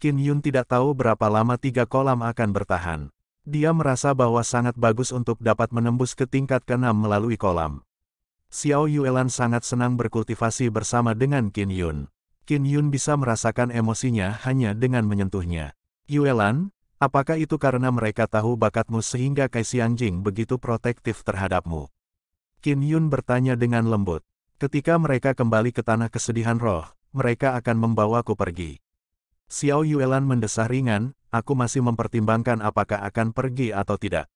Qin Yun tidak tahu berapa lama tiga kolam akan bertahan. Dia merasa bahwa sangat bagus untuk dapat menembus ke tingkat keenam melalui kolam. Xiao Yuelan sangat senang berkultivasi bersama dengan Qin Yun. Qin Yun bisa merasakan emosinya hanya dengan menyentuhnya. Yuelan, apakah itu karena mereka tahu bakatmu sehingga Kai Xianjing begitu protektif terhadapmu? Qin Yun bertanya dengan lembut. Ketika mereka kembali ke tanah kesedihan roh, mereka akan membawaku pergi. Xiao Yuelan mendesah ringan, aku masih mempertimbangkan apakah akan pergi atau tidak.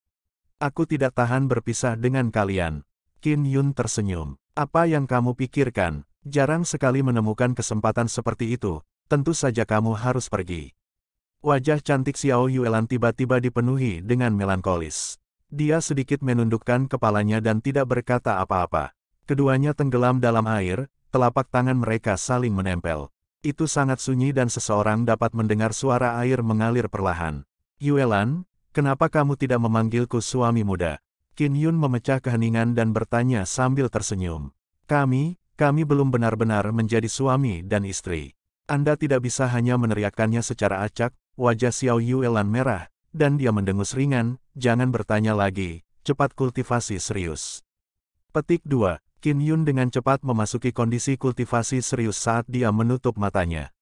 Aku tidak tahan berpisah dengan kalian. Qin Yun tersenyum. Apa yang kamu pikirkan? Jarang sekali menemukan kesempatan seperti itu, tentu saja kamu harus pergi. Wajah cantik Xiao Yuelan tiba-tiba dipenuhi dengan melankolis. Dia sedikit menundukkan kepalanya dan tidak berkata apa-apa. Keduanya tenggelam dalam air, telapak tangan mereka saling menempel. Itu sangat sunyi dan seseorang dapat mendengar suara air mengalir perlahan. Yuelan, kenapa kamu tidak memanggilku suami muda? Qin Yun memecah keheningan dan bertanya sambil tersenyum. Kami, kami belum benar-benar menjadi suami dan istri. Anda tidak bisa hanya meneriakannya secara acak, wajah Xiao Yuelan merah, dan dia mendengus ringan, jangan bertanya lagi, cepat kultivasi serius. Petik 2. Qin Yun dengan cepat memasuki kondisi kultivasi serius saat dia menutup matanya.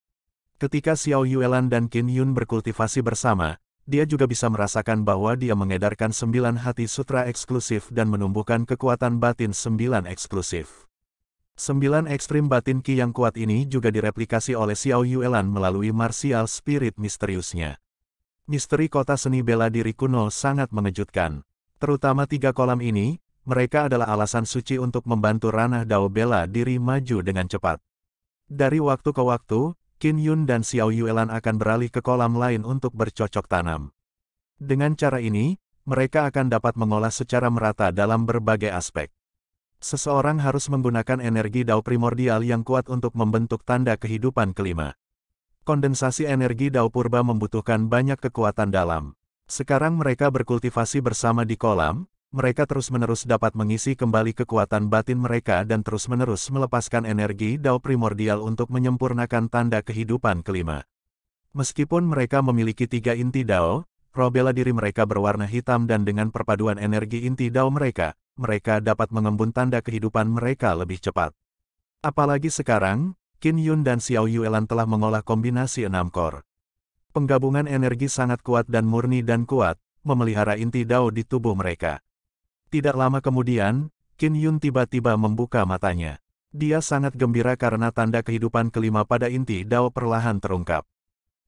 Ketika Xiao Yuelan dan Qin Yun berkultivasi bersama, dia juga bisa merasakan bahwa dia mengedarkan sembilan hati sutra eksklusif dan menumbuhkan kekuatan batin sembilan eksklusif. Sembilan ekstrim batin Qi yang kuat ini juga direplikasi oleh Xiao Yuelan melalui martial spirit misteriusnya. Misteri kota seni bela diri kuno sangat mengejutkan. Terutama tiga kolam ini, mereka adalah alasan suci untuk membantu ranah Dao bela diri maju dengan cepat. Dari waktu ke waktu, Qin Yun dan Xiao Yuelan akan beralih ke kolam lain untuk bercocok tanam. Dengan cara ini, mereka akan dapat mengolah secara merata dalam berbagai aspek. Seseorang harus menggunakan energi Dao primordial yang kuat untuk membentuk tanda kehidupan kelima. Kondensasi energi Dao purba membutuhkan banyak kekuatan dalam. Sekarang mereka berkultivasi bersama di kolam, mereka terus-menerus dapat mengisi kembali kekuatan batin mereka dan terus-menerus melepaskan energi dao primordial untuk menyempurnakan tanda kehidupan kelima. Meskipun mereka memiliki tiga inti dao, robela diri mereka berwarna hitam dan dengan perpaduan energi inti dao mereka, mereka dapat mengembun tanda kehidupan mereka lebih cepat. Apalagi sekarang, Qin Yun dan Xiao Yuelan telah mengolah kombinasi enam kor. Penggabungan energi sangat kuat dan murni dan kuat, memelihara inti dao di tubuh mereka. Tidak lama kemudian, Qin Yun tiba-tiba membuka matanya. Dia sangat gembira karena tanda kehidupan kelima pada inti Dao perlahan terungkap.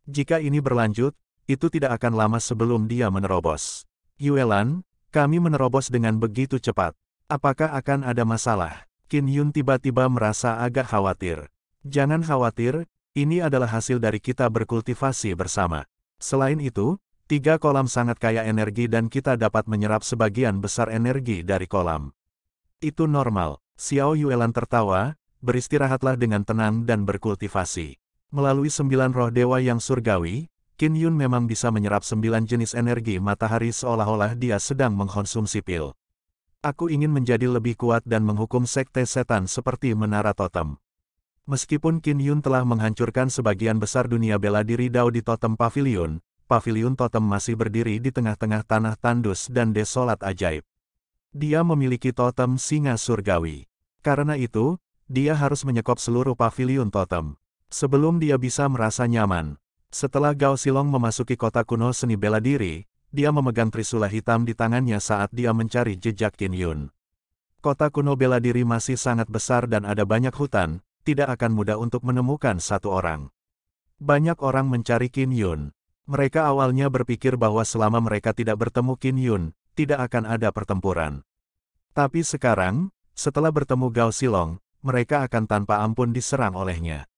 Jika ini berlanjut, itu tidak akan lama sebelum dia menerobos. Yuelan, kami menerobos dengan begitu cepat. Apakah akan ada masalah? Qin Yun tiba-tiba merasa agak khawatir. Jangan khawatir, ini adalah hasil dari kita berkultivasi bersama. Selain itu, Tiga kolam sangat kaya energi dan kita dapat menyerap sebagian besar energi dari kolam. Itu normal. Xiao Yuelan tertawa, beristirahatlah dengan tenang dan berkultivasi. Melalui sembilan roh dewa yang surgawi, Qin Yun memang bisa menyerap sembilan jenis energi matahari seolah-olah dia sedang mengkonsumsi pil. Aku ingin menjadi lebih kuat dan menghukum sekte setan seperti menara totem. Meskipun Qin Yun telah menghancurkan sebagian besar dunia bela diri Dao di Totem Pavilion, paviliun totem masih berdiri di tengah-tengah tanah tandus dan desolat ajaib. Dia memiliki totem singa surgawi. Karena itu, dia harus menyekop seluruh paviliun totem. Sebelum dia bisa merasa nyaman, setelah Gao Silong memasuki kota kuno seni bela diri, dia memegang trisula hitam di tangannya saat dia mencari jejak Qin Yun. Kota kuno bela diri masih sangat besar dan ada banyak hutan, tidak akan mudah untuk menemukan satu orang. Banyak orang mencari Qin Yun, mereka awalnya berpikir bahwa selama mereka tidak bertemu Qin Yun, tidak akan ada pertempuran. Tapi sekarang, setelah bertemu Gao Silong, mereka akan tanpa ampun diserang olehnya.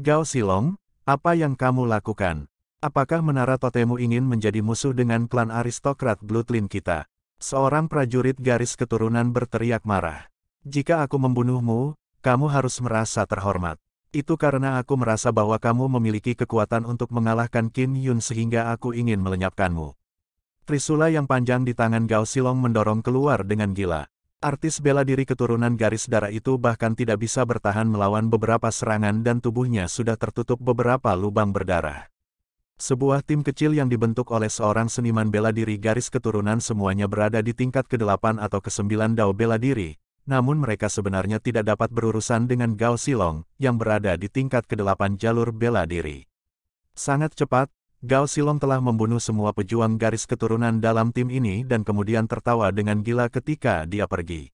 Gao Silong, apa yang kamu lakukan? Apakah menara totemu ingin menjadi musuh dengan klan aristokrat Bloodline kita? Seorang prajurit garis keturunan berteriak marah. Jika aku membunuhmu, kamu harus merasa terhormat. Itu karena aku merasa bahwa kamu memiliki kekuatan untuk mengalahkan Kim Yun sehingga aku ingin melenyapkanmu. Trisula yang panjang di tangan Gao Silong mendorong keluar dengan gila. Artis bela diri keturunan garis darah itu bahkan tidak bisa bertahan melawan beberapa serangan dan tubuhnya sudah tertutup beberapa lubang berdarah. Sebuah tim kecil yang dibentuk oleh seorang seniman bela diri garis keturunan semuanya berada di tingkat ke-8 atau ke-9 dao bela diri, namun mereka sebenarnya tidak dapat berurusan dengan Gao Silong, yang berada di tingkat ke-8 jalur bela diri. Sangat cepat, Gao Silong telah membunuh semua pejuang garis keturunan dalam tim ini dan kemudian tertawa dengan gila ketika dia pergi.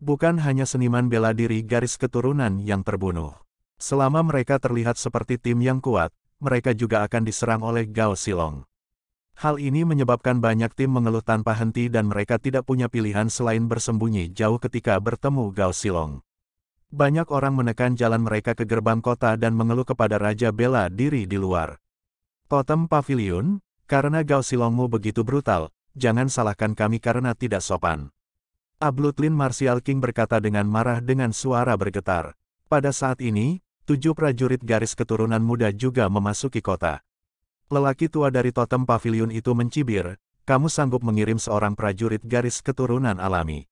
Bukan hanya seniman bela diri garis keturunan yang terbunuh. Selama mereka terlihat seperti tim yang kuat, mereka juga akan diserang oleh Gao Silong. Hal ini menyebabkan banyak tim mengeluh tanpa henti dan mereka tidak punya pilihan selain bersembunyi jauh ketika bertemu Gao Silong. Banyak orang menekan jalan mereka ke gerbang kota dan mengeluh kepada Raja Bela diri di luar. Totem Pavilion, karena Gao Silongmu begitu brutal, jangan salahkan kami karena tidak sopan. Ablutlin Martial King berkata dengan marah dengan suara bergetar. Pada saat ini, tujuh prajurit garis keturunan muda juga memasuki kota. Lelaki tua dari totem pavilion itu mencibir, kamu sanggup mengirim seorang prajurit garis keturunan alami.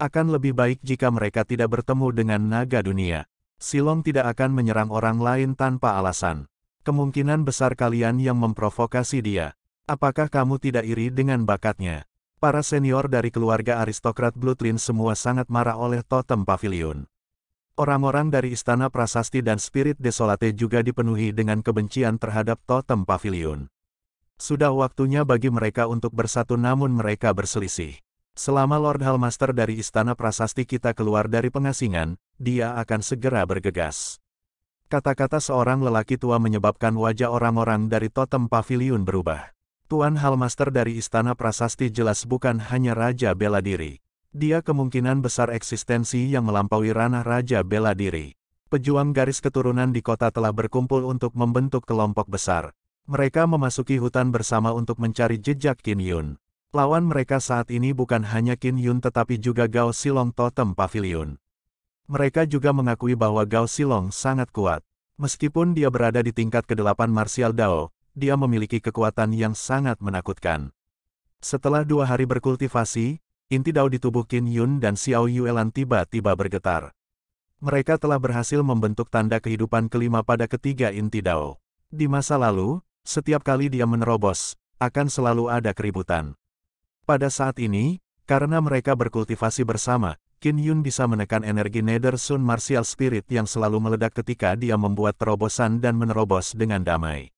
Akan lebih baik jika mereka tidak bertemu dengan naga dunia. Silong tidak akan menyerang orang lain tanpa alasan. Kemungkinan besar kalian yang memprovokasi dia. Apakah kamu tidak iri dengan bakatnya? Para senior dari keluarga aristokrat Blutlin semua sangat marah oleh totem pavilion. Orang-orang dari Istana Prasasti dan Spirit Desolate juga dipenuhi dengan kebencian terhadap Totem Pavilion. Sudah waktunya bagi mereka untuk bersatu namun mereka berselisih. Selama Lord Halmaster dari Istana Prasasti kita keluar dari pengasingan, dia akan segera bergegas. Kata-kata seorang lelaki tua menyebabkan wajah orang-orang dari Totem Pavilion berubah. Tuan Halmaster dari Istana Prasasti jelas bukan hanya Raja Bela Diri. Dia kemungkinan besar eksistensi yang melampaui ranah Raja Bela Diri. Pejuang garis keturunan di kota telah berkumpul untuk membentuk kelompok besar. Mereka memasuki hutan bersama untuk mencari jejak Qin Yun. Lawan mereka saat ini bukan hanya Qin Yun tetapi juga Gao Silong Totem Pavilion. Mereka juga mengakui bahwa Gao Silong sangat kuat. Meskipun dia berada di tingkat ke-8 Martial Dao, dia memiliki kekuatan yang sangat menakutkan. Setelah dua hari berkultivasi, Inti dao di tubuh Qin Yun dan Xiao Yuelan tiba-tiba bergetar. Mereka telah berhasil membentuk tanda kehidupan kelima pada ketiga inti dao. Di masa lalu, setiap kali dia menerobos, akan selalu ada keributan. Pada saat ini, karena mereka berkultivasi bersama, Qin Yun bisa menekan energi Nether Sun Martial Spirit yang selalu meledak ketika dia membuat terobosan dan menerobos dengan damai.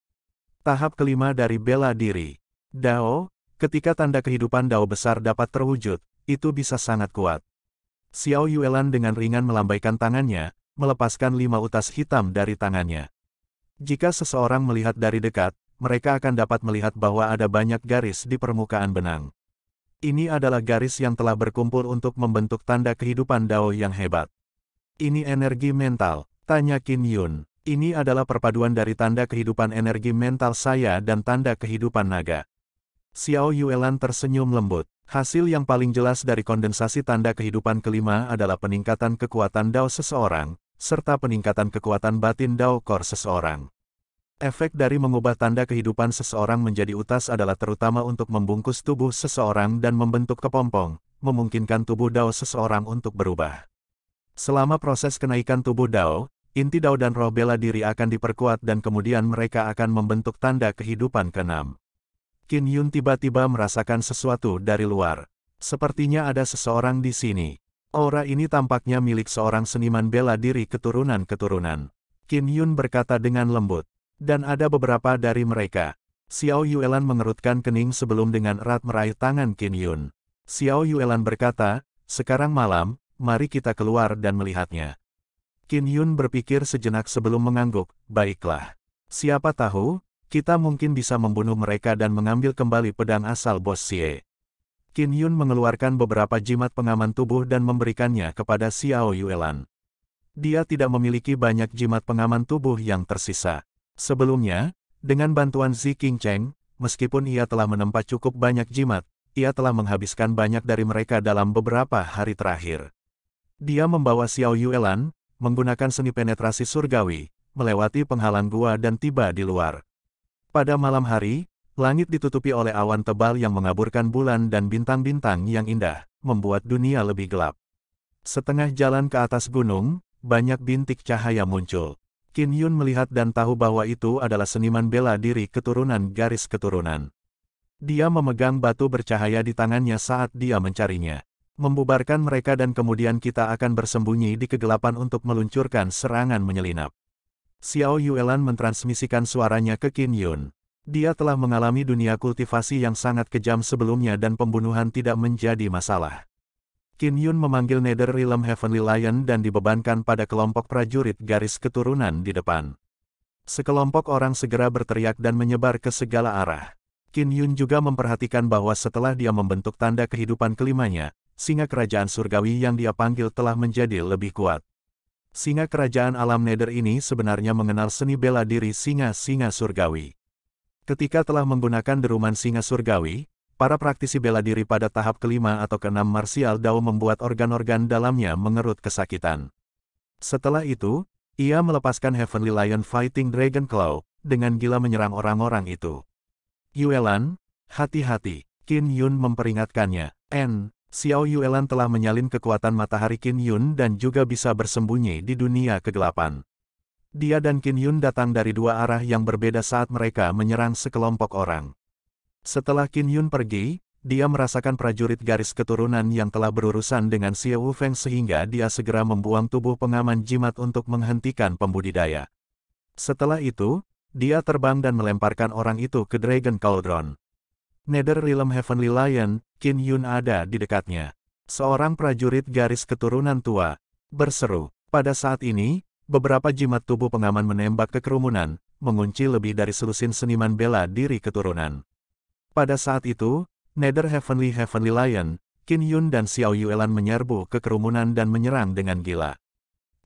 Tahap kelima dari bela diri. Dao, Ketika tanda kehidupan Dao besar dapat terwujud, itu bisa sangat kuat. Xiao Yuelan dengan ringan melambaikan tangannya, melepaskan lima utas hitam dari tangannya. Jika seseorang melihat dari dekat, mereka akan dapat melihat bahwa ada banyak garis di permukaan benang. Ini adalah garis yang telah berkumpul untuk membentuk tanda kehidupan Dao yang hebat. Ini energi mental, tanya Qin Yun. Ini adalah perpaduan dari tanda kehidupan energi mental saya dan tanda kehidupan naga. Xiao Yuelan tersenyum lembut. Hasil yang paling jelas dari kondensasi tanda kehidupan kelima adalah peningkatan kekuatan Dao seseorang, serta peningkatan kekuatan batin Dao Core seseorang. Efek dari mengubah tanda kehidupan seseorang menjadi utas adalah terutama untuk membungkus tubuh seseorang dan membentuk kepompong, memungkinkan tubuh Dao seseorang untuk berubah. Selama proses kenaikan tubuh Dao, inti Dao dan roh bela diri akan diperkuat dan kemudian mereka akan membentuk tanda kehidupan keenam. Qin Yun tiba-tiba merasakan sesuatu dari luar. Sepertinya ada seseorang di sini. Aura ini tampaknya milik seorang seniman bela diri keturunan-keturunan. Qin Yun berkata dengan lembut. Dan ada beberapa dari mereka. Xiao Yuelan mengerutkan kening sebelum dengan erat meraih tangan Qin Yun. Xiao Yuelan berkata, sekarang malam, mari kita keluar dan melihatnya. Qin Yun berpikir sejenak sebelum mengangguk, baiklah. Siapa tahu, kita mungkin bisa membunuh mereka dan mengambil kembali pedang asal bos Xie. Qin Yun mengeluarkan beberapa jimat pengaman tubuh dan memberikannya kepada Xiao Yuelan. Dia tidak memiliki banyak jimat pengaman tubuh yang tersisa. Sebelumnya, dengan bantuan Zi Cheng, meskipun ia telah menempat cukup banyak jimat, ia telah menghabiskan banyak dari mereka dalam beberapa hari terakhir. Dia membawa Xiao Yuelan, menggunakan seni penetrasi surgawi, melewati penghalang gua dan tiba di luar. Pada malam hari, langit ditutupi oleh awan tebal yang mengaburkan bulan dan bintang-bintang yang indah, membuat dunia lebih gelap. Setengah jalan ke atas gunung, banyak bintik cahaya muncul. Qin Yun melihat dan tahu bahwa itu adalah seniman bela diri keturunan garis keturunan. Dia memegang batu bercahaya di tangannya saat dia mencarinya. Membubarkan mereka dan kemudian kita akan bersembunyi di kegelapan untuk meluncurkan serangan menyelinap. Xiao Yuelan mentransmisikan suaranya ke Qin Yun. Dia telah mengalami dunia kultivasi yang sangat kejam sebelumnya dan pembunuhan tidak menjadi masalah. Qin Yun memanggil Nether Realm Heavenly Lion dan dibebankan pada kelompok prajurit garis keturunan di depan. Sekelompok orang segera berteriak dan menyebar ke segala arah. Qin Yun juga memperhatikan bahwa setelah dia membentuk tanda kehidupan kelimanya, singa kerajaan surgawi yang dia panggil telah menjadi lebih kuat. Singa kerajaan alam Nether ini sebenarnya mengenal seni bela diri singa-singa surgawi. Ketika telah menggunakan deruman singa surgawi, para praktisi bela diri pada tahap kelima atau keenam martial dao membuat organ-organ dalamnya mengerut kesakitan. Setelah itu, ia melepaskan Heavenly Lion Fighting Dragon Claw, dengan gila menyerang orang-orang itu. Yuelan, hati-hati, Qin Yun memperingatkannya, N, Xiao Yuelan telah menyalin kekuatan matahari Qin Yun dan juga bisa bersembunyi di dunia kegelapan. Dia dan Qin Yun datang dari dua arah yang berbeda saat mereka menyerang sekelompok orang. Setelah Qin Yun pergi, dia merasakan prajurit garis keturunan yang telah berurusan dengan Xiao Feng sehingga dia segera membuang tubuh pengaman jimat untuk menghentikan pembudidaya. Setelah itu, dia terbang dan melemparkan orang itu ke Dragon Cauldron. Nether Realm Heavenly Lion, Qin Yun ada di dekatnya. Seorang prajurit garis keturunan tua, berseru. Pada saat ini, beberapa jimat tubuh pengaman menembak ke kerumunan, mengunci lebih dari selusin seniman bela diri keturunan. Pada saat itu, Nether Heavenly Heavenly Lion, Qin Yun dan Xiao Yuelan menyerbu ke kerumunan dan menyerang dengan gila.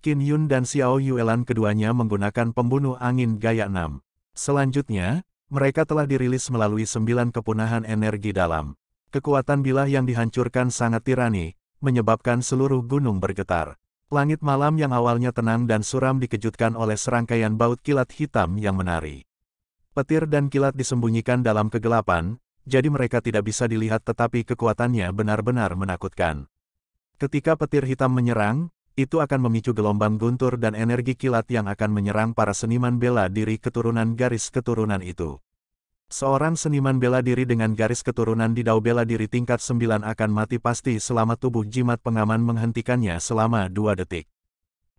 Qin Yun dan Xiao Yuelan keduanya menggunakan pembunuh angin gaya 6. Selanjutnya, mereka telah dirilis melalui sembilan kepunahan energi dalam. Kekuatan bilah yang dihancurkan sangat tirani, menyebabkan seluruh gunung bergetar. Langit malam yang awalnya tenang dan suram dikejutkan oleh serangkaian baut kilat hitam yang menari. Petir dan kilat disembunyikan dalam kegelapan, jadi mereka tidak bisa dilihat tetapi kekuatannya benar-benar menakutkan. Ketika petir hitam menyerang, itu akan memicu gelombang guntur dan energi kilat yang akan menyerang para seniman bela diri keturunan garis keturunan itu. Seorang seniman bela diri dengan garis keturunan di dao bela diri tingkat 9 akan mati pasti selama tubuh jimat pengaman menghentikannya selama dua detik.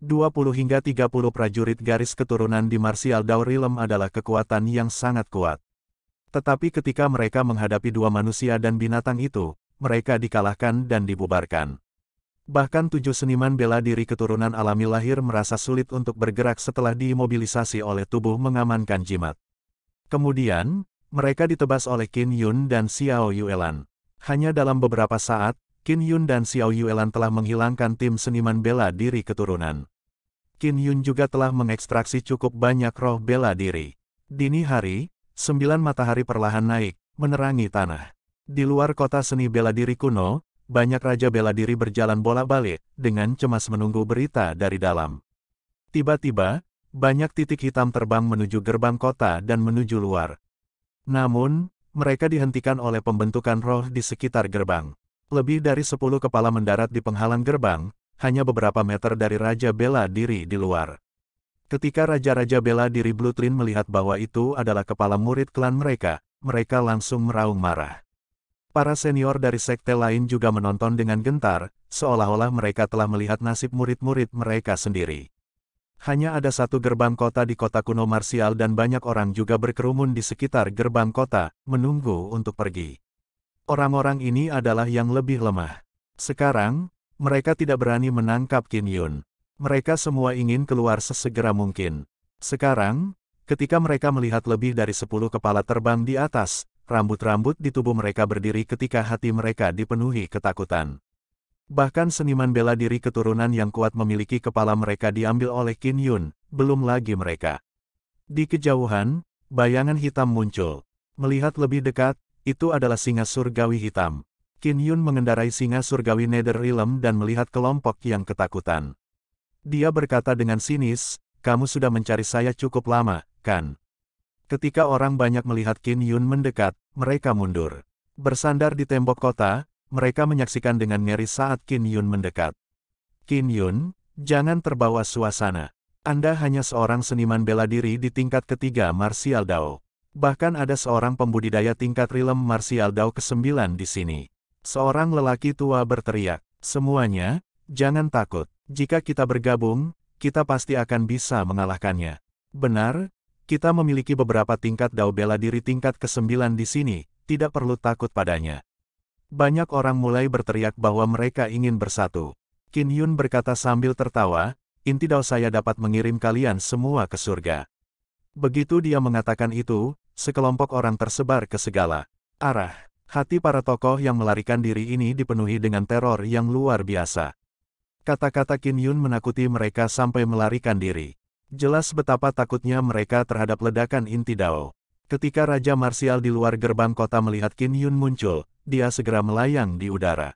20 hingga 30 prajurit garis keturunan di Martial Dao Realm adalah kekuatan yang sangat kuat. Tetapi ketika mereka menghadapi dua manusia dan binatang itu, mereka dikalahkan dan dibubarkan. Bahkan tujuh seniman bela diri keturunan alami lahir merasa sulit untuk bergerak setelah dimobilisasi oleh tubuh mengamankan jimat. Kemudian, mereka ditebas oleh Qin Yun dan Xiao Yuelan. Hanya dalam beberapa saat, Qin Yun dan Xiao Yuelan telah menghilangkan tim seniman bela diri keturunan. Qin Yun juga telah mengekstraksi cukup banyak roh bela diri. Dini hari, sembilan matahari perlahan naik, menerangi tanah. Di luar kota seni bela diri kuno, banyak raja bela diri berjalan bolak balik dengan cemas menunggu berita dari dalam. Tiba-tiba, banyak titik hitam terbang menuju gerbang kota dan menuju luar. Namun, mereka dihentikan oleh pembentukan roh di sekitar gerbang. Lebih dari 10 kepala mendarat di penghalang gerbang, hanya beberapa meter dari Raja Bela Diri di luar. Ketika Raja-Raja Bela Diri Blutlin melihat bahwa itu adalah kepala murid klan mereka, mereka langsung meraung marah. Para senior dari sekte lain juga menonton dengan gentar, seolah-olah mereka telah melihat nasib murid-murid mereka sendiri. Hanya ada satu gerbang kota di kota kuno Marsial dan banyak orang juga berkerumun di sekitar gerbang kota, menunggu untuk pergi. Orang-orang ini adalah yang lebih lemah. Sekarang, mereka tidak berani menangkap Kin Yun. Mereka semua ingin keluar sesegera mungkin. Sekarang, ketika mereka melihat lebih dari sepuluh kepala terbang di atas, rambut-rambut di tubuh mereka berdiri ketika hati mereka dipenuhi ketakutan. Bahkan seniman bela diri keturunan yang kuat memiliki kepala mereka diambil oleh Qin Yun, belum lagi mereka. Di kejauhan, bayangan hitam muncul. Melihat lebih dekat, itu adalah singa surgawi hitam. Qin Yun mengendarai singa surgawi Nether Realm dan melihat kelompok yang ketakutan. Dia berkata dengan sinis, kamu sudah mencari saya cukup lama, kan? Ketika orang banyak melihat Qin Yun mendekat, mereka mundur. Bersandar di tembok kota, mereka menyaksikan dengan ngeri saat Qin Yun mendekat. Qin Yun, jangan terbawa suasana. Anda hanya seorang seniman bela diri di tingkat ketiga Martial Dao. Bahkan ada seorang pembudidaya tingkat rilem Martial Dao ke-9 di sini. Seorang lelaki tua berteriak, semuanya, jangan takut. Jika kita bergabung, kita pasti akan bisa mengalahkannya. Benar, kita memiliki beberapa tingkat dao bela diri tingkat ke-9 di sini, tidak perlu takut padanya. Banyak orang mulai berteriak bahwa mereka ingin bersatu. Qin Yun berkata sambil tertawa, inti dao saya dapat mengirim kalian semua ke surga. Begitu dia mengatakan itu, sekelompok orang tersebar ke segala arah. Hati para tokoh yang melarikan diri ini dipenuhi dengan teror yang luar biasa. Kata-kata Qin Yun menakuti mereka sampai melarikan diri. Jelas betapa takutnya mereka terhadap ledakan inti Dao. Ketika Raja Marsial di luar gerbang kota melihat Qin Yun muncul, dia segera melayang di udara.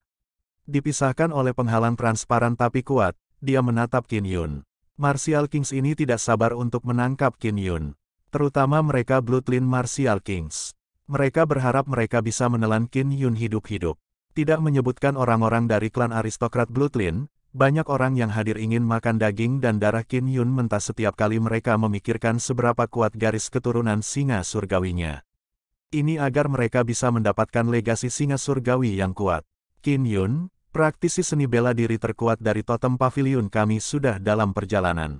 Dipisahkan oleh penghalang transparan tapi kuat, dia menatap Qin Yun. Martial Kings ini tidak sabar untuk menangkap Qin Yun. Terutama mereka Bloodline Martial Kings. Mereka berharap mereka bisa menelan Qin Yun hidup-hidup. Tidak menyebutkan orang-orang dari klan aristokrat Bloodline, banyak orang yang hadir ingin makan daging dan darah Qin Yun mentah setiap kali mereka memikirkan seberapa kuat garis keturunan singa surgawinya. Ini agar mereka bisa mendapatkan legasi singa surgawi yang kuat. Qin Yun, praktisi seni bela diri terkuat dari totem pavilion kami sudah dalam perjalanan.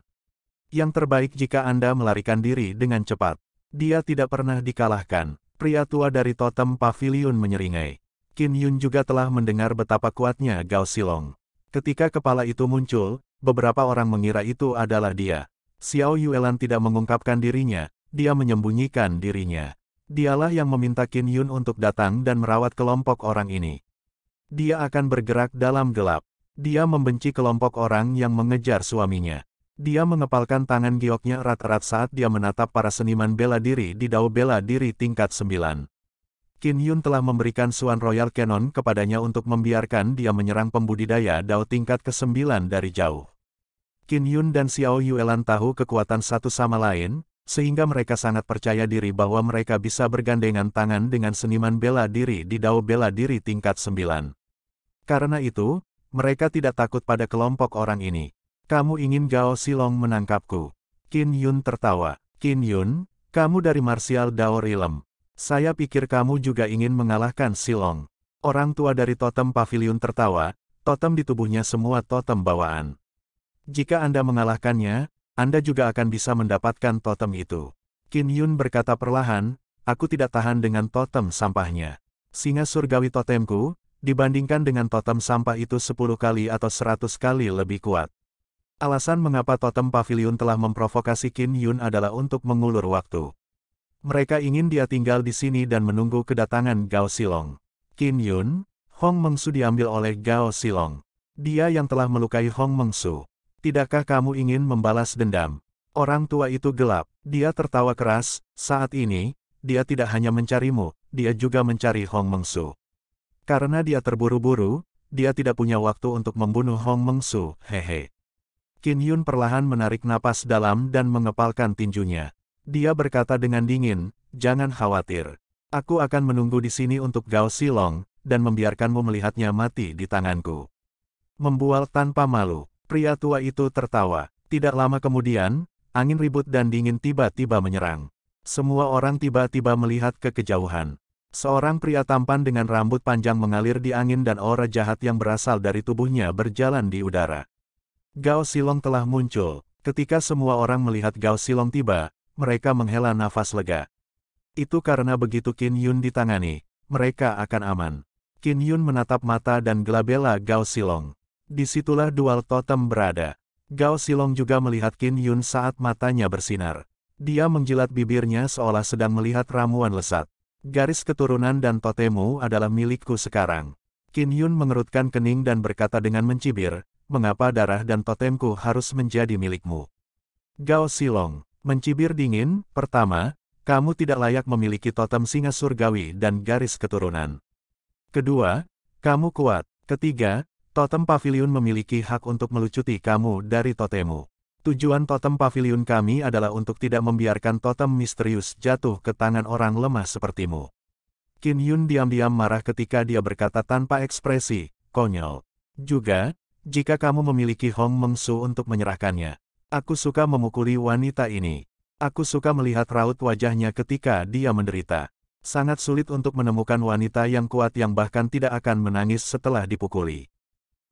Yang terbaik jika Anda melarikan diri dengan cepat. Dia tidak pernah dikalahkan. Pria tua dari totem pavilion menyeringai. Qin Yun juga telah mendengar betapa kuatnya Gao Silong. Ketika kepala itu muncul, beberapa orang mengira itu adalah dia. Xiao Yuelan tidak mengungkapkan dirinya, dia menyembunyikan dirinya. Dialah yang meminta Qin Yun untuk datang dan merawat kelompok orang ini. Dia akan bergerak dalam gelap. Dia membenci kelompok orang yang mengejar suaminya. Dia mengepalkan tangan gioknya erat-erat saat dia menatap para seniman bela diri di Dao Bela Diri tingkat 9. Kin Yun telah memberikan Suan Royal canon kepadanya untuk membiarkan dia menyerang pembudidaya Dao tingkat ke-9 dari jauh. Kin Yun dan Xiao Yuelan tahu kekuatan satu sama lain, sehingga mereka sangat percaya diri bahwa mereka bisa bergandengan tangan dengan seniman bela diri di Dao bela diri tingkat 9. Karena itu, mereka tidak takut pada kelompok orang ini. Kamu ingin Gao Silong menangkapku. Kin Yun tertawa. Kin Yun, kamu dari Martial Dao Rilem. Saya pikir kamu juga ingin mengalahkan Silong. Orang tua dari totem pavilion tertawa, totem di tubuhnya semua totem bawaan. Jika Anda mengalahkannya, Anda juga akan bisa mendapatkan totem itu. Qin Yun berkata perlahan, aku tidak tahan dengan totem sampahnya. Singa surgawi totemku, dibandingkan dengan totem sampah itu 10 kali atau 100 kali lebih kuat. Alasan mengapa totem pavilion telah memprovokasi Qin Yun adalah untuk mengulur waktu. Mereka ingin dia tinggal di sini dan menunggu kedatangan Gao Silong. Qin Yun, Hong Mengsu diambil oleh Gao Silong. Dia yang telah melukai Hong Mengsu. Tidakkah kamu ingin membalas dendam? Orang tua itu gelap. Dia tertawa keras, saat ini, dia tidak hanya mencarimu, dia juga mencari Hong Mengsu. Karena dia terburu-buru, dia tidak punya waktu untuk membunuh Hong Mengsu, hehe. Qin Yun perlahan menarik napas dalam dan mengepalkan tinjunya. Dia berkata dengan dingin, jangan khawatir. Aku akan menunggu di sini untuk Gao Silong, dan membiarkanmu melihatnya mati di tanganku. Membual tanpa malu, pria tua itu tertawa. Tidak lama kemudian, angin ribut dan dingin tiba-tiba menyerang. Semua orang tiba-tiba melihat ke kejauhan. Seorang pria tampan dengan rambut panjang mengalir di angin dan aura jahat yang berasal dari tubuhnya berjalan di udara. Gao Silong telah muncul. Ketika semua orang melihat Gao Silong tiba, mereka menghela nafas lega. Itu karena begitu Qin Yun ditangani, mereka akan aman. Qin Yun menatap mata dan gelabela Gao Silong. Disitulah dual totem berada. Gao Silong juga melihat Qin Yun saat matanya bersinar. Dia menjilat bibirnya seolah sedang melihat ramuan lesat. Garis keturunan dan totemu adalah milikku sekarang. Qin Yun mengerutkan kening dan berkata dengan mencibir, mengapa darah dan totemku harus menjadi milikmu? Gao Silong, Mencibir dingin, pertama, kamu tidak layak memiliki totem singa surgawi dan garis keturunan. Kedua, kamu kuat. Ketiga, totem pavilion memiliki hak untuk melucuti kamu dari totemu. Tujuan totem pavilion kami adalah untuk tidak membiarkan totem misterius jatuh ke tangan orang lemah sepertimu. Kin Yun diam-diam marah ketika dia berkata tanpa ekspresi, konyol. Juga, jika kamu memiliki Hong Mengsu untuk menyerahkannya, Aku suka memukuli wanita ini. Aku suka melihat raut wajahnya ketika dia menderita. Sangat sulit untuk menemukan wanita yang kuat yang bahkan tidak akan menangis setelah dipukuli.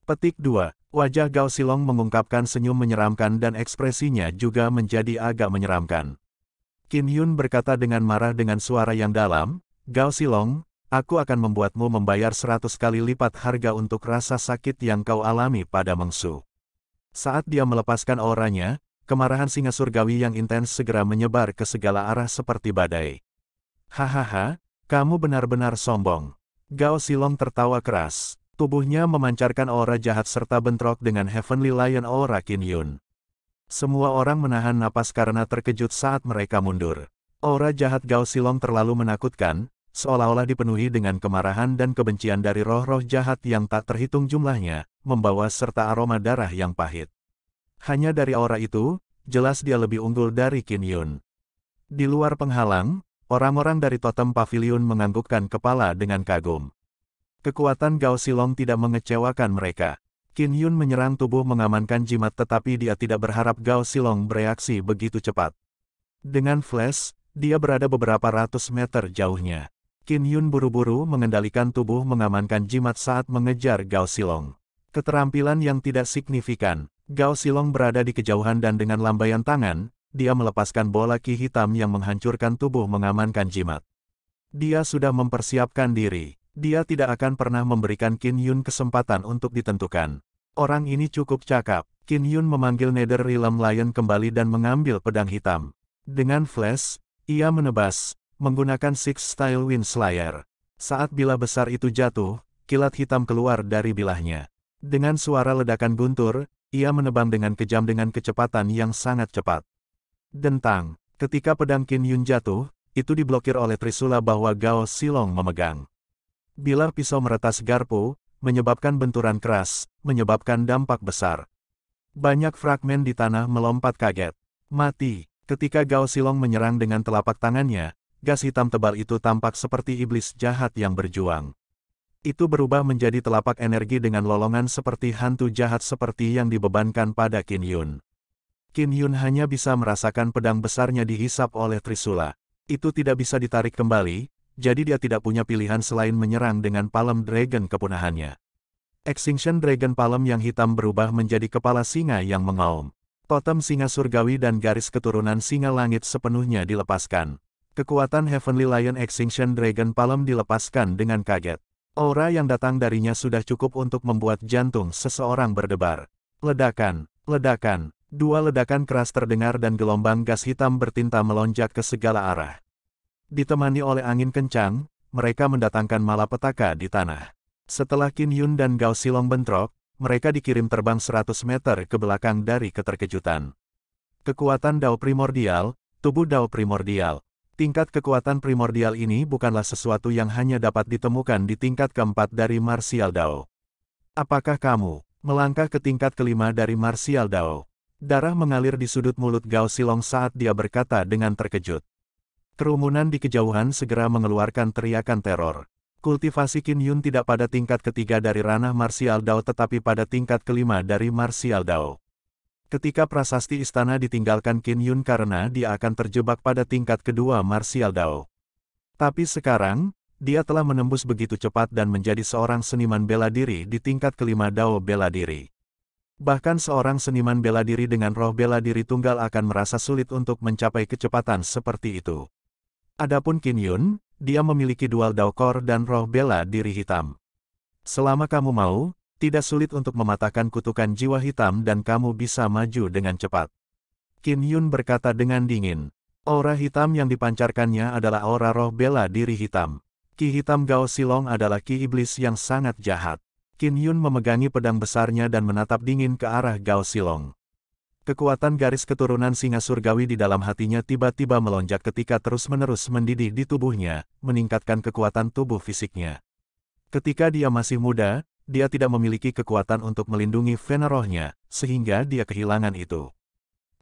Petik 2. Wajah Gao Silong mengungkapkan senyum menyeramkan dan ekspresinya juga menjadi agak menyeramkan. Qin Yun berkata dengan marah dengan suara yang dalam, Gao Silong, aku akan membuatmu membayar seratus kali lipat harga untuk rasa sakit yang kau alami pada Mengsu. Saat dia melepaskan auranya, kemarahan singa surgawi yang intens segera menyebar ke segala arah seperti badai. Hahaha, kamu benar-benar sombong. Gao Silong tertawa keras. Tubuhnya memancarkan aura jahat serta bentrok dengan Heavenly Lion Aura Qin Yun. Semua orang menahan napas karena terkejut saat mereka mundur. Aura jahat Gao Silong terlalu menakutkan, seolah-olah dipenuhi dengan kemarahan dan kebencian dari roh-roh jahat yang tak terhitung jumlahnya, membawa serta aroma darah yang pahit. Hanya dari aura itu, jelas dia lebih unggul dari Qin Yun. Di luar penghalang, orang-orang dari totem pavilion menganggukkan kepala dengan kagum. Kekuatan Gao Silong tidak mengecewakan mereka. Qin Yun menyerang tubuh mengamankan jimat tetapi dia tidak berharap Gao Silong bereaksi begitu cepat. Dengan flash, dia berada beberapa ratus meter jauhnya. Kin Yun buru-buru mengendalikan tubuh mengamankan jimat saat mengejar Gao Silong. Keterampilan yang tidak signifikan, Gao Silong berada di kejauhan dan dengan lambaian tangan, dia melepaskan bola ki hitam yang menghancurkan tubuh mengamankan jimat. Dia sudah mempersiapkan diri, dia tidak akan pernah memberikan Kin Yun kesempatan untuk ditentukan. Orang ini cukup cakap, Kin Yun memanggil Nether Realm Lion kembali dan mengambil pedang hitam. Dengan flash, ia menebas, menggunakan Six Style Wind Slayer. Saat bila besar itu jatuh, kilat hitam keluar dari bilahnya. Dengan suara ledakan guntur, ia menebang dengan kejam dengan kecepatan yang sangat cepat. Dentang, ketika pedang Qin Yun jatuh, itu diblokir oleh Trisula bahwa Gao Silong memegang. Bilah pisau meretas garpu, menyebabkan benturan keras, menyebabkan dampak besar. Banyak fragmen di tanah melompat kaget. Mati, ketika Gao Silong menyerang dengan telapak tangannya, gas hitam tebal itu tampak seperti iblis jahat yang berjuang. Itu berubah menjadi telapak energi dengan lolongan seperti hantu jahat seperti yang dibebankan pada Qin Yun. Qin Yun hanya bisa merasakan pedang besarnya dihisap oleh Trisula. Itu tidak bisa ditarik kembali, jadi dia tidak punya pilihan selain menyerang dengan palem dragon kepunahannya. Extinction Dragon Palem yang hitam berubah menjadi kepala singa yang mengaum. Totem singa surgawi dan garis keturunan singa langit sepenuhnya dilepaskan. Kekuatan Heavenly Lion Extinction Dragon Palm dilepaskan dengan kaget. Aura yang datang darinya sudah cukup untuk membuat jantung seseorang berdebar. Ledakan, ledakan, dua ledakan keras terdengar dan gelombang gas hitam bertinta melonjak ke segala arah. Ditemani oleh angin kencang, mereka mendatangkan malapetaka di tanah. Setelah Qin Yun dan Gao Silong bentrok, mereka dikirim terbang 100 meter ke belakang dari keterkejutan. Kekuatan Dao Primordial, tubuh Dao Primordial, Tingkat kekuatan primordial ini bukanlah sesuatu yang hanya dapat ditemukan di tingkat keempat dari Martial Dao. Apakah kamu melangkah ke tingkat kelima dari Martial Dao? Darah mengalir di sudut mulut Gao Silong saat dia berkata dengan terkejut. Kerumunan di kejauhan segera mengeluarkan teriakan teror. Kultivasi Qin Yun tidak pada tingkat ketiga dari ranah Martial Dao tetapi pada tingkat kelima dari Martial Dao ketika prasasti istana ditinggalkan Qin Yun karena dia akan terjebak pada tingkat kedua martial Dao. Tapi sekarang, dia telah menembus begitu cepat dan menjadi seorang seniman bela diri di tingkat kelima Dao bela diri. Bahkan seorang seniman bela diri dengan roh bela diri tunggal akan merasa sulit untuk mencapai kecepatan seperti itu. Adapun Qin Yun, dia memiliki dual Dao Core dan roh bela diri hitam. Selama kamu mau, tidak sulit untuk mematahkan kutukan jiwa hitam dan kamu bisa maju dengan cepat. Kim Yun berkata dengan dingin. Aura hitam yang dipancarkannya adalah aura roh bela diri hitam. Ki hitam Gao Silong adalah ki iblis yang sangat jahat. Kim Yun memegangi pedang besarnya dan menatap dingin ke arah Gao Silong. Kekuatan garis keturunan singa surgawi di dalam hatinya tiba-tiba melonjak ketika terus-menerus mendidih di tubuhnya, meningkatkan kekuatan tubuh fisiknya. Ketika dia masih muda, dia tidak memiliki kekuatan untuk melindungi vena sehingga dia kehilangan itu.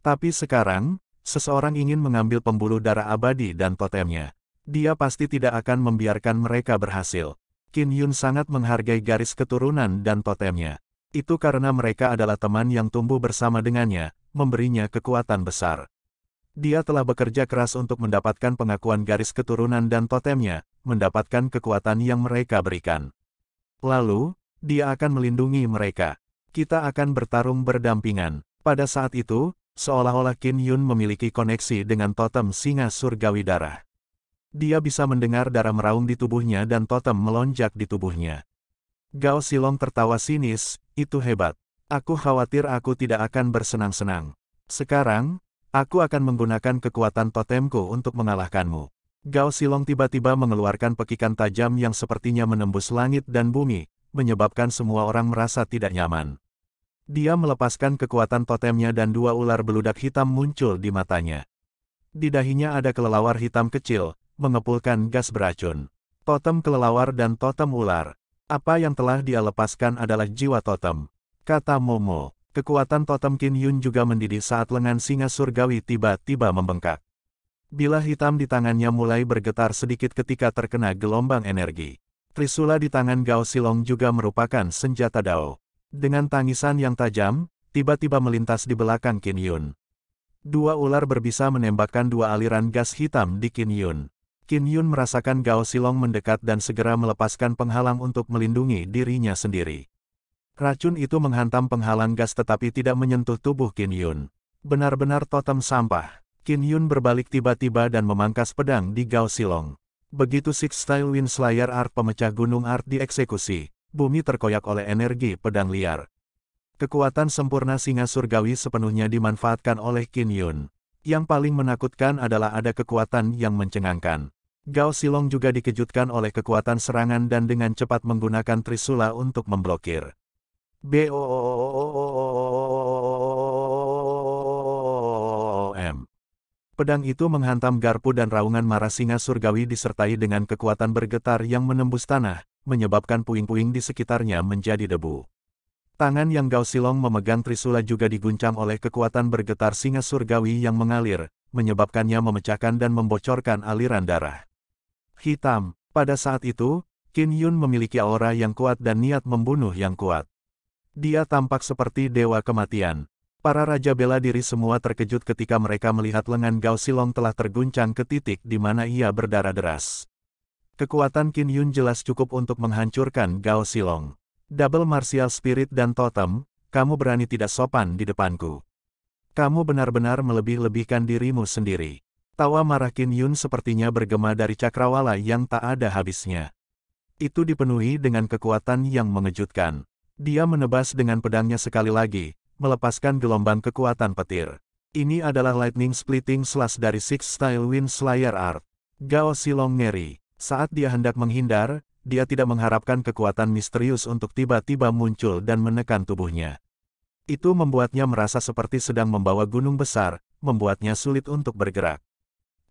Tapi sekarang, seseorang ingin mengambil pembuluh darah abadi dan totemnya. Dia pasti tidak akan membiarkan mereka berhasil. Qin Yun sangat menghargai garis keturunan dan totemnya. Itu karena mereka adalah teman yang tumbuh bersama dengannya, memberinya kekuatan besar. Dia telah bekerja keras untuk mendapatkan pengakuan garis keturunan dan totemnya, mendapatkan kekuatan yang mereka berikan. Lalu, dia akan melindungi mereka. Kita akan bertarung berdampingan. Pada saat itu, seolah-olah Qin Yun memiliki koneksi dengan totem singa surgawi darah. Dia bisa mendengar darah meraung di tubuhnya dan totem melonjak di tubuhnya. Gao Silong tertawa sinis, itu hebat. Aku khawatir aku tidak akan bersenang-senang. Sekarang, aku akan menggunakan kekuatan totemku untuk mengalahkanmu. Gao Silong tiba-tiba mengeluarkan pekikan tajam yang sepertinya menembus langit dan bumi, menyebabkan semua orang merasa tidak nyaman. Dia melepaskan kekuatan totemnya dan dua ular beludak hitam muncul di matanya. Di dahinya ada kelelawar hitam kecil, mengepulkan gas beracun. Totem kelelawar dan totem ular. Apa yang telah dia lepaskan adalah jiwa totem. Kata Momo, kekuatan totem Kin Yun juga mendidih saat lengan singa surgawi tiba-tiba membengkak. Bila hitam di tangannya mulai bergetar sedikit ketika terkena gelombang energi. Trisula di tangan Gao Silong juga merupakan senjata Dao. Dengan tangisan yang tajam, tiba-tiba melintas di belakang Qin Yun. Dua ular berbisa menembakkan dua aliran gas hitam di Qin Yun. Qin Yun merasakan Gao Silong mendekat dan segera melepaskan penghalang untuk melindungi dirinya sendiri. Racun itu menghantam penghalang gas tetapi tidak menyentuh tubuh Qin Yun. Benar-benar totem sampah. Qin Yun berbalik tiba-tiba dan memangkas pedang di Gao Silong. Begitu Six Style Wind Slayer Art pemecah gunung Art dieksekusi, bumi terkoyak oleh energi pedang liar. Kekuatan sempurna singa surgawi sepenuhnya dimanfaatkan oleh Qin Yun. Yang paling menakutkan adalah ada kekuatan yang mencengangkan. Gao Silong juga dikejutkan oleh kekuatan serangan dan dengan cepat menggunakan trisula untuk memblokir. BOOOOOOO Pedang itu menghantam garpu dan raungan marah singa surgawi disertai dengan kekuatan bergetar yang menembus tanah, menyebabkan puing-puing di sekitarnya menjadi debu. Tangan yang Gao Silong memegang trisula juga diguncang oleh kekuatan bergetar singa surgawi yang mengalir, menyebabkannya memecahkan dan membocorkan aliran darah. Hitam, pada saat itu, Qin Yun memiliki aura yang kuat dan niat membunuh yang kuat. Dia tampak seperti dewa kematian, Para raja bela diri semua terkejut ketika mereka melihat lengan Gao Silong telah terguncang ke titik di mana ia berdarah deras. Kekuatan Qin Yun jelas cukup untuk menghancurkan Gao Silong. Double martial spirit dan totem, kamu berani tidak sopan di depanku. Kamu benar-benar melebih-lebihkan dirimu sendiri. Tawa marah Qin Yun sepertinya bergema dari cakrawala yang tak ada habisnya. Itu dipenuhi dengan kekuatan yang mengejutkan. Dia menebas dengan pedangnya sekali lagi, melepaskan gelombang kekuatan petir. Ini adalah Lightning Splitting Slash dari Six Style Wind Slayer Art. Gao Silong ngeri. Saat dia hendak menghindar, dia tidak mengharapkan kekuatan misterius untuk tiba-tiba muncul dan menekan tubuhnya. Itu membuatnya merasa seperti sedang membawa gunung besar, membuatnya sulit untuk bergerak.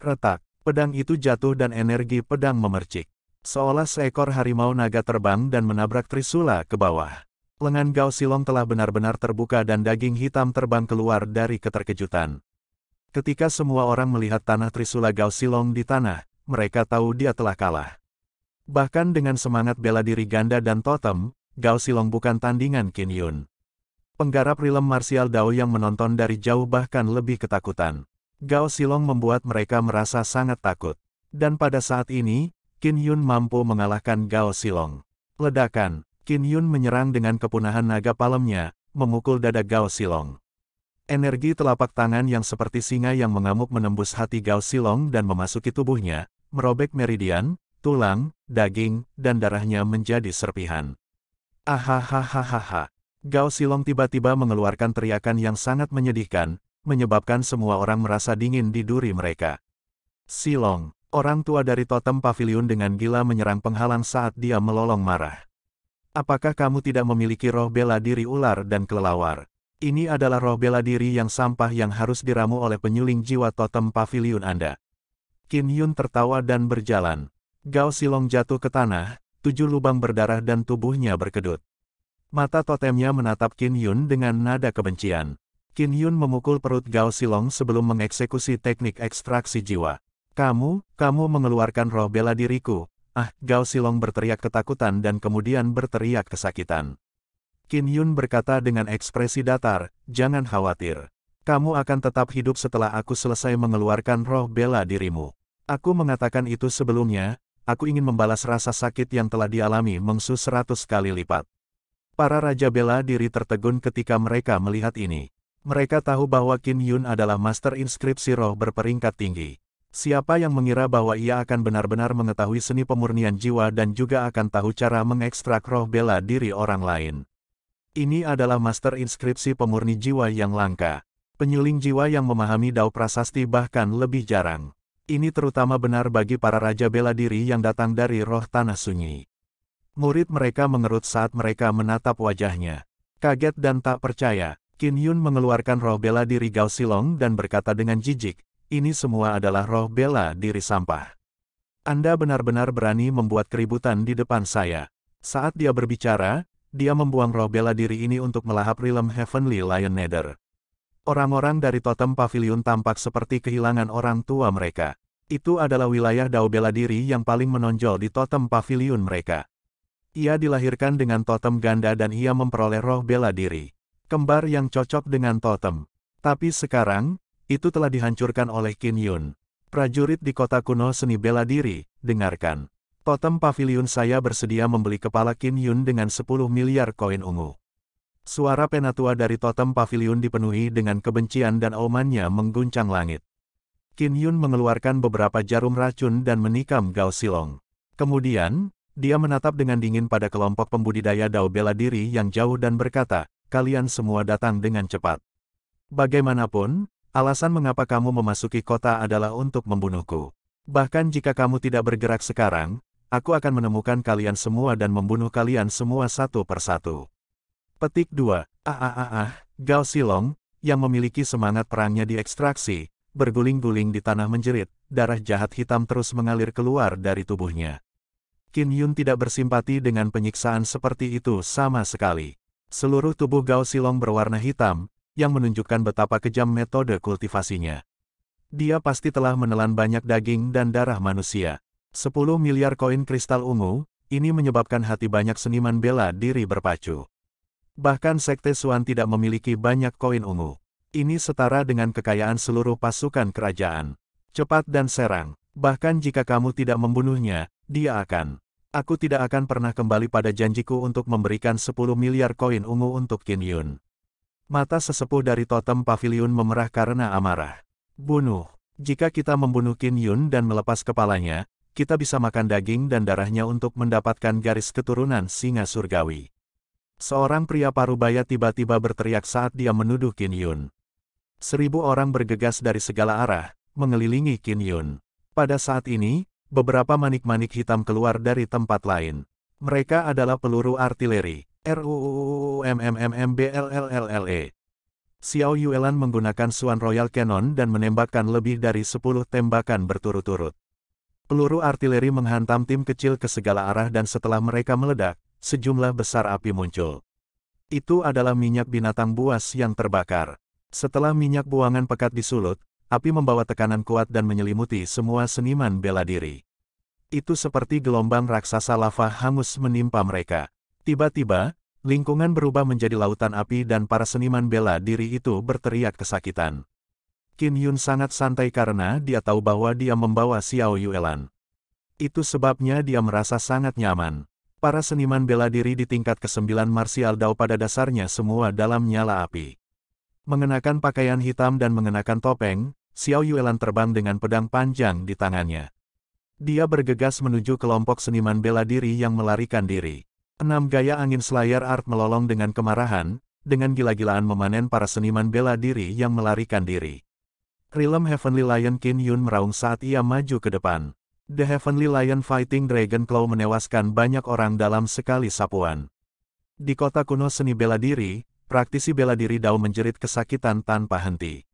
Retak, pedang itu jatuh dan energi pedang memercik. Seolah seekor harimau naga terbang dan menabrak Trisula ke bawah. Lengan Gao Silong telah benar-benar terbuka dan daging hitam terbang keluar dari keterkejutan. Ketika semua orang melihat tanah Trisula Gao Silong di tanah, mereka tahu dia telah kalah. Bahkan dengan semangat bela diri ganda dan totem, Gao Silong bukan tandingan Qin Yun. Penggarap rilem marsial Dao yang menonton dari jauh bahkan lebih ketakutan. Gao Silong membuat mereka merasa sangat takut. Dan pada saat ini, Qin Yun mampu mengalahkan Gao Silong. Ledakan, Qin Yun menyerang dengan kepunahan naga palemnya, memukul dada Gao Silong. Energi telapak tangan yang seperti singa yang mengamuk menembus hati Gao Silong dan memasuki tubuhnya, merobek meridian, tulang, daging, dan darahnya menjadi serpihan. Ahahahaha. Gao Silong tiba-tiba mengeluarkan teriakan yang sangat menyedihkan, menyebabkan semua orang merasa dingin di duri mereka. Silong, orang tua dari totem pavilion dengan gila menyerang penghalang saat dia melolong marah. Apakah kamu tidak memiliki roh bela diri ular dan kelelawar? Ini adalah roh bela diri yang sampah yang harus diramu oleh penyuling jiwa totem pavilion Anda. Qin Yun tertawa dan berjalan. Gao Silong jatuh ke tanah, tujuh lubang berdarah dan tubuhnya berkedut. Mata totemnya menatap Qin Yun dengan nada kebencian. Qin Yun memukul perut Gao Silong sebelum mengeksekusi teknik ekstraksi jiwa. Kamu, kamu mengeluarkan roh bela diriku, Ah, Gao Silong berteriak ketakutan dan kemudian berteriak kesakitan. Qin Yun berkata dengan ekspresi datar, jangan khawatir. Kamu akan tetap hidup setelah aku selesai mengeluarkan roh bela dirimu. Aku mengatakan itu sebelumnya, aku ingin membalas rasa sakit yang telah dialami Mengsu seratus kali lipat. Para Raja Bela diri tertegun ketika mereka melihat ini. Mereka tahu bahwa Qin Yun adalah master inskripsi roh berperingkat tinggi. Siapa yang mengira bahwa ia akan benar-benar mengetahui seni pemurnian jiwa dan juga akan tahu cara mengekstrak roh bela diri orang lain? Ini adalah master inskripsi pemurni jiwa yang langka. Penyuling jiwa yang memahami dao prasasti bahkan lebih jarang. Ini terutama benar bagi para raja bela diri yang datang dari roh tanah sunyi. Murid mereka mengerut saat mereka menatap wajahnya. Kaget dan tak percaya, Qin Yun mengeluarkan roh bela diri Gao Silong dan berkata dengan jijik, ini semua adalah roh bela diri sampah. Anda benar-benar berani membuat keributan di depan saya. Saat dia berbicara, dia membuang roh bela diri ini untuk melahap Rilem Heavenly Lion Nether. Orang-orang dari totem pavilion tampak seperti kehilangan orang tua mereka. Itu adalah wilayah dao bela diri yang paling menonjol di totem pavilion mereka. Ia dilahirkan dengan totem ganda dan ia memperoleh roh bela diri. Kembar yang cocok dengan totem. Tapi sekarang, itu telah dihancurkan oleh Qin Yun. Prajurit di kota kuno seni bela diri, dengarkan. Totem pavilion saya bersedia membeli kepala Qin Yun dengan 10 miliar koin ungu. Suara penatua dari totem pavilion dipenuhi dengan kebencian dan omannya mengguncang langit. Qin Yun mengeluarkan beberapa jarum racun dan menikam Gao Silong. Kemudian, dia menatap dengan dingin pada kelompok pembudidaya Dao bela diri yang jauh dan berkata, kalian semua datang dengan cepat. Bagaimanapun, Alasan mengapa kamu memasuki kota adalah untuk membunuhku. Bahkan jika kamu tidak bergerak sekarang, aku akan menemukan kalian semua dan membunuh kalian semua satu persatu. Petik 2. Ah ah ah ah, Gao Silong, yang memiliki semangat perangnya diekstraksi, berguling-guling di tanah menjerit, darah jahat hitam terus mengalir keluar dari tubuhnya. Qin Yun tidak bersimpati dengan penyiksaan seperti itu sama sekali. Seluruh tubuh Gao Silong berwarna hitam, yang menunjukkan betapa kejam metode kultivasinya. Dia pasti telah menelan banyak daging dan darah manusia. 10 miliar koin kristal ungu, ini menyebabkan hati banyak seniman bela diri berpacu. Bahkan Sekte Suan tidak memiliki banyak koin ungu. Ini setara dengan kekayaan seluruh pasukan kerajaan. Cepat dan serang. Bahkan jika kamu tidak membunuhnya, dia akan. Aku tidak akan pernah kembali pada janjiku untuk memberikan 10 miliar koin ungu untuk Kin Yun. Mata sesepuh dari totem pavilion memerah karena amarah. Bunuh. Jika kita membunuh Kin Yun dan melepas kepalanya, kita bisa makan daging dan darahnya untuk mendapatkan garis keturunan singa surgawi. Seorang pria parubaya tiba-tiba berteriak saat dia menuduh Kin Yun. Seribu orang bergegas dari segala arah, mengelilingi Kin Yun. Pada saat ini, beberapa manik-manik hitam keluar dari tempat lain. Mereka adalah peluru artileri, RUUMMMMBLLLLE. Xiao Yuelan menggunakan Suan Royal Cannon dan menembakkan lebih dari 10 tembakan berturut-turut. Peluru artileri menghantam tim kecil ke segala arah dan setelah mereka meledak, sejumlah besar api muncul. Itu adalah minyak binatang buas yang terbakar. Setelah minyak buangan pekat disulut, api membawa tekanan kuat dan menyelimuti semua seniman bela diri. Itu seperti gelombang raksasa lava hangus menimpa mereka. Tiba-tiba, lingkungan berubah menjadi lautan api dan para seniman bela diri itu berteriak kesakitan. Qin Yun sangat santai karena dia tahu bahwa dia membawa Xiao Yuelan. Itu sebabnya dia merasa sangat nyaman. Para seniman bela diri di tingkat ke-9 Martial Dao pada dasarnya semua dalam nyala api. Mengenakan pakaian hitam dan mengenakan topeng, Xiao Yuelan terbang dengan pedang panjang di tangannya. Dia bergegas menuju kelompok seniman bela diri yang melarikan diri. 6. Gaya angin selayar art melolong dengan kemarahan, dengan gila-gilaan memanen para seniman bela diri yang melarikan diri. Realm Heavenly Lion Kin Yun meraung saat ia maju ke depan. The Heavenly Lion Fighting Dragon Claw menewaskan banyak orang dalam sekali sapuan. Di kota kuno seni bela diri, praktisi bela diri Dao menjerit kesakitan tanpa henti.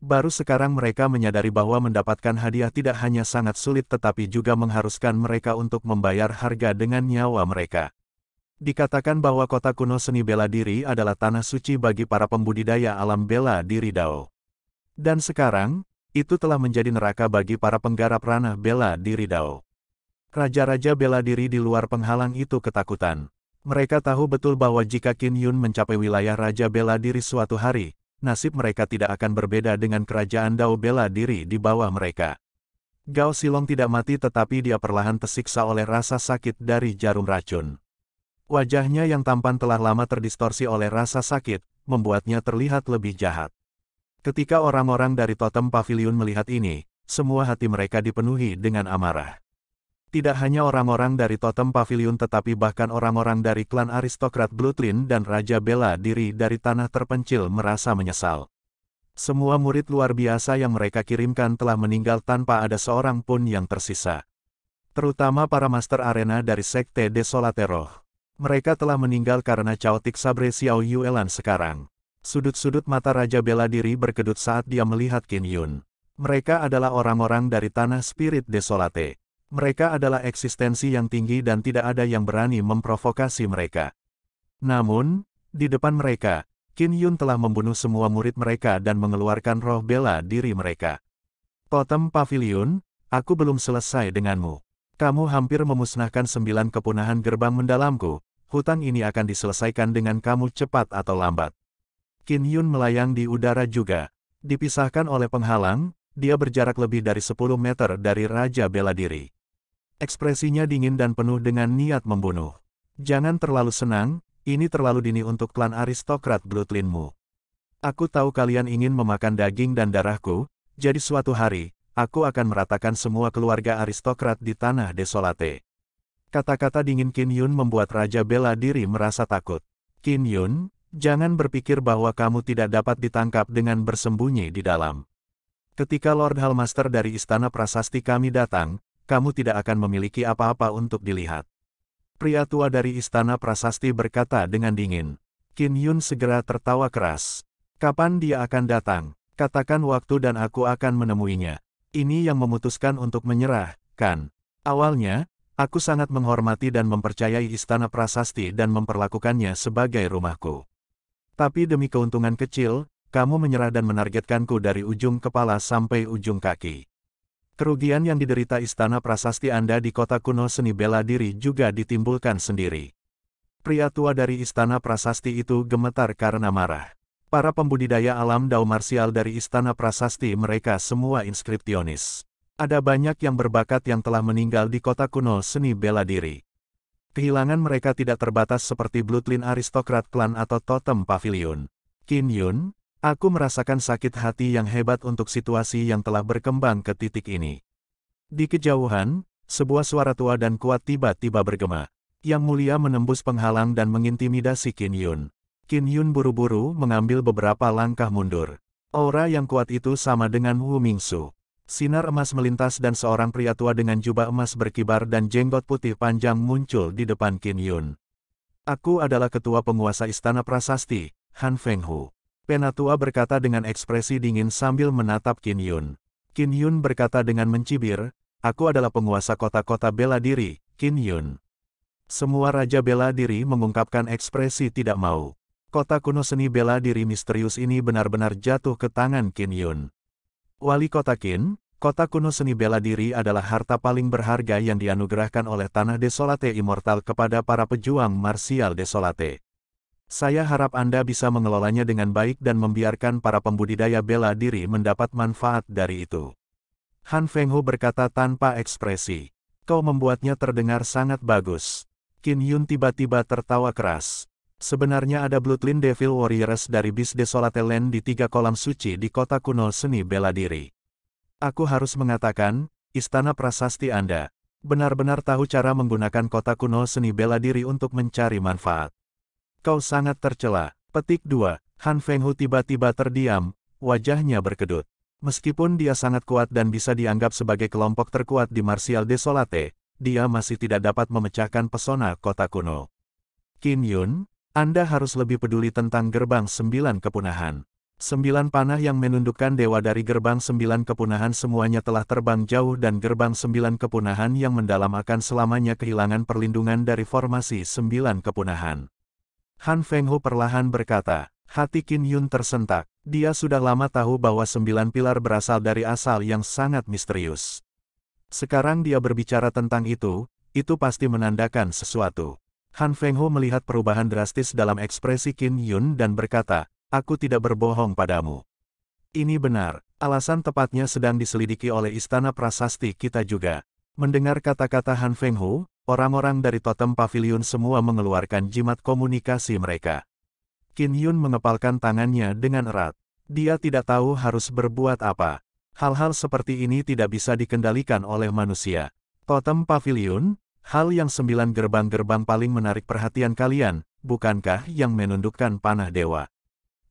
Baru sekarang mereka menyadari bahwa mendapatkan hadiah tidak hanya sangat sulit tetapi juga mengharuskan mereka untuk membayar harga dengan nyawa mereka. Dikatakan bahwa kota kuno seni bela diri adalah tanah suci bagi para pembudidaya alam bela diri Dao. Dan sekarang, itu telah menjadi neraka bagi para penggarap ranah bela diri Dao. Raja-raja bela diri di luar penghalang itu ketakutan. Mereka tahu betul bahwa jika Qin Yun mencapai wilayah raja bela diri suatu hari, nasib mereka tidak akan berbeda dengan kerajaan Dao bela diri di bawah mereka. Gao Silong tidak mati tetapi dia perlahan tersiksa oleh rasa sakit dari jarum racun. Wajahnya yang tampan telah lama terdistorsi oleh rasa sakit, membuatnya terlihat lebih jahat. Ketika orang-orang dari totem pavilion melihat ini, semua hati mereka dipenuhi dengan amarah. Tidak hanya orang-orang dari totem pavilion tetapi bahkan orang-orang dari klan aristokrat Blutlin dan Raja Bela diri dari tanah terpencil merasa menyesal. Semua murid luar biasa yang mereka kirimkan telah meninggal tanpa ada seorang pun yang tersisa. Terutama para master arena dari Sekte Desolateroh. Mereka telah meninggal karena caotik sabre Xiao Yuelan sekarang. Sudut-sudut mata Raja Bela Diri berkedut saat dia melihat Qin Yun. Mereka adalah orang-orang dari tanah spirit desolate. Mereka adalah eksistensi yang tinggi dan tidak ada yang berani memprovokasi mereka. Namun, di depan mereka, Qin Yun telah membunuh semua murid mereka dan mengeluarkan roh bela diri mereka. Potem Pavilion, aku belum selesai denganmu. Kamu hampir memusnahkan sembilan kepunahan gerbang mendalamku, hutang ini akan diselesaikan dengan kamu cepat atau lambat. Qin Yun melayang di udara juga. Dipisahkan oleh penghalang, dia berjarak lebih dari 10 meter dari Raja Bela Diri. Ekspresinya dingin dan penuh dengan niat membunuh. Jangan terlalu senang, ini terlalu dini untuk klan aristokrat Bloodlinmu. Aku tahu kalian ingin memakan daging dan darahku, jadi suatu hari, aku akan meratakan semua keluarga aristokrat di tanah desolate. Kata-kata dingin Qin Yun membuat Raja bela diri merasa takut. Qin Yun, jangan berpikir bahwa kamu tidak dapat ditangkap dengan bersembunyi di dalam. Ketika Lord Halmaster dari Istana Prasasti kami datang, kamu tidak akan memiliki apa-apa untuk dilihat. Pria tua dari Istana Prasasti berkata dengan dingin. Qin Yun segera tertawa keras. Kapan dia akan datang? Katakan waktu dan aku akan menemuinya ini yang memutuskan untuk menyerah, kan? Awalnya, aku sangat menghormati dan mempercayai istana prasasti dan memperlakukannya sebagai rumahku. Tapi demi keuntungan kecil, kamu menyerah dan menargetkanku dari ujung kepala sampai ujung kaki. Kerugian yang diderita istana prasasti Anda di kota kuno seni bela diri juga ditimbulkan sendiri. Pria tua dari istana prasasti itu gemetar karena marah. Para pembudidaya alam dao marsial dari Istana Prasasti mereka semua inskriptionis. Ada banyak yang berbakat yang telah meninggal di kota kuno seni bela diri. Kehilangan mereka tidak terbatas seperti Blutlin aristokrat klan atau totem pavilion. Kin Yun, aku merasakan sakit hati yang hebat untuk situasi yang telah berkembang ke titik ini. Di kejauhan, sebuah suara tua dan kuat tiba-tiba bergema. Yang mulia menembus penghalang dan mengintimidasi Kin Yun. Qin Yun buru-buru mengambil beberapa langkah mundur. Aura yang kuat itu sama dengan Wu Mingsu. Sinar emas melintas dan seorang pria tua dengan jubah emas berkibar dan jenggot putih panjang muncul di depan Qin Yun. Aku adalah ketua penguasa istana prasasti, Han Fenghu. Penatua berkata dengan ekspresi dingin sambil menatap Qin Yun. Qin Yun berkata dengan mencibir, Aku adalah penguasa kota-kota bela diri, Qin Yun. Semua raja bela diri mengungkapkan ekspresi tidak mau kota kuno seni bela diri misterius ini benar-benar jatuh ke tangan Qin Yun. Wali kota Qin, kota kuno seni bela diri adalah harta paling berharga yang dianugerahkan oleh Tanah Desolate Immortal kepada para pejuang marsial Desolate. Saya harap Anda bisa mengelolanya dengan baik dan membiarkan para pembudidaya bela diri mendapat manfaat dari itu. Han Fenghu berkata tanpa ekspresi. Kau membuatnya terdengar sangat bagus. Qin Yun tiba-tiba tertawa keras. Sebenarnya ada Bloodline Devil Warriors dari bis Desolate Land di tiga kolam suci di kota kuno seni bela diri. Aku harus mengatakan, istana prasasti Anda, benar-benar tahu cara menggunakan kota kuno seni bela diri untuk mencari manfaat. Kau sangat tercela. Petik 2. Han Fenghu tiba-tiba terdiam, wajahnya berkedut. Meskipun dia sangat kuat dan bisa dianggap sebagai kelompok terkuat di Martial Desolate, dia masih tidak dapat memecahkan pesona kota kuno. Qin Yun, anda harus lebih peduli tentang gerbang sembilan kepunahan. Sembilan panah yang menundukkan dewa dari gerbang sembilan kepunahan semuanya telah terbang jauh dan gerbang sembilan kepunahan yang mendalam akan selamanya kehilangan perlindungan dari formasi sembilan kepunahan. Han Fenghu perlahan berkata, hati Qin Yun tersentak. Dia sudah lama tahu bahwa sembilan pilar berasal dari asal yang sangat misterius. Sekarang dia berbicara tentang itu, itu pasti menandakan sesuatu. Han Fengho melihat perubahan drastis dalam ekspresi Qin Yun dan berkata, aku tidak berbohong padamu. Ini benar, alasan tepatnya sedang diselidiki oleh Istana Prasasti kita juga. Mendengar kata-kata Han Fenghu, orang-orang dari totem pavilion semua mengeluarkan jimat komunikasi mereka. Qin Yun mengepalkan tangannya dengan erat. Dia tidak tahu harus berbuat apa. Hal-hal seperti ini tidak bisa dikendalikan oleh manusia. Totem pavilion, Hal yang sembilan gerbang-gerbang paling menarik perhatian kalian, bukankah yang menundukkan panah dewa?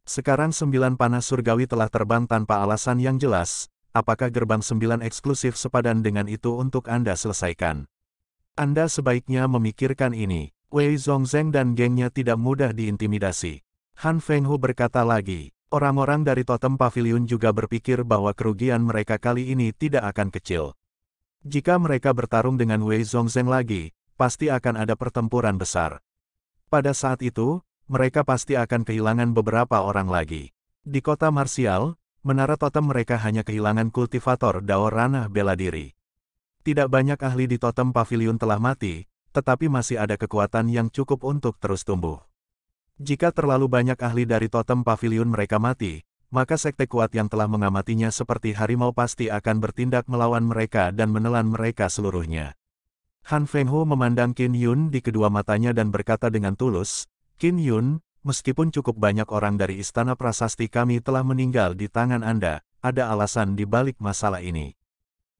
Sekarang sembilan panah surgawi telah terbang tanpa alasan yang jelas, apakah gerbang sembilan eksklusif sepadan dengan itu untuk Anda selesaikan? Anda sebaiknya memikirkan ini. Wei Zongzeng dan gengnya tidak mudah diintimidasi. Han Fenghu berkata lagi, orang-orang dari Totem Pavilion juga berpikir bahwa kerugian mereka kali ini tidak akan kecil. Jika mereka bertarung dengan Wei Zongzeng lagi, pasti akan ada pertempuran besar. Pada saat itu, mereka pasti akan kehilangan beberapa orang lagi. Di kota marsial, menara totem mereka hanya kehilangan kultivator Dao Ranah bela diri. Tidak banyak ahli di totem pavilion telah mati, tetapi masih ada kekuatan yang cukup untuk terus tumbuh. Jika terlalu banyak ahli dari totem pavilion mereka mati, maka sekte kuat yang telah mengamatinya seperti harimau pasti akan bertindak melawan mereka dan menelan mereka seluruhnya. Han Fenghu memandang Qin Yun di kedua matanya dan berkata dengan tulus, Qin Yun, meskipun cukup banyak orang dari istana prasasti kami telah meninggal di tangan Anda, ada alasan di balik masalah ini.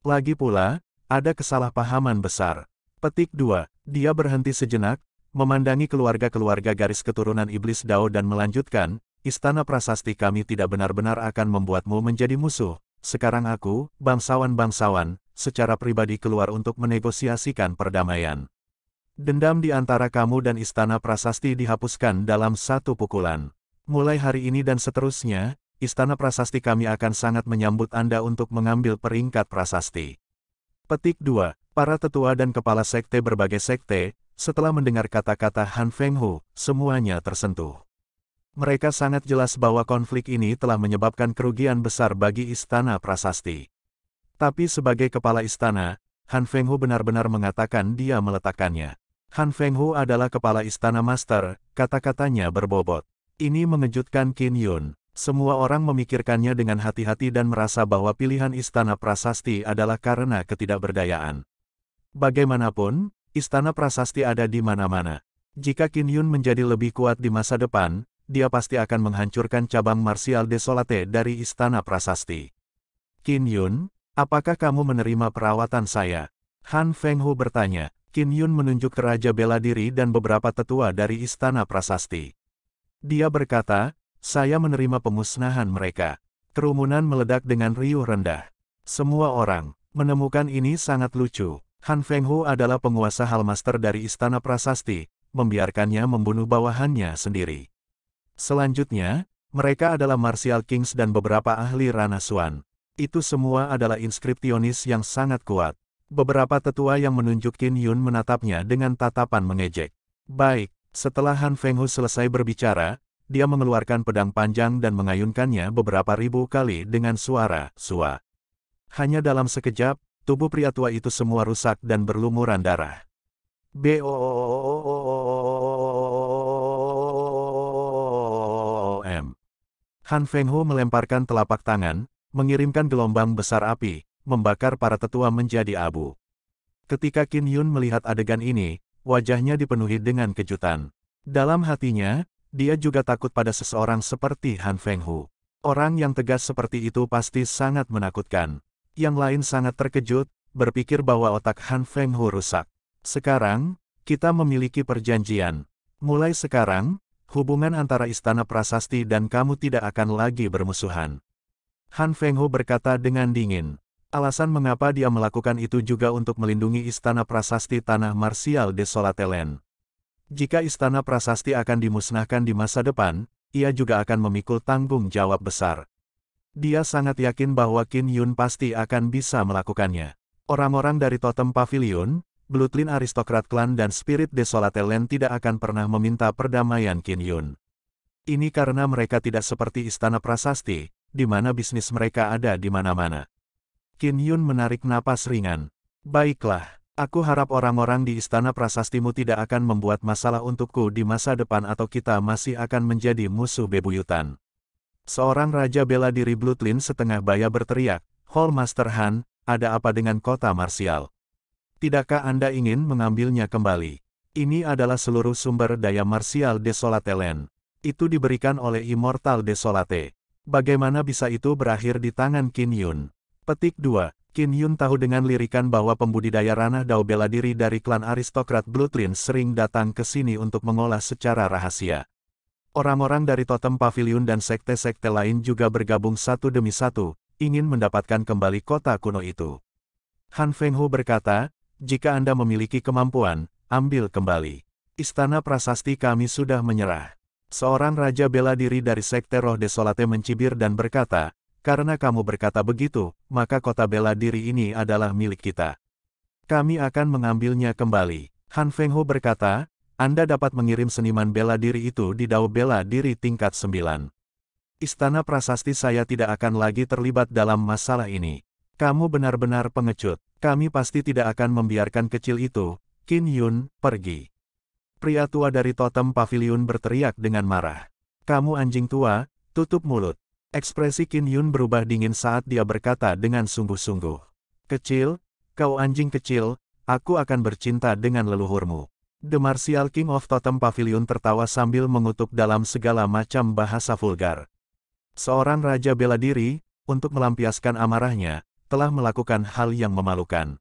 Lagi pula, ada kesalahpahaman besar. Petik 2. Dia berhenti sejenak, memandangi keluarga-keluarga garis keturunan iblis Dao dan melanjutkan, istana prasasti kami tidak benar-benar akan membuatmu menjadi musuh. Sekarang aku, bangsawan-bangsawan, secara pribadi keluar untuk menegosiasikan perdamaian. Dendam di antara kamu dan istana prasasti dihapuskan dalam satu pukulan. Mulai hari ini dan seterusnya, istana prasasti kami akan sangat menyambut Anda untuk mengambil peringkat prasasti. Petik 2. Para tetua dan kepala sekte berbagai sekte, setelah mendengar kata-kata Han Feng Hu, semuanya tersentuh. Mereka sangat jelas bahwa konflik ini telah menyebabkan kerugian besar bagi Istana Prasasti. Tapi sebagai kepala istana, Han Fenghu benar-benar mengatakan dia meletakkannya. Han Fenghu adalah kepala istana master, kata-katanya berbobot. Ini mengejutkan Qin Yun. Semua orang memikirkannya dengan hati-hati dan merasa bahwa pilihan Istana Prasasti adalah karena ketidakberdayaan. Bagaimanapun, Istana Prasasti ada di mana-mana. Jika Qin Yun menjadi lebih kuat di masa depan, dia pasti akan menghancurkan cabang Martial Desolate dari Istana Prasasti. Qin Yun, apakah kamu menerima perawatan saya? Han Fenghu bertanya. Qin Yun menunjuk ke Raja Bela Diri dan beberapa tetua dari Istana Prasasti. Dia berkata, saya menerima pemusnahan mereka. Kerumunan meledak dengan riuh rendah. Semua orang menemukan ini sangat lucu. Han Fenghu adalah penguasa Halmaster dari Istana Prasasti, membiarkannya membunuh bawahannya sendiri. Selanjutnya, mereka adalah Martial Kings dan beberapa ahli Rana Suan. Itu semua adalah inskriptionis yang sangat kuat. Beberapa tetua yang menunjuk Qin Yun menatapnya dengan tatapan mengejek. Baik, setelah Han Fenghu selesai berbicara, dia mengeluarkan pedang panjang dan mengayunkannya beberapa ribu kali dengan suara, sua. Hanya dalam sekejap, tubuh pria tua itu semua rusak dan berlumuran darah. Han Fengho melemparkan telapak tangan, mengirimkan gelombang besar api, membakar para tetua menjadi abu. Ketika Qin Yun melihat adegan ini, wajahnya dipenuhi dengan kejutan. Dalam hatinya, dia juga takut pada seseorang seperti Han Fenghu. Orang yang tegas seperti itu pasti sangat menakutkan. Yang lain sangat terkejut, berpikir bahwa otak Han Fenghu rusak. Sekarang, kita memiliki perjanjian. Mulai sekarang, hubungan antara istana prasasti dan kamu tidak akan lagi bermusuhan. Han Fengho berkata dengan dingin. Alasan mengapa dia melakukan itu juga untuk melindungi istana prasasti tanah Marsial de Solatelen. Jika istana prasasti akan dimusnahkan di masa depan, ia juga akan memikul tanggung jawab besar. Dia sangat yakin bahwa Qin Yun pasti akan bisa melakukannya. Orang-orang dari Totem Pavilion, Blutlin aristokrat klan dan spirit desolatelen tidak akan pernah meminta perdamaian Kin Yun. Ini karena mereka tidak seperti istana prasasti, di mana bisnis mereka ada di mana-mana. Kin Yun menarik napas ringan. Baiklah, aku harap orang-orang di istana prasastimu tidak akan membuat masalah untukku di masa depan atau kita masih akan menjadi musuh bebuyutan. Seorang raja bela diri Blutlin setengah baya berteriak, Hall Master Han, ada apa dengan kota Marsial? Tidakkah Anda ingin mengambilnya kembali? Ini adalah seluruh sumber daya marsial Land. Itu diberikan oleh Immortal Desolate. Bagaimana bisa itu berakhir di tangan Qin Yun? Petik 2. Qin Yun tahu dengan lirikan bahwa pembudidaya ranah dao bela diri dari klan aristokrat Blutlin sering datang ke sini untuk mengolah secara rahasia. Orang-orang dari Totem Pavilion dan sekte-sekte lain juga bergabung satu demi satu, ingin mendapatkan kembali kota kuno itu. Han Fenghu berkata, jika Anda memiliki kemampuan, ambil kembali. Istana prasasti kami sudah menyerah. Seorang raja bela diri dari sekte roh desolate mencibir dan berkata, karena kamu berkata begitu, maka kota bela diri ini adalah milik kita. Kami akan mengambilnya kembali. Han Fengho berkata, Anda dapat mengirim seniman bela diri itu di Dao Bela Diri tingkat 9. Istana prasasti saya tidak akan lagi terlibat dalam masalah ini. Kamu benar-benar pengecut. Kami pasti tidak akan membiarkan kecil itu, Qin Yun, pergi. Pria tua dari totem pavilion berteriak dengan marah. Kamu anjing tua, tutup mulut. Ekspresi Qin Yun berubah dingin saat dia berkata dengan sungguh-sungguh. Kecil, kau anjing kecil, aku akan bercinta dengan leluhurmu. The Martial King of Totem Pavilion tertawa sambil mengutuk dalam segala macam bahasa vulgar. Seorang raja bela diri, untuk melampiaskan amarahnya, telah melakukan hal yang memalukan.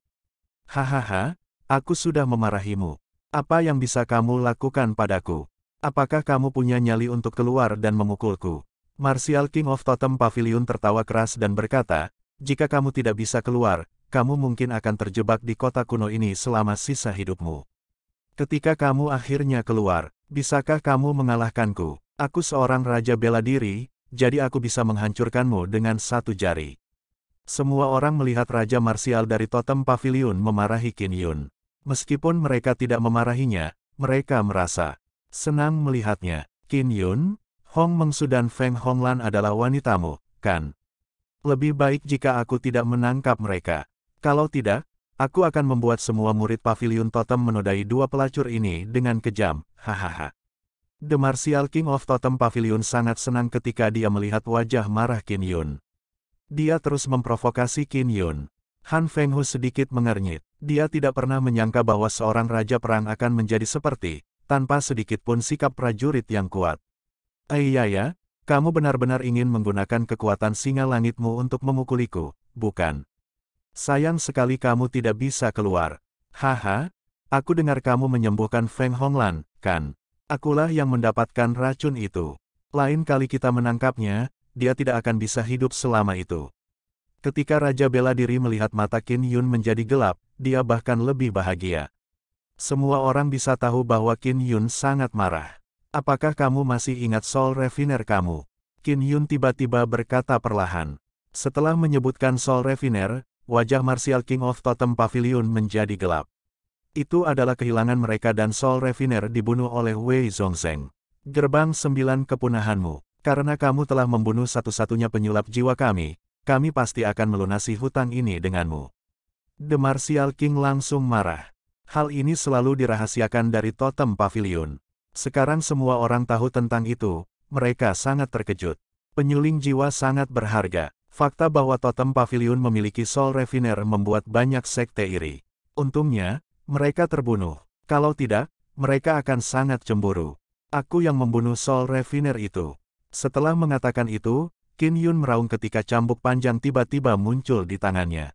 Hahaha, aku sudah memarahimu. Apa yang bisa kamu lakukan padaku? Apakah kamu punya nyali untuk keluar dan memukulku? Martial King of Totem Pavilion tertawa keras dan berkata, jika kamu tidak bisa keluar, kamu mungkin akan terjebak di kota kuno ini selama sisa hidupmu. Ketika kamu akhirnya keluar, bisakah kamu mengalahkanku? Aku seorang raja bela diri, jadi aku bisa menghancurkanmu dengan satu jari. Semua orang melihat Raja Marsial dari totem pavilion memarahi Qin Yun. Meskipun mereka tidak memarahinya, mereka merasa senang melihatnya. Qin Yun, Hong Mengsu dan Feng Honglan adalah wanitamu, kan? Lebih baik jika aku tidak menangkap mereka. Kalau tidak, aku akan membuat semua murid pavilion totem menodai dua pelacur ini dengan kejam, hahaha. The Martial King of Totem Pavilion sangat senang ketika dia melihat wajah marah Qin Yun. Dia terus memprovokasi Qin Yun. Han Fenghu sedikit mengernyit. Dia tidak pernah menyangka bahwa seorang raja perang akan menjadi seperti, tanpa sedikitpun sikap prajurit yang kuat. ya, kamu benar-benar ingin menggunakan kekuatan singa langitmu untuk memukuliku, bukan? Sayang sekali kamu tidak bisa keluar. Haha, aku dengar kamu menyembuhkan Feng Honglan, kan? Akulah yang mendapatkan racun itu. Lain kali kita menangkapnya, dia tidak akan bisa hidup selama itu. Ketika Raja bela diri melihat mata Qin Yun menjadi gelap, dia bahkan lebih bahagia. Semua orang bisa tahu bahwa Qin Yun sangat marah. Apakah kamu masih ingat Sol Refiner kamu? Qin Yun tiba-tiba berkata perlahan. Setelah menyebutkan Sol Refiner, wajah Martial King of Totem Pavilion menjadi gelap. Itu adalah kehilangan mereka dan Sol Refiner dibunuh oleh Wei Zongzeng. Gerbang sembilan kepunahanmu. Karena kamu telah membunuh satu-satunya penyulap jiwa kami, kami pasti akan melunasi hutang ini denganmu. The Martial King langsung marah. Hal ini selalu dirahasiakan dari totem pavilion. Sekarang semua orang tahu tentang itu, mereka sangat terkejut. Penyuling jiwa sangat berharga. Fakta bahwa totem pavilion memiliki soul refiner membuat banyak sekte iri. Untungnya, mereka terbunuh. Kalau tidak, mereka akan sangat cemburu. Aku yang membunuh soul refiner itu. Setelah mengatakan itu, Qin Yun meraung ketika cambuk panjang tiba-tiba muncul di tangannya.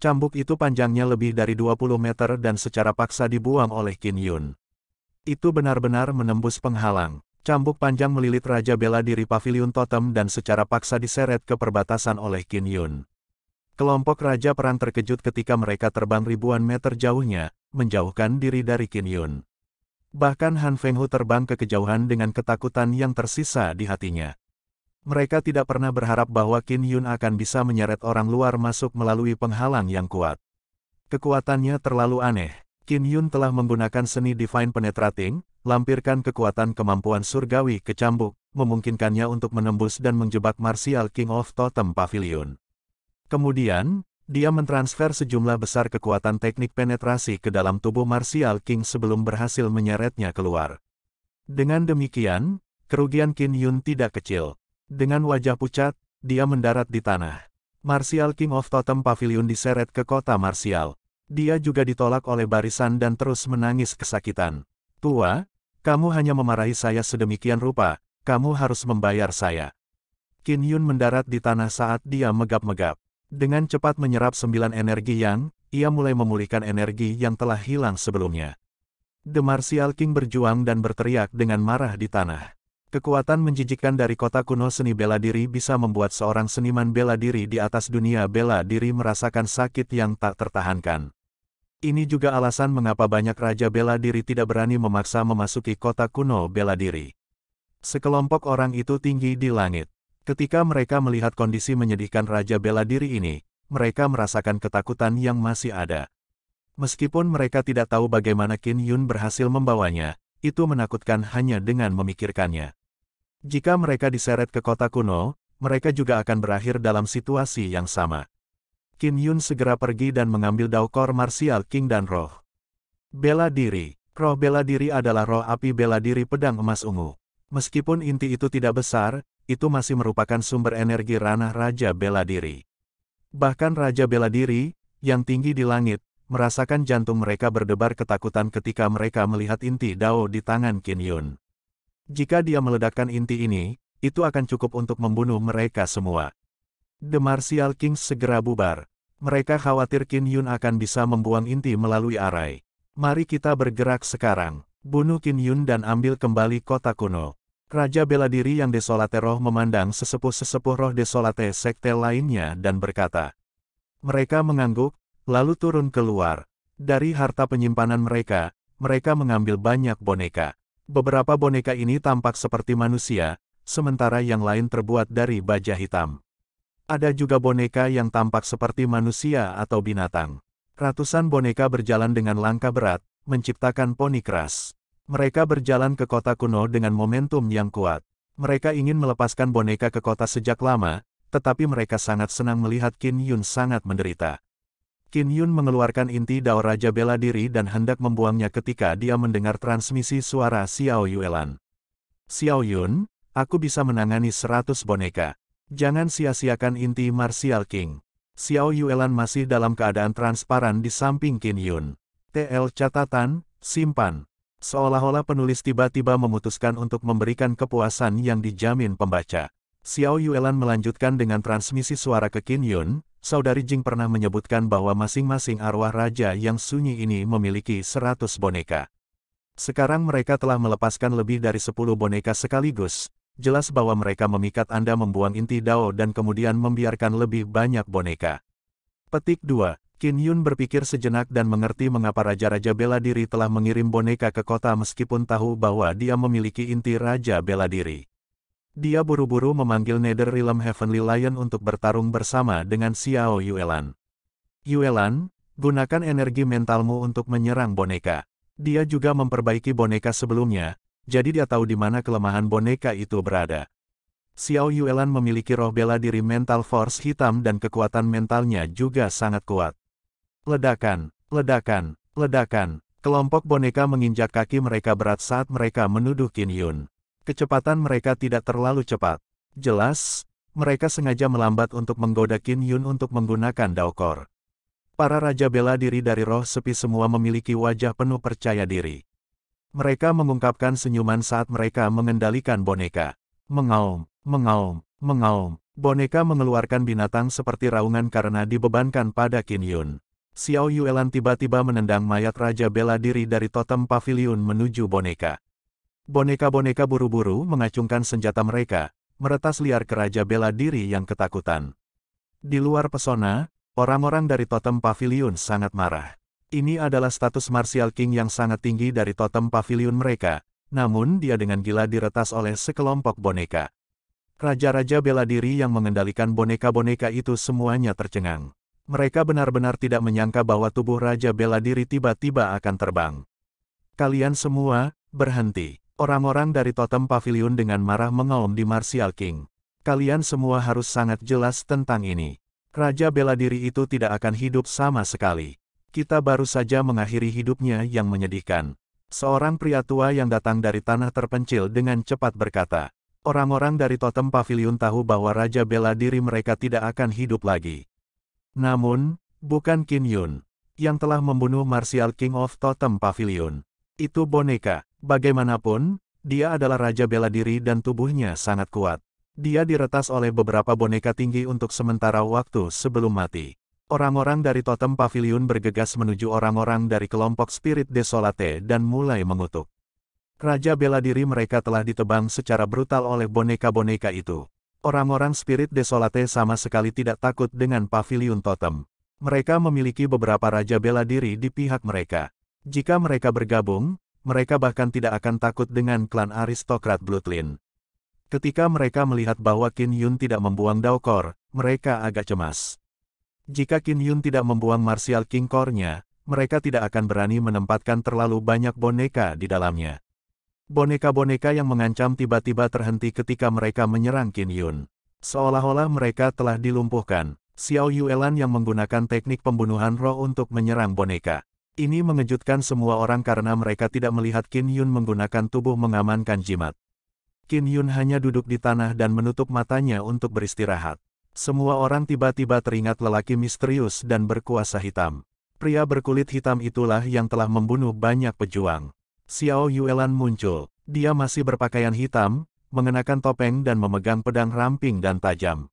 Cambuk itu panjangnya lebih dari 20 meter dan secara paksa dibuang oleh Qin Yun. Itu benar-benar menembus penghalang. Cambuk panjang melilit Raja Bela diri Pavilion Totem dan secara paksa diseret ke perbatasan oleh Qin Yun. Kelompok Raja Perang terkejut ketika mereka terbang ribuan meter jauhnya, menjauhkan diri dari Qin Yun. Bahkan Han Fenghu terbang ke kejauhan dengan ketakutan yang tersisa di hatinya. Mereka tidak pernah berharap bahwa Qin Yun akan bisa menyeret orang luar masuk melalui penghalang yang kuat. Kekuatannya terlalu aneh. Qin Yun telah menggunakan seni Divine Penetrating, lampirkan kekuatan kemampuan surgawi ke cambuk, memungkinkannya untuk menembus dan menjebak Martial King of Totem Pavilion. Kemudian, dia mentransfer sejumlah besar kekuatan teknik penetrasi ke dalam tubuh Martial King sebelum berhasil menyeretnya keluar. Dengan demikian, kerugian Qin Yun tidak kecil. Dengan wajah pucat, dia mendarat di tanah. Martial King of Totem Pavilion diseret ke kota Martial. Dia juga ditolak oleh barisan dan terus menangis kesakitan. Tua, kamu hanya memarahi saya sedemikian rupa, kamu harus membayar saya. Qin Yun mendarat di tanah saat dia megap-megap. Dengan cepat menyerap sembilan energi yang, ia mulai memulihkan energi yang telah hilang sebelumnya. The Martial King berjuang dan berteriak dengan marah di tanah. Kekuatan menjijikkan dari kota kuno seni bela diri bisa membuat seorang seniman bela diri di atas dunia bela diri merasakan sakit yang tak tertahankan. Ini juga alasan mengapa banyak raja bela diri tidak berani memaksa memasuki kota kuno bela diri. Sekelompok orang itu tinggi di langit. Ketika mereka melihat kondisi menyedihkan Raja Bela Diri ini, mereka merasakan ketakutan yang masih ada. Meskipun mereka tidak tahu bagaimana Qin Yun berhasil membawanya, itu menakutkan hanya dengan memikirkannya. Jika mereka diseret ke kota kuno, mereka juga akan berakhir dalam situasi yang sama. Qin Yun segera pergi dan mengambil daukor martial King dan roh. Bela diri Roh bela diri adalah roh api bela diri pedang emas ungu. Meskipun inti itu tidak besar, itu masih merupakan sumber energi ranah Raja Bela Diri. Bahkan Raja Bela Diri, yang tinggi di langit, merasakan jantung mereka berdebar ketakutan ketika mereka melihat inti Dao di tangan Qin Yun. Jika dia meledakkan inti ini, itu akan cukup untuk membunuh mereka semua. The Martial Kings segera bubar. Mereka khawatir Qin Yun akan bisa membuang inti melalui arai. Mari kita bergerak sekarang. Bunuh Qin Yun dan ambil kembali kota kuno. Raja bela diri yang desolate roh memandang sesepuh-sesepuh roh desolate sekte lainnya dan berkata. Mereka mengangguk, lalu turun keluar. Dari harta penyimpanan mereka, mereka mengambil banyak boneka. Beberapa boneka ini tampak seperti manusia, sementara yang lain terbuat dari baja hitam. Ada juga boneka yang tampak seperti manusia atau binatang. Ratusan boneka berjalan dengan langkah berat, menciptakan poni keras. Mereka berjalan ke kota kuno dengan momentum yang kuat. Mereka ingin melepaskan boneka ke kota sejak lama, tetapi mereka sangat senang melihat Qin Yun sangat menderita. Qin Yun mengeluarkan inti Dao Raja bela diri dan hendak membuangnya ketika dia mendengar transmisi suara Xiao Yuelan. Xiao Yun, aku bisa menangani seratus boneka. Jangan sia-siakan inti Martial King. Xiao Yuelan masih dalam keadaan transparan di samping Qin Yun. TL catatan, simpan. Seolah-olah penulis tiba-tiba memutuskan untuk memberikan kepuasan yang dijamin pembaca. Xiao Yuelan melanjutkan dengan transmisi suara ke Qin Yun, saudari Jing pernah menyebutkan bahwa masing-masing arwah raja yang sunyi ini memiliki 100 boneka. Sekarang mereka telah melepaskan lebih dari 10 boneka sekaligus, jelas bahwa mereka memikat Anda membuang inti dao dan kemudian membiarkan lebih banyak boneka. Petik 2. Qin Yun berpikir sejenak dan mengerti mengapa Raja-Raja Bela Diri telah mengirim boneka ke kota meskipun tahu bahwa dia memiliki inti Raja Bela Diri. Dia buru-buru memanggil Nether Realm Heavenly Lion untuk bertarung bersama dengan Xiao Yuelan. Yuelan, gunakan energi mentalmu untuk menyerang boneka. Dia juga memperbaiki boneka sebelumnya, jadi dia tahu di mana kelemahan boneka itu berada. Xiao Yuelan memiliki roh bela diri mental force hitam dan kekuatan mentalnya juga sangat kuat. Ledakan, ledakan, ledakan. Kelompok boneka menginjak kaki mereka berat saat mereka menuduh Kin Yun. Kecepatan mereka tidak terlalu cepat. Jelas, mereka sengaja melambat untuk menggoda Kin Yun untuk menggunakan daokor. Para raja bela diri dari roh sepi semua memiliki wajah penuh percaya diri. Mereka mengungkapkan senyuman saat mereka mengendalikan boneka. Mengaum, mengaum, mengaum. Boneka mengeluarkan binatang seperti raungan karena dibebankan pada Kin Yun. Xiao Yuelan tiba-tiba menendang mayat Raja bela diri dari totem pavilion menuju boneka. Boneka-boneka buru-buru mengacungkan senjata mereka, meretas liar ke Raja bela diri yang ketakutan. Di luar pesona, orang-orang dari totem pavilion sangat marah. Ini adalah status Martial King yang sangat tinggi dari totem pavilion mereka, namun dia dengan gila diretas oleh sekelompok boneka. Raja-raja bela diri yang mengendalikan boneka-boneka itu semuanya tercengang. Mereka benar-benar tidak menyangka bahwa tubuh Raja Bela Diri tiba-tiba akan terbang. Kalian semua, berhenti. Orang-orang dari totem pavilion dengan marah mengaum di Martial King. Kalian semua harus sangat jelas tentang ini. Raja Bela Diri itu tidak akan hidup sama sekali. Kita baru saja mengakhiri hidupnya yang menyedihkan. Seorang pria tua yang datang dari tanah terpencil dengan cepat berkata, Orang-orang dari totem pavilion tahu bahwa Raja Bela Diri mereka tidak akan hidup lagi. Namun, bukan Kin Yun, yang telah membunuh Martial King of Totem Pavilion. Itu boneka. Bagaimanapun, dia adalah raja bela diri dan tubuhnya sangat kuat. Dia diretas oleh beberapa boneka tinggi untuk sementara waktu sebelum mati. Orang-orang dari totem pavilion bergegas menuju orang-orang dari kelompok spirit desolate dan mulai mengutuk. Raja bela diri mereka telah ditebang secara brutal oleh boneka-boneka itu. Orang-orang spirit desolate sama sekali tidak takut dengan pavilion totem. Mereka memiliki beberapa raja bela diri di pihak mereka. Jika mereka bergabung, mereka bahkan tidak akan takut dengan klan aristokrat Blutlin. Ketika mereka melihat bahwa Qin Yun tidak membuang Daokor, mereka agak cemas. Jika Qin Yun tidak membuang Martial King Kornya, mereka tidak akan berani menempatkan terlalu banyak boneka di dalamnya. Boneka-boneka yang mengancam tiba-tiba terhenti ketika mereka menyerang Qin Yun. Seolah-olah mereka telah dilumpuhkan, Xiao Yuelan yang menggunakan teknik pembunuhan roh untuk menyerang boneka. Ini mengejutkan semua orang karena mereka tidak melihat Qin Yun menggunakan tubuh mengamankan jimat. Qin Yun hanya duduk di tanah dan menutup matanya untuk beristirahat. Semua orang tiba-tiba teringat lelaki misterius dan berkuasa hitam. Pria berkulit hitam itulah yang telah membunuh banyak pejuang. Xiao Yuelan muncul. Dia masih berpakaian hitam, mengenakan topeng dan memegang pedang ramping dan tajam.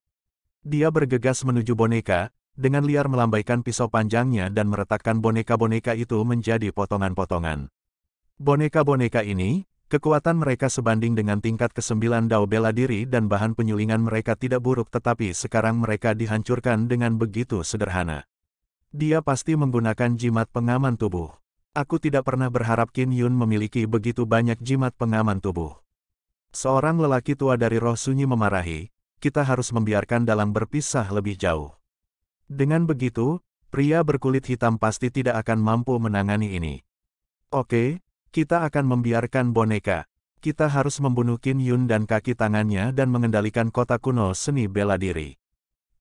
Dia bergegas menuju boneka, dengan liar melambaikan pisau panjangnya dan meretakkan boneka-boneka itu menjadi potongan-potongan. Boneka-boneka ini, kekuatan mereka sebanding dengan tingkat kesembilan dao bela diri dan bahan penyulingan mereka tidak buruk tetapi sekarang mereka dihancurkan dengan begitu sederhana. Dia pasti menggunakan jimat pengaman tubuh. Aku tidak pernah berharap Qin Yun memiliki begitu banyak jimat pengaman tubuh. Seorang lelaki tua dari roh sunyi memarahi, kita harus membiarkan dalang berpisah lebih jauh. Dengan begitu, pria berkulit hitam pasti tidak akan mampu menangani ini. Oke, kita akan membiarkan boneka. Kita harus membunuh Qin Yun dan kaki tangannya dan mengendalikan kota kuno seni bela diri.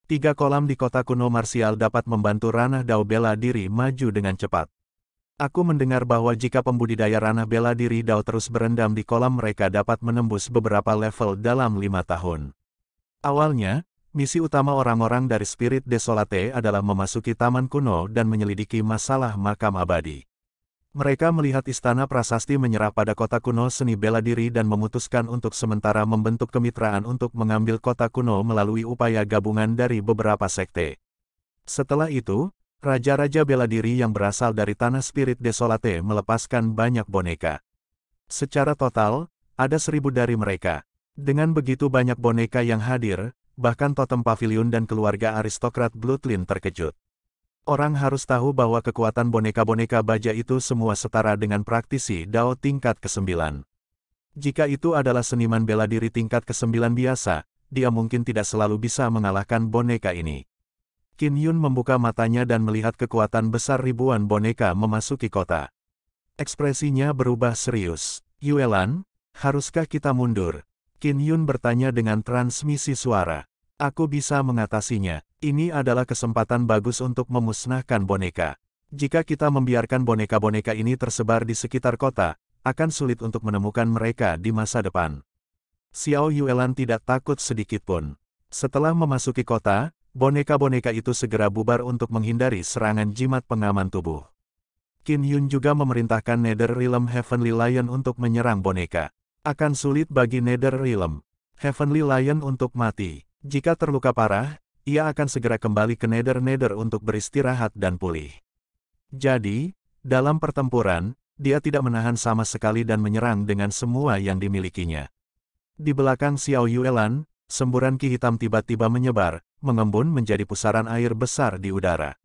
Tiga kolam di kota kuno marsial dapat membantu ranah Dao bela diri maju dengan cepat. Aku mendengar bahwa jika pembudidaya ranah bela diri Dao terus berendam di kolam mereka dapat menembus beberapa level dalam lima tahun. Awalnya, misi utama orang-orang dari Spirit Desolate adalah memasuki taman kuno dan menyelidiki masalah makam abadi. Mereka melihat istana prasasti menyerah pada kota kuno seni bela diri dan memutuskan untuk sementara membentuk kemitraan untuk mengambil kota kuno melalui upaya gabungan dari beberapa sekte. Setelah itu, Raja-raja bela diri yang berasal dari tanah spirit desolate melepaskan banyak boneka. Secara total, ada seribu dari mereka. Dengan begitu banyak boneka yang hadir, bahkan totem pavilion dan keluarga aristokrat Blutlin terkejut. Orang harus tahu bahwa kekuatan boneka-boneka baja itu semua setara dengan praktisi Dao tingkat ke-9. Jika itu adalah seniman bela diri tingkat ke-9 biasa, dia mungkin tidak selalu bisa mengalahkan boneka ini. Kin Yun membuka matanya dan melihat kekuatan besar ribuan boneka memasuki kota. Ekspresinya berubah serius. Yuelan, haruskah kita mundur? Kin Yun bertanya dengan transmisi suara. Aku bisa mengatasinya. Ini adalah kesempatan bagus untuk memusnahkan boneka. Jika kita membiarkan boneka-boneka ini tersebar di sekitar kota, akan sulit untuk menemukan mereka di masa depan. Xiao Yuelan tidak takut sedikitpun. Setelah memasuki kota, boneka-boneka itu segera bubar untuk menghindari serangan jimat pengaman tubuh. Qin Yun juga memerintahkan Nether Realm Heavenly Lion untuk menyerang boneka. Akan sulit bagi Nether Realm Heavenly Lion untuk mati. Jika terluka parah, ia akan segera kembali ke Nether-Nether untuk beristirahat dan pulih. Jadi, dalam pertempuran, dia tidak menahan sama sekali dan menyerang dengan semua yang dimilikinya. Di belakang Xiao Yuelan, Semburan ki hitam tiba-tiba menyebar, mengembun menjadi pusaran air besar di udara.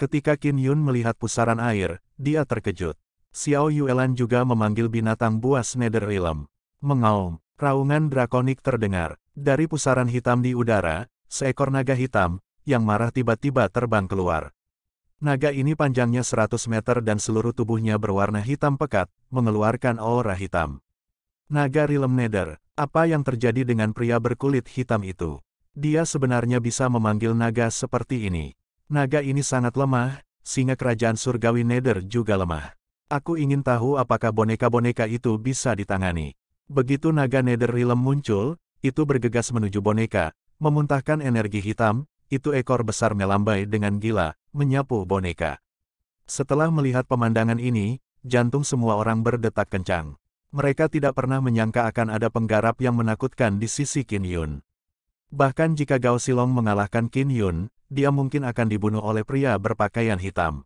Ketika Qin Yun melihat pusaran air, dia terkejut. Xiao Yuelan juga memanggil binatang buas Realm. Mengaum, raungan drakonik terdengar. Dari pusaran hitam di udara, seekor naga hitam, yang marah tiba-tiba terbang keluar. Naga ini panjangnya 100 meter dan seluruh tubuhnya berwarna hitam pekat, mengeluarkan aura hitam. Naga Neder, apa yang terjadi dengan pria berkulit hitam itu? Dia sebenarnya bisa memanggil naga seperti ini. Naga ini sangat lemah, singa kerajaan surgawi Neder juga lemah. Aku ingin tahu apakah boneka-boneka itu bisa ditangani. Begitu naga Neder Rilem muncul, itu bergegas menuju boneka, memuntahkan energi hitam, itu ekor besar melambai dengan gila, menyapu boneka. Setelah melihat pemandangan ini, jantung semua orang berdetak kencang. Mereka tidak pernah menyangka akan ada penggarap yang menakutkan di sisi Qin Yun. Bahkan jika Gao Silong mengalahkan Qin Yun, dia mungkin akan dibunuh oleh pria berpakaian hitam.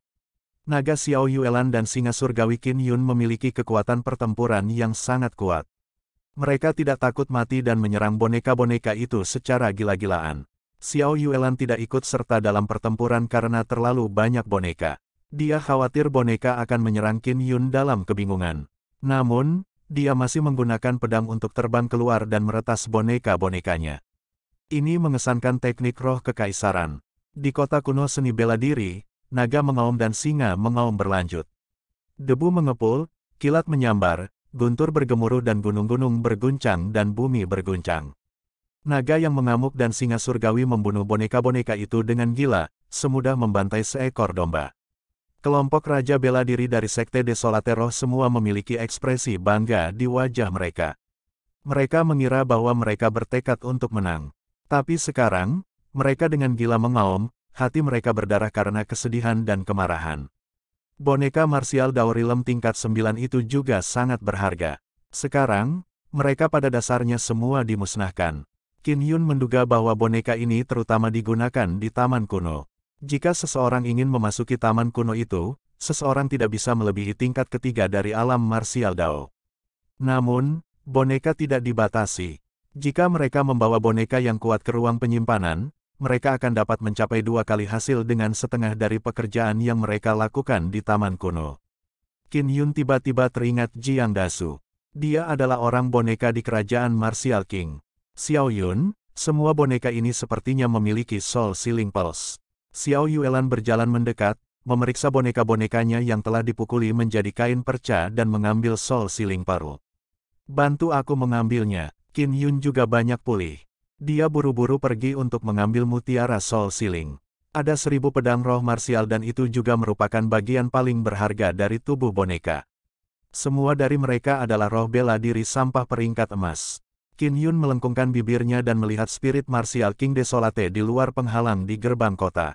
Naga Xiao Yuelan dan singa surgawi Qin Yun memiliki kekuatan pertempuran yang sangat kuat. Mereka tidak takut mati dan menyerang boneka-boneka itu secara gila-gilaan. Xiao Yuelan tidak ikut serta dalam pertempuran karena terlalu banyak boneka. Dia khawatir boneka akan menyerang Qin Yun dalam kebingungan. Namun, dia masih menggunakan pedang untuk terbang keluar dan meretas boneka-bonekanya. Ini mengesankan teknik roh kekaisaran. Di kota kuno seni bela diri, naga mengaum dan singa mengaum berlanjut. Debu mengepul, kilat menyambar, guntur bergemuruh dan gunung-gunung berguncang dan bumi berguncang. Naga yang mengamuk dan singa surgawi membunuh boneka-boneka itu dengan gila, semudah membantai seekor domba. Kelompok Raja Bela Diri dari Sekte Desolate Roh semua memiliki ekspresi bangga di wajah mereka. Mereka mengira bahwa mereka bertekad untuk menang. Tapi sekarang, mereka dengan gila mengaum, hati mereka berdarah karena kesedihan dan kemarahan. Boneka martial Daurilem tingkat 9 itu juga sangat berharga. Sekarang, mereka pada dasarnya semua dimusnahkan. Kin Yun menduga bahwa boneka ini terutama digunakan di taman kuno. Jika seseorang ingin memasuki taman kuno itu, seseorang tidak bisa melebihi tingkat ketiga dari alam martial Dao. Namun, boneka tidak dibatasi. Jika mereka membawa boneka yang kuat ke ruang penyimpanan, mereka akan dapat mencapai dua kali hasil dengan setengah dari pekerjaan yang mereka lakukan di taman kuno. Qin Yun tiba-tiba teringat Jiang Dasu. Dia adalah orang boneka di kerajaan Martial King. Xiao Yun, semua boneka ini sepertinya memiliki soul sealing pulse. Xiao Yuelan berjalan mendekat, memeriksa boneka-bonekanya yang telah dipukuli menjadi kain perca dan mengambil sol siling paru. Bantu aku mengambilnya, Qin Yun juga banyak pulih. Dia buru-buru pergi untuk mengambil mutiara sol siling. Ada seribu pedang roh marsial dan itu juga merupakan bagian paling berharga dari tubuh boneka. Semua dari mereka adalah roh bela diri sampah peringkat emas. Qin Yun melengkungkan bibirnya dan melihat spirit marsial King Desolate di luar penghalang di gerbang kota.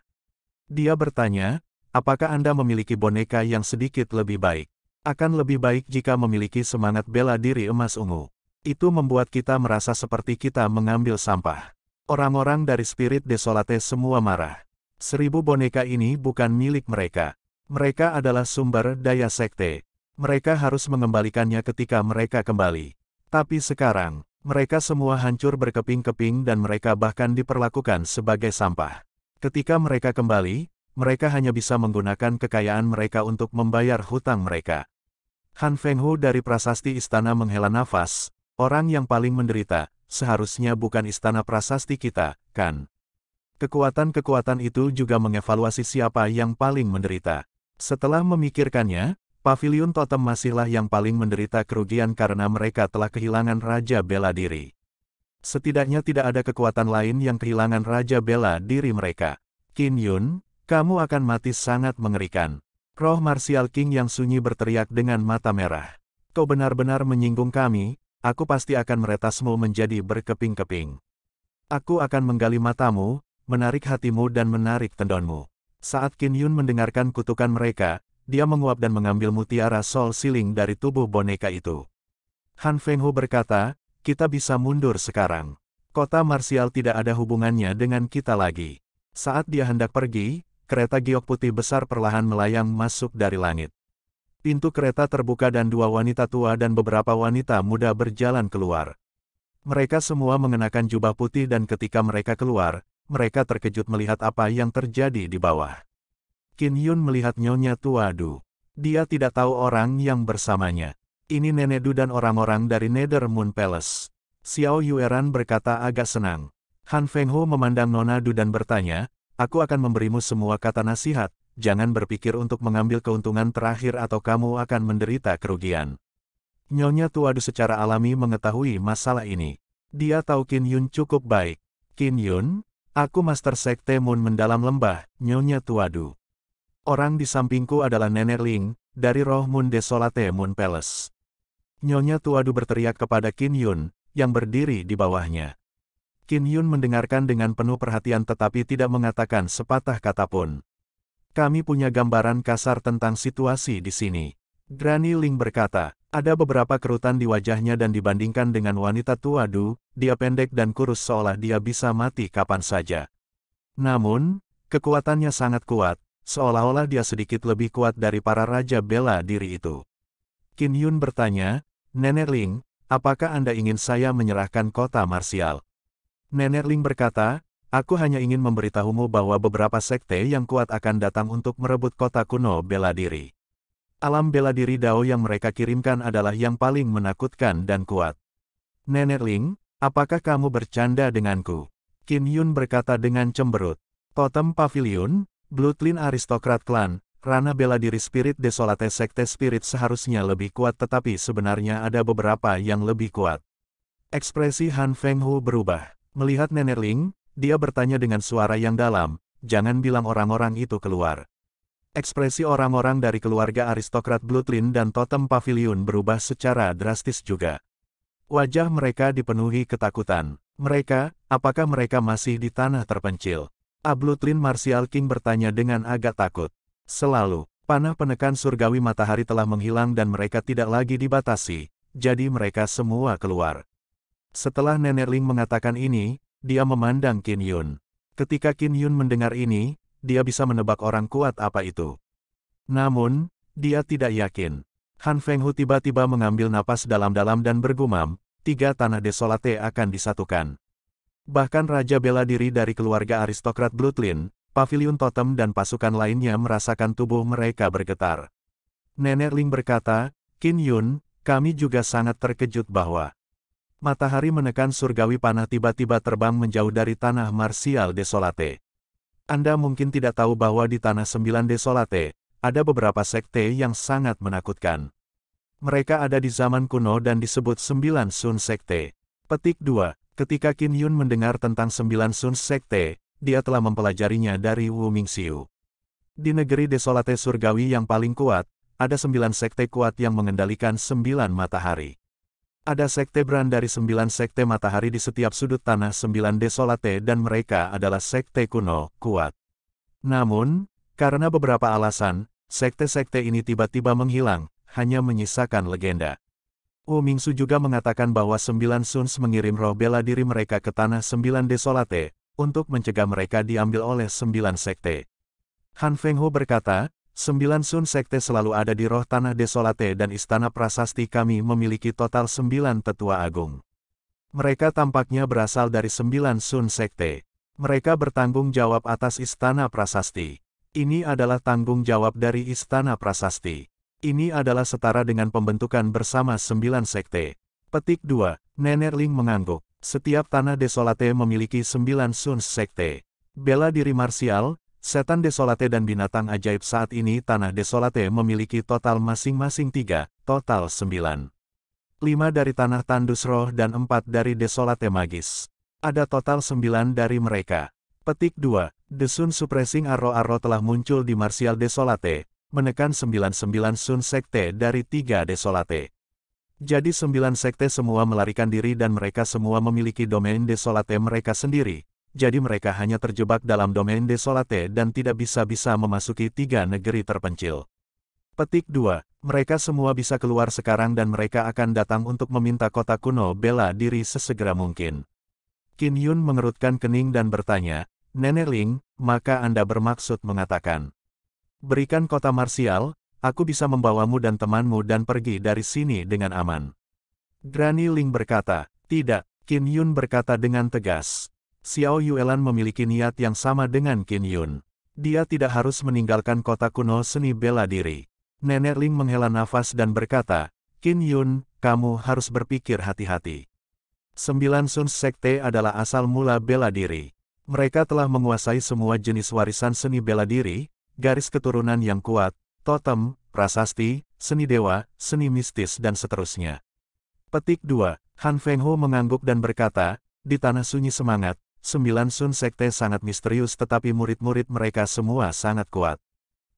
Dia bertanya, apakah Anda memiliki boneka yang sedikit lebih baik? Akan lebih baik jika memiliki semangat bela diri emas ungu. Itu membuat kita merasa seperti kita mengambil sampah. Orang-orang dari spirit desolate semua marah. Seribu boneka ini bukan milik mereka. Mereka adalah sumber daya sekte. Mereka harus mengembalikannya ketika mereka kembali. Tapi sekarang, mereka semua hancur berkeping-keping dan mereka bahkan diperlakukan sebagai sampah. Ketika mereka kembali, mereka hanya bisa menggunakan kekayaan mereka untuk membayar hutang mereka. Han Fenghu dari prasasti istana menghela nafas, orang yang paling menderita, seharusnya bukan istana prasasti kita, kan? Kekuatan-kekuatan itu juga mengevaluasi siapa yang paling menderita. Setelah memikirkannya, pavilion totem masihlah yang paling menderita kerugian karena mereka telah kehilangan Raja Bela Diri. Setidaknya tidak ada kekuatan lain yang kehilangan Raja bela diri mereka. Qin Yun, kamu akan mati sangat mengerikan. Roh Martial King yang sunyi berteriak dengan mata merah. Kau benar-benar menyinggung kami, aku pasti akan meretasmu menjadi berkeping-keping. Aku akan menggali matamu, menarik hatimu dan menarik tendonmu. Saat Qin Yun mendengarkan kutukan mereka, dia menguap dan mengambil mutiara Sol Siling dari tubuh boneka itu. Han Fenghu berkata, kita bisa mundur sekarang. Kota Marsial tidak ada hubungannya dengan kita lagi. Saat dia hendak pergi, kereta giok putih besar perlahan melayang masuk dari langit. Pintu kereta terbuka dan dua wanita tua dan beberapa wanita muda berjalan keluar. Mereka semua mengenakan jubah putih dan ketika mereka keluar, mereka terkejut melihat apa yang terjadi di bawah. Kin Yun melihat nyonya tua Du. Dia tidak tahu orang yang bersamanya. Ini Nenek Du dan orang-orang dari Nether Moon Palace. Xiao Yueran berkata agak senang. Han Fenghu memandang Nona Du dan bertanya, Aku akan memberimu semua kata nasihat, jangan berpikir untuk mengambil keuntungan terakhir atau kamu akan menderita kerugian. Nyonya tua Du secara alami mengetahui masalah ini. Dia tahu Qin Yun cukup baik. Qin Yun, aku Master Sekte Moon mendalam lembah, Nyonya tua Du. Orang di sampingku adalah Nenek Ling, dari roh Moon Desolate Moon Palace. Nyonya tua Tuadu berteriak kepada Kin Yun, yang berdiri di bawahnya. Kin Yun mendengarkan dengan penuh perhatian tetapi tidak mengatakan sepatah kata pun. Kami punya gambaran kasar tentang situasi di sini. Granny Ling berkata, ada beberapa kerutan di wajahnya dan dibandingkan dengan wanita tua du, dia pendek dan kurus seolah dia bisa mati kapan saja. Namun, kekuatannya sangat kuat, seolah-olah dia sedikit lebih kuat dari para Raja Bela diri itu. Kin Yun bertanya, Nenek Ling, apakah Anda ingin saya menyerahkan kota marsial? Nenek Ling berkata, aku hanya ingin memberitahumu bahwa beberapa sekte yang kuat akan datang untuk merebut kota kuno bela diri. Alam bela diri Dao yang mereka kirimkan adalah yang paling menakutkan dan kuat. Nenek Ling, apakah kamu bercanda denganku? Qin Yun berkata dengan cemberut. Totem Pavilion, Blutlin aristokrat Clan. Rana bela diri spirit desolate sekte spirit seharusnya lebih kuat tetapi sebenarnya ada beberapa yang lebih kuat. Ekspresi Han Feng Hu berubah. Melihat Nenek Ling, dia bertanya dengan suara yang dalam, jangan bilang orang-orang itu keluar. Ekspresi orang-orang dari keluarga aristokrat Blutlin dan Totem Pavilion berubah secara drastis juga. Wajah mereka dipenuhi ketakutan. Mereka, apakah mereka masih di tanah terpencil? Ablutlin Martial King bertanya dengan agak takut. Selalu, panah penekan surgawi matahari telah menghilang dan mereka tidak lagi dibatasi, jadi mereka semua keluar. Setelah Nenek Ling mengatakan ini, dia memandang Qin Yun. Ketika Qin Yun mendengar ini, dia bisa menebak orang kuat apa itu. Namun, dia tidak yakin. Han Fenghu tiba-tiba mengambil napas dalam-dalam dan bergumam, tiga tanah desolate akan disatukan. Bahkan Raja bela diri dari keluarga aristokrat Blutlin, pavilion totem dan pasukan lainnya merasakan tubuh mereka bergetar. Nenek Ling berkata, Qin Yun, kami juga sangat terkejut bahwa matahari menekan surgawi panah tiba-tiba terbang menjauh dari tanah marsial desolate. Anda mungkin tidak tahu bahwa di tanah sembilan desolate, ada beberapa sekte yang sangat menakutkan. Mereka ada di zaman kuno dan disebut sembilan sun sekte. Petik 2. Ketika Qin Yun mendengar tentang sembilan sun sekte, dia telah mempelajarinya dari Wu Mingxiu. Di negeri desolate surgawi yang paling kuat, ada sembilan sekte kuat yang mengendalikan sembilan matahari. Ada sekte beran dari sembilan sekte matahari di setiap sudut tanah sembilan desolate dan mereka adalah sekte kuno, kuat. Namun, karena beberapa alasan, sekte-sekte ini tiba-tiba menghilang, hanya menyisakan legenda. Wu Mingsu juga mengatakan bahwa sembilan suns mengirim roh bela diri mereka ke tanah sembilan desolate, untuk mencegah mereka diambil oleh sembilan sekte. Han Fengho berkata, Sembilan Sun Sekte selalu ada di roh tanah desolate dan istana prasasti kami memiliki total sembilan tetua agung. Mereka tampaknya berasal dari sembilan Sun Sekte. Mereka bertanggung jawab atas istana prasasti. Ini adalah tanggung jawab dari istana prasasti. Ini adalah setara dengan pembentukan bersama sembilan sekte. Petik 2, Nenek Ling mengangguk. Setiap tanah desolate memiliki sembilan sun sekte. Bela diri marsial, setan desolate dan binatang ajaib saat ini tanah desolate memiliki total masing-masing tiga, total sembilan. Lima dari tanah tandus roh dan empat dari desolate magis. Ada total sembilan dari mereka. Petik 2. The Sun Suppressing Arrow-Arrow telah muncul di Martial Desolate, menekan 99 Sun Sekte dari 3 Desolate. Jadi sembilan sekte semua melarikan diri dan mereka semua memiliki domain desolate mereka sendiri, jadi mereka hanya terjebak dalam domain desolate dan tidak bisa-bisa memasuki tiga negeri terpencil. Petik 2. Mereka semua bisa keluar sekarang dan mereka akan datang untuk meminta kota kuno bela diri sesegera mungkin. Qin Yun mengerutkan kening dan bertanya, Nenek Ling, maka Anda bermaksud mengatakan. Berikan kota marsial, aku bisa membawamu dan temanmu dan pergi dari sini dengan aman. Granny Ling berkata, tidak, Qin Yun berkata dengan tegas. Xiao Yuelan memiliki niat yang sama dengan Qin Yun. Dia tidak harus meninggalkan kota kuno seni bela diri. Nenek Ling menghela nafas dan berkata, Qin Yun, kamu harus berpikir hati-hati. Sembilan Sun Sekte adalah asal mula bela diri. Mereka telah menguasai semua jenis warisan seni bela diri, garis keturunan yang kuat, totem, prasasti, seni dewa, seni mistis dan seterusnya. Petik 2. Han Fenghu mengangguk dan berkata, di tanah sunyi semangat, sembilan sun sekte sangat misterius tetapi murid-murid mereka semua sangat kuat.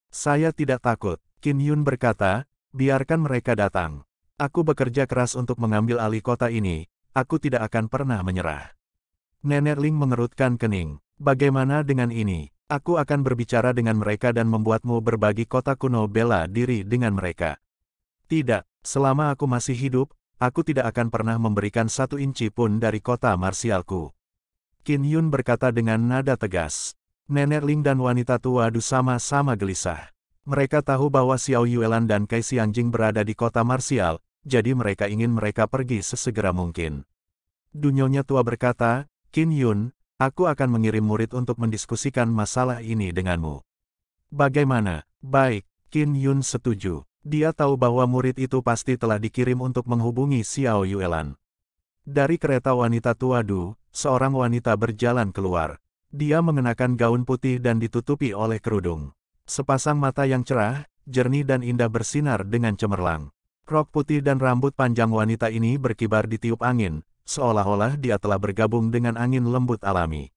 Saya tidak takut, Qin Yun berkata, biarkan mereka datang. Aku bekerja keras untuk mengambil alih kota ini, aku tidak akan pernah menyerah. Nenek Ling mengerutkan kening. Bagaimana dengan ini? Aku akan berbicara dengan mereka dan membuatmu berbagi kota kuno bela diri dengan mereka. Tidak, selama aku masih hidup, aku tidak akan pernah memberikan satu inci pun dari kota marsialku. Qin Yun berkata dengan nada tegas. Nenek Ling dan wanita tua Du sama-sama gelisah. Mereka tahu bahwa Xiao Yuelan dan Kai Xianjing berada di kota marsial, jadi mereka ingin mereka pergi sesegera mungkin. Dunyonya tua berkata, Qin Yun, Aku akan mengirim murid untuk mendiskusikan masalah ini denganmu. Bagaimana? Baik, Qin Yun setuju. Dia tahu bahwa murid itu pasti telah dikirim untuk menghubungi Xiao Yuelan. Dari kereta wanita tua Du, seorang wanita berjalan keluar. Dia mengenakan gaun putih dan ditutupi oleh kerudung. Sepasang mata yang cerah, jernih dan indah bersinar dengan cemerlang. Krok putih dan rambut panjang wanita ini berkibar di tiup angin, seolah-olah dia telah bergabung dengan angin lembut alami.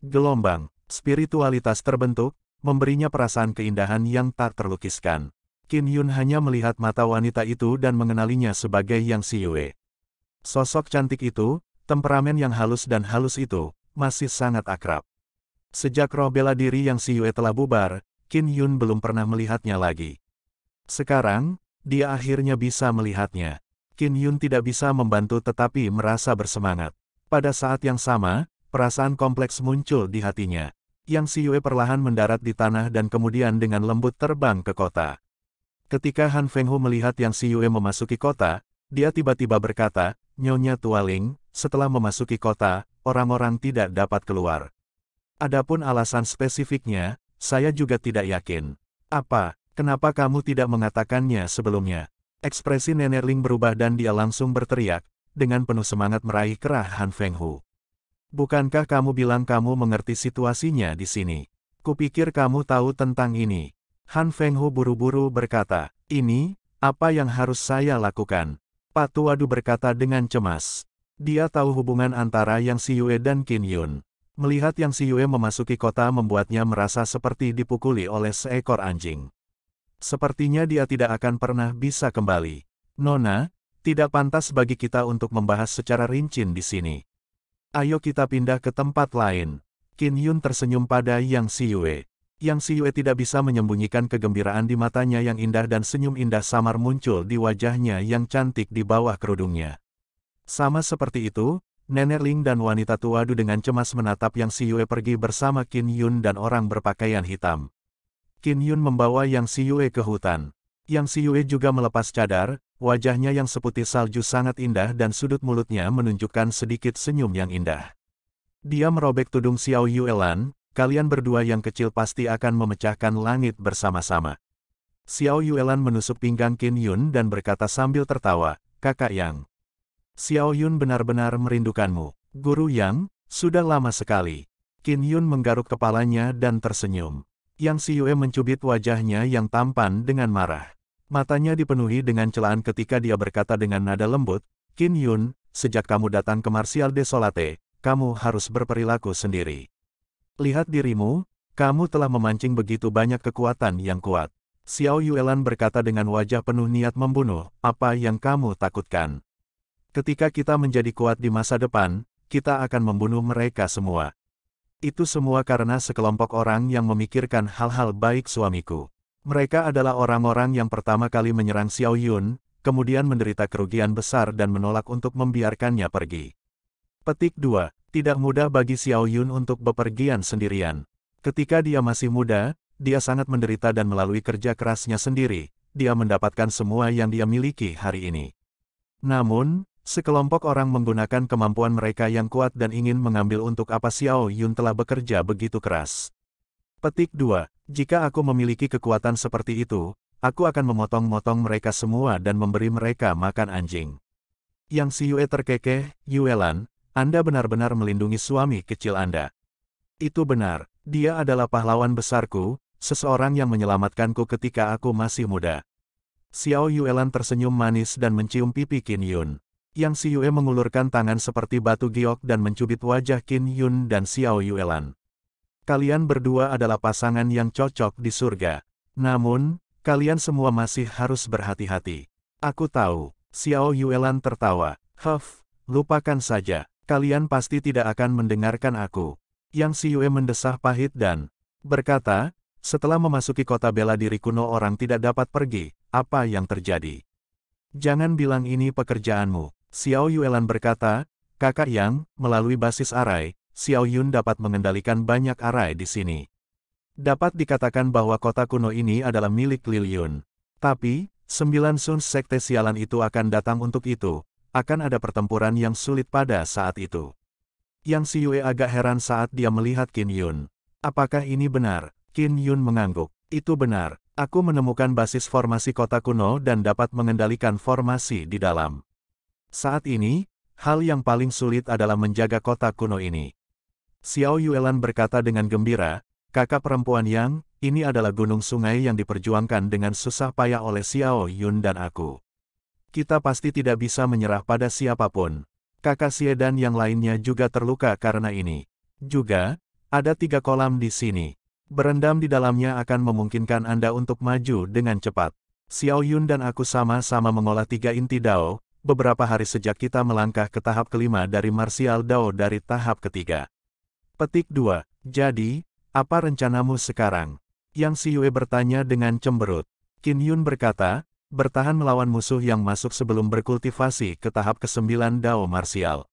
Gelombang, spiritualitas terbentuk, memberinya perasaan keindahan yang tak terlukiskan. Qin Yun hanya melihat mata wanita itu dan mengenalinya sebagai Yang Yue. Sosok cantik itu, temperamen yang halus dan halus itu, masih sangat akrab. Sejak roh bela diri Yang Yue telah bubar, Qin Yun belum pernah melihatnya lagi. Sekarang, dia akhirnya bisa melihatnya. Qin Yun tidak bisa membantu tetapi merasa bersemangat. Pada saat yang sama, perasaan kompleks muncul di hatinya. Yang Si Yue perlahan mendarat di tanah dan kemudian dengan lembut terbang ke kota. Ketika Han Fenghu melihat Yang Si Yue memasuki kota, dia tiba-tiba berkata, Nyonya Tualing, setelah memasuki kota, orang-orang tidak dapat keluar. Adapun alasan spesifiknya, saya juga tidak yakin. Apa, kenapa kamu tidak mengatakannya sebelumnya? Ekspresi nenek Ling berubah dan dia langsung berteriak, dengan penuh semangat meraih kerah Han Feng Hu. Bukankah kamu bilang kamu mengerti situasinya di sini? Kupikir kamu tahu tentang ini. Han Feng Hu buru-buru berkata, ini, apa yang harus saya lakukan? Pak Tuadu berkata dengan cemas. Dia tahu hubungan antara Yang Si Yue dan Qin Yun. Melihat Yang Si Yue memasuki kota membuatnya merasa seperti dipukuli oleh seekor anjing. Sepertinya dia tidak akan pernah bisa kembali. Nona, tidak pantas bagi kita untuk membahas secara rinci di sini. Ayo kita pindah ke tempat lain. Qin Yun tersenyum pada Yang Siyue. Yang Siyue tidak bisa menyembunyikan kegembiraan di matanya yang indah dan senyum indah samar muncul di wajahnya yang cantik di bawah kerudungnya. Sama seperti itu, Nenek Ling dan wanita tua Du dengan cemas menatap Yang Siyue pergi bersama Qin Yun dan orang berpakaian hitam. Qin Yun membawa Yang Si Yue ke hutan. Yang Si Yue juga melepas cadar, wajahnya yang seputih salju sangat indah dan sudut mulutnya menunjukkan sedikit senyum yang indah. Dia merobek tudung Xiao Yuelan, kalian berdua yang kecil pasti akan memecahkan langit bersama-sama. Xiao Yuelan menusuk pinggang Qin Yun dan berkata sambil tertawa, kakak Yang. Xiao Yun benar-benar merindukanmu. Guru Yang, sudah lama sekali. Qin Yun menggaruk kepalanya dan tersenyum. Yang Siyue mencubit wajahnya yang tampan dengan marah. Matanya dipenuhi dengan celaan ketika dia berkata dengan nada lembut, "Kin Yun, sejak kamu datang ke Martial Desolate, kamu harus berperilaku sendiri. Lihat dirimu, kamu telah memancing begitu banyak kekuatan yang kuat. Xiao Yuelan berkata dengan wajah penuh niat membunuh, apa yang kamu takutkan? Ketika kita menjadi kuat di masa depan, kita akan membunuh mereka semua. Itu semua karena sekelompok orang yang memikirkan hal-hal baik suamiku. Mereka adalah orang-orang yang pertama kali menyerang Xiao Yun, kemudian menderita kerugian besar dan menolak untuk membiarkannya pergi. Petik 2. Tidak mudah bagi Xiao Yun untuk bepergian sendirian. Ketika dia masih muda, dia sangat menderita dan melalui kerja kerasnya sendiri, dia mendapatkan semua yang dia miliki hari ini. Namun, Sekelompok orang menggunakan kemampuan mereka yang kuat dan ingin mengambil untuk apa Xiao Yun telah bekerja begitu keras. Petik 2. Jika aku memiliki kekuatan seperti itu, aku akan memotong-motong mereka semua dan memberi mereka makan anjing. Yang si Yue terkekeh, Yuelan, Anda benar-benar melindungi suami kecil Anda. Itu benar, dia adalah pahlawan besarku, seseorang yang menyelamatkanku ketika aku masih muda. Xiao Yuelan tersenyum manis dan mencium pipi Qin Yun. Yang Si Yue mengulurkan tangan seperti batu giok dan mencubit wajah Qin Yun dan Xiao Yuelan. Kalian berdua adalah pasangan yang cocok di surga. Namun, kalian semua masih harus berhati-hati. Aku tahu, Xiao Yuelan tertawa. Huff, lupakan saja. Kalian pasti tidak akan mendengarkan aku. Yang Si Yue mendesah pahit dan berkata, setelah memasuki kota bela diri kuno orang tidak dapat pergi, apa yang terjadi? Jangan bilang ini pekerjaanmu, Xiao Yuelan berkata, kakak Yang, melalui basis arai, Xiao Yun dapat mengendalikan banyak arai di sini. Dapat dikatakan bahwa kota kuno ini adalah milik Lil Yun. Tapi, sembilan Sun Sekte Sialan itu akan datang untuk itu, akan ada pertempuran yang sulit pada saat itu. Yang Si Yue agak heran saat dia melihat Qin Yun. Apakah ini benar? Qin Yun mengangguk. Itu benar, aku menemukan basis formasi kota kuno dan dapat mengendalikan formasi di dalam. Saat ini, hal yang paling sulit adalah menjaga kota kuno ini. Xiao Yuelan berkata dengan gembira, kakak perempuan Yang, ini adalah gunung sungai yang diperjuangkan dengan susah payah oleh Xiao Yun dan aku. Kita pasti tidak bisa menyerah pada siapapun. Kakak Xie dan yang lainnya juga terluka karena ini. Juga, ada tiga kolam di sini. Berendam di dalamnya akan memungkinkan Anda untuk maju dengan cepat. Xiao Yun dan aku sama-sama mengolah tiga inti Dao, beberapa hari sejak kita melangkah ke tahap kelima dari Martial Dao dari tahap ketiga. Petik 2. Jadi, apa rencanamu sekarang? Yang Si Yue bertanya dengan cemberut. Qin Yun berkata, bertahan melawan musuh yang masuk sebelum berkultivasi ke tahap ke-9 Dao Martial.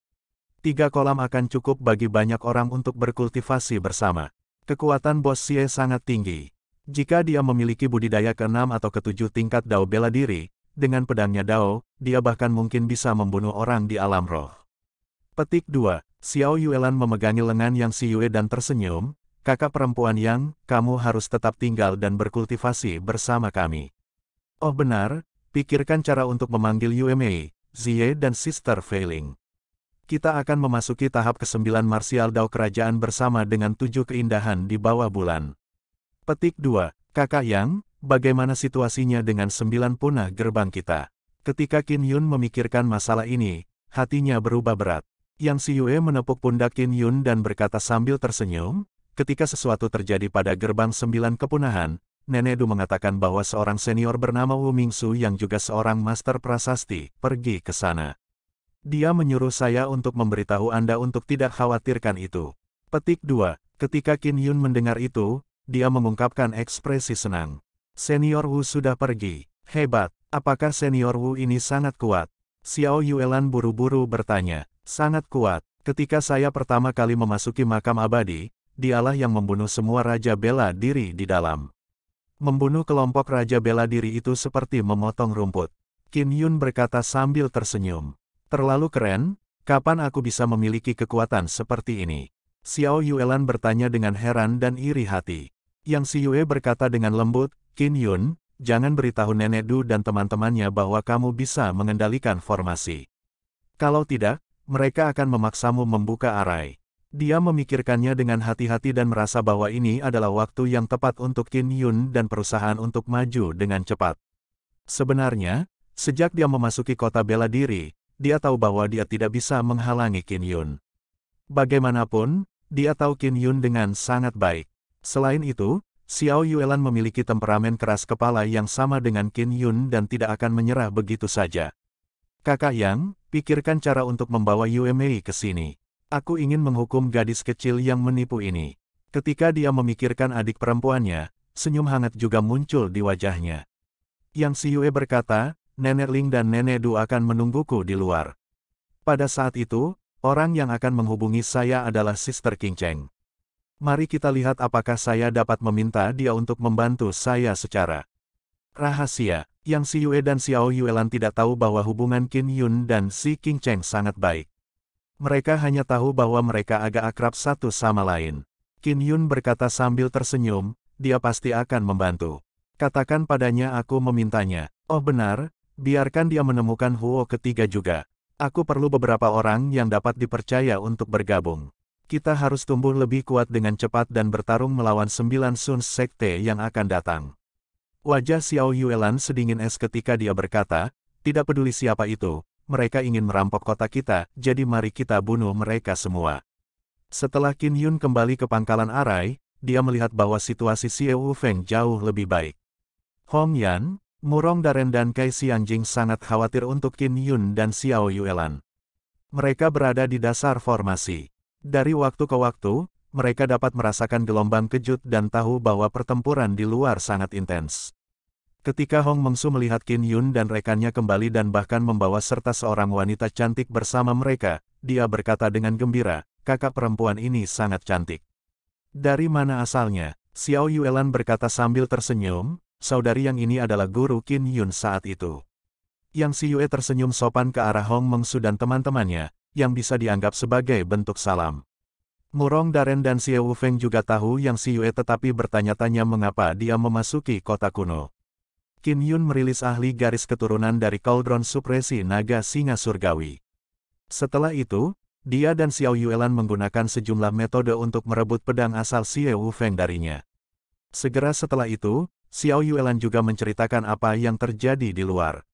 Tiga kolam akan cukup bagi banyak orang untuk berkultivasi bersama. Kekuatan bos Xie sangat tinggi. Jika dia memiliki budidaya keenam atau ketujuh tingkat Dao bela diri, dengan pedangnya Dao, dia bahkan mungkin bisa membunuh orang di alam roh. Petik 2. Xiao Yuelan memegangi lengan Yang Si Yue dan tersenyum, kakak perempuan Yang, kamu harus tetap tinggal dan berkultivasi bersama kami. Oh benar, pikirkan cara untuk memanggil Yue Mei, Zie dan Sister Feiling. Kita akan memasuki tahap ke-9 Martial Dao Kerajaan bersama dengan tujuh keindahan di bawah bulan. Petik 2. Kakak Yang, bagaimana situasinya dengan sembilan punah gerbang kita. Ketika Qin Yun memikirkan masalah ini, hatinya berubah berat. Yang Si Yue menepuk pundak Qin Yun dan berkata sambil tersenyum, ketika sesuatu terjadi pada gerbang sembilan kepunahan, Nenek Du mengatakan bahwa seorang senior bernama Wu Mingsu yang juga seorang master prasasti, pergi ke sana. Dia menyuruh saya untuk memberitahu Anda untuk tidak khawatirkan itu. Petik 2. Ketika Qin Yun mendengar itu, dia mengungkapkan ekspresi senang. Senior Wu sudah pergi. Hebat, apakah Senior Wu ini sangat kuat? Xiao Yuelan buru-buru bertanya. Sangat kuat. Ketika saya pertama kali memasuki makam abadi, dialah yang membunuh semua Raja Bela Diri di dalam. Membunuh kelompok Raja Bela Diri itu seperti memotong rumput. Qin Yun berkata sambil tersenyum. Terlalu keren, kapan aku bisa memiliki kekuatan seperti ini? Xiao Yuelan bertanya dengan heran dan iri hati. Yang Si Yue berkata dengan lembut, Kin Yun, jangan beritahu Nenek Du dan teman-temannya bahwa kamu bisa mengendalikan formasi. Kalau tidak, mereka akan memaksamu membuka arai. Dia memikirkannya dengan hati-hati dan merasa bahwa ini adalah waktu yang tepat untuk Kin Yun dan perusahaan untuk maju dengan cepat. Sebenarnya, sejak dia memasuki kota bela diri, dia tahu bahwa dia tidak bisa menghalangi Kin Yun. Bagaimanapun, dia tahu Kin Yun dengan sangat baik. Selain itu, Xiao Yuelan memiliki temperamen keras kepala yang sama dengan Qin Yun dan tidak akan menyerah begitu saja. Kakak Yang, pikirkan cara untuk membawa Yue Mei ke sini. Aku ingin menghukum gadis kecil yang menipu ini. Ketika dia memikirkan adik perempuannya, senyum hangat juga muncul di wajahnya. Yang Si Yue berkata, Nenek Ling dan Nenek Du akan menungguku di luar. Pada saat itu, orang yang akan menghubungi saya adalah Sister King Cheng. Mari kita lihat apakah saya dapat meminta dia untuk membantu saya secara rahasia. Yang Si Yue dan Xiao Yuelan tidak tahu bahwa hubungan Qin Yun dan Si King Cheng sangat baik. Mereka hanya tahu bahwa mereka agak akrab satu sama lain. Qin Yun berkata sambil tersenyum, dia pasti akan membantu. Katakan padanya aku memintanya. Oh benar, biarkan dia menemukan Huo ketiga juga. Aku perlu beberapa orang yang dapat dipercaya untuk bergabung kita harus tumbuh lebih kuat dengan cepat dan bertarung melawan sembilan Sun Sekte yang akan datang. Wajah Xiao Yuelan sedingin es ketika dia berkata, tidak peduli siapa itu, mereka ingin merampok kota kita, jadi mari kita bunuh mereka semua. Setelah Qin Yun kembali ke pangkalan Arai, dia melihat bahwa situasi Xiao Feng jauh lebih baik. Hong Yan, Murong Daren dan Kai Jing sangat khawatir untuk Qin Yun dan Xiao Yuelan. Mereka berada di dasar formasi. Dari waktu ke waktu, mereka dapat merasakan gelombang kejut dan tahu bahwa pertempuran di luar sangat intens. Ketika Hong Mengsu melihat Qin Yun dan rekannya kembali dan bahkan membawa serta seorang wanita cantik bersama mereka, dia berkata dengan gembira, kakak perempuan ini sangat cantik. Dari mana asalnya? Xiao Yuelan berkata sambil tersenyum, saudari yang ini adalah guru Qin Yun saat itu. Yang Si Yue tersenyum sopan ke arah Hong Mengsu dan teman-temannya, yang bisa dianggap sebagai bentuk salam. Murong Daren dan Xie Feng juga tahu yang Si Yue, tetapi bertanya-tanya mengapa dia memasuki kota kuno. Qin Yun merilis ahli garis keturunan dari Cauldron Supresi Naga Singa Surgawi. Setelah itu, dia dan Xiao Yuelan menggunakan sejumlah metode untuk merebut pedang asal Xie Feng darinya. Segera setelah itu, Xiao Yuelan juga menceritakan apa yang terjadi di luar.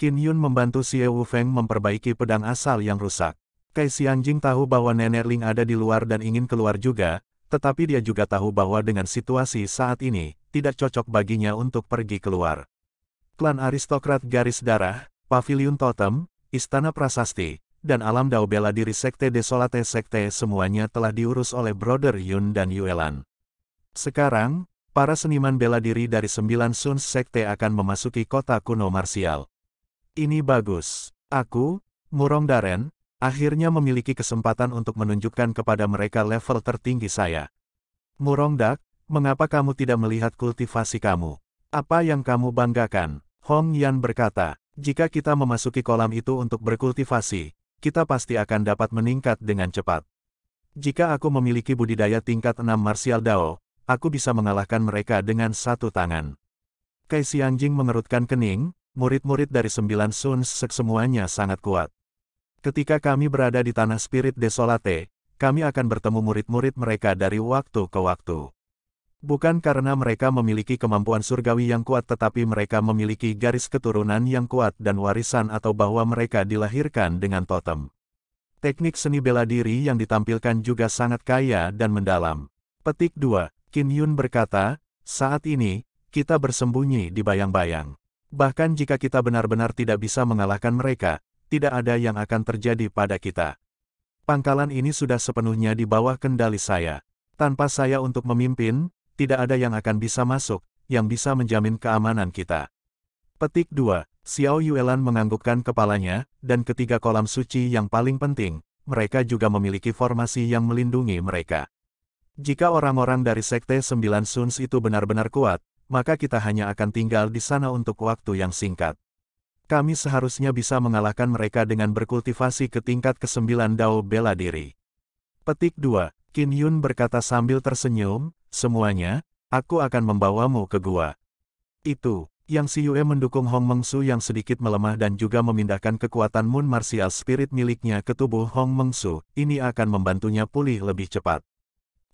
Qin Yun membantu Xie Feng memperbaiki pedang asal yang rusak. Kai Xianjing tahu bahwa Nenek Ling ada di luar dan ingin keluar juga, tetapi dia juga tahu bahwa dengan situasi saat ini, tidak cocok baginya untuk pergi keluar. Klan aristokrat garis darah, pavilion totem, istana prasasti, dan alam dao bela diri sekte desolate sekte semuanya telah diurus oleh Brother Yun dan Yuelan. Sekarang, para seniman bela diri dari sembilan Sun sekte akan memasuki kota kuno marsial. Ini bagus. Aku, Murong Daren, akhirnya memiliki kesempatan untuk menunjukkan kepada mereka level tertinggi saya. Murong Dak, mengapa kamu tidak melihat kultivasi kamu? Apa yang kamu banggakan? Hong Yan berkata, jika kita memasuki kolam itu untuk berkultivasi, kita pasti akan dapat meningkat dengan cepat. Jika aku memiliki budidaya tingkat 6 martial dao, aku bisa mengalahkan mereka dengan satu tangan. Kai Xiangjing mengerutkan kening, Murid-murid dari sembilan Suns semuanya sangat kuat. Ketika kami berada di tanah spirit desolate, kami akan bertemu murid-murid mereka dari waktu ke waktu. Bukan karena mereka memiliki kemampuan surgawi yang kuat tetapi mereka memiliki garis keturunan yang kuat dan warisan atau bahwa mereka dilahirkan dengan totem. Teknik seni bela diri yang ditampilkan juga sangat kaya dan mendalam. Petik 2, Kin Yun berkata, saat ini, kita bersembunyi di bayang-bayang. Bahkan jika kita benar-benar tidak bisa mengalahkan mereka, tidak ada yang akan terjadi pada kita. Pangkalan ini sudah sepenuhnya di bawah kendali saya. Tanpa saya untuk memimpin, tidak ada yang akan bisa masuk, yang bisa menjamin keamanan kita. Petik 2. Xiao Yuelan menganggukkan kepalanya, dan ketiga kolam suci yang paling penting, mereka juga memiliki formasi yang melindungi mereka. Jika orang-orang dari Sekte Sembilan Suns itu benar-benar kuat, maka kita hanya akan tinggal di sana untuk waktu yang singkat. Kami seharusnya bisa mengalahkan mereka dengan berkultivasi ke tingkat kesembilan dao bela diri. Petik 2, Qin Yun berkata sambil tersenyum, semuanya, aku akan membawamu ke gua. Itu, yang Si Yue mendukung Hong Mengsu yang sedikit melemah dan juga memindahkan kekuatan Moon Martial Spirit miliknya ke tubuh Hong Mengsu, ini akan membantunya pulih lebih cepat.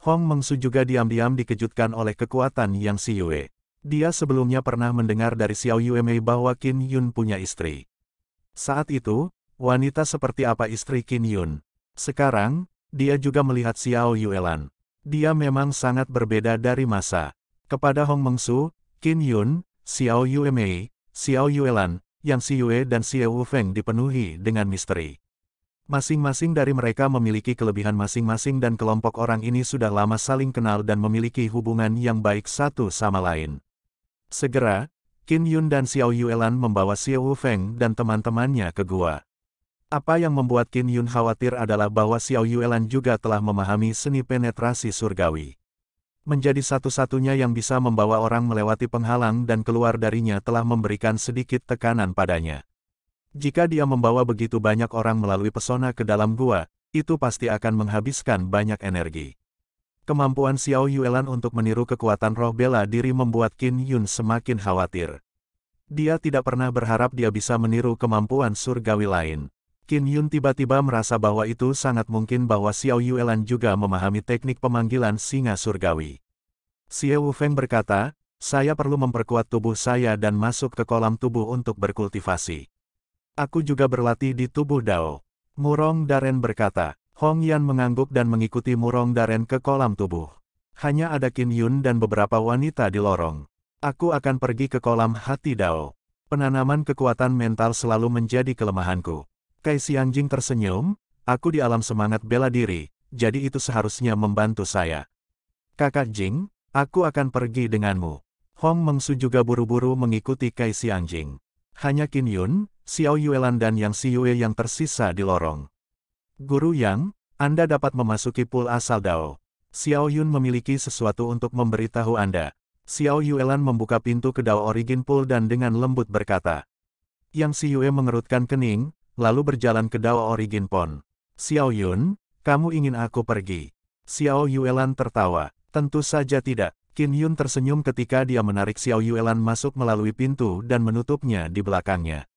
Hong Mengsu juga diam-diam dikejutkan oleh kekuatan yang Si Yue. Dia sebelumnya pernah mendengar dari Xiao Yuemei bahwa Qin Yun punya istri. Saat itu, wanita seperti apa istri Qin Yun. Sekarang, dia juga melihat Xiao Yuelan. Dia memang sangat berbeda dari masa. Kepada Hong Mengsu, Qin Yun, Xiao Yuemei, Xiao Yuelan, Yang Si Yue dan Xiao Feng dipenuhi dengan misteri. Masing-masing dari mereka memiliki kelebihan masing-masing dan kelompok orang ini sudah lama saling kenal dan memiliki hubungan yang baik satu sama lain. Segera, Qin Yun dan Xiao Yuelan membawa Xiao Wu Feng dan teman-temannya ke gua. Apa yang membuat Qin Yun khawatir adalah bahwa Xiao Yuelan juga telah memahami seni penetrasi surgawi. Menjadi satu-satunya yang bisa membawa orang melewati penghalang dan keluar darinya telah memberikan sedikit tekanan padanya. Jika dia membawa begitu banyak orang melalui pesona ke dalam gua, itu pasti akan menghabiskan banyak energi. Kemampuan Xiao Yuelan untuk meniru kekuatan roh bela diri membuat Qin Yun semakin khawatir. Dia tidak pernah berharap dia bisa meniru kemampuan surgawi lain. Qin Yun tiba-tiba merasa bahwa itu sangat mungkin bahwa Xiao Yuelan juga memahami teknik pemanggilan singa surgawi. Xiao Feng berkata, saya perlu memperkuat tubuh saya dan masuk ke kolam tubuh untuk berkultivasi. Aku juga berlatih di tubuh Dao. Murong Daren berkata, Hong Yan mengangguk dan mengikuti Murong Daren ke kolam tubuh. Hanya ada Qin Yun dan beberapa wanita di lorong. Aku akan pergi ke kolam hati Dao. Penanaman kekuatan mental selalu menjadi kelemahanku. Kai Jing tersenyum, aku di alam semangat bela diri, jadi itu seharusnya membantu saya. Kakak Jing, aku akan pergi denganmu. Hong Mengsu juga buru-buru mengikuti Kai Jing. Hanya Qin Yun, Xiao Yuelan dan Yang Siyue yang tersisa di lorong. Guru Yang, Anda dapat memasuki pool asal Dao. Xiao Yun memiliki sesuatu untuk memberitahu Anda. Xiao Yuelan membuka pintu ke Dao Origin Pool dan dengan lembut berkata. Yang Si Yue mengerutkan kening, lalu berjalan ke Dao Origin Pond. Xiao Yun, kamu ingin aku pergi? Xiao Yuelan tertawa. Tentu saja tidak. Qin Yun tersenyum ketika dia menarik Xiao Yuelan masuk melalui pintu dan menutupnya di belakangnya.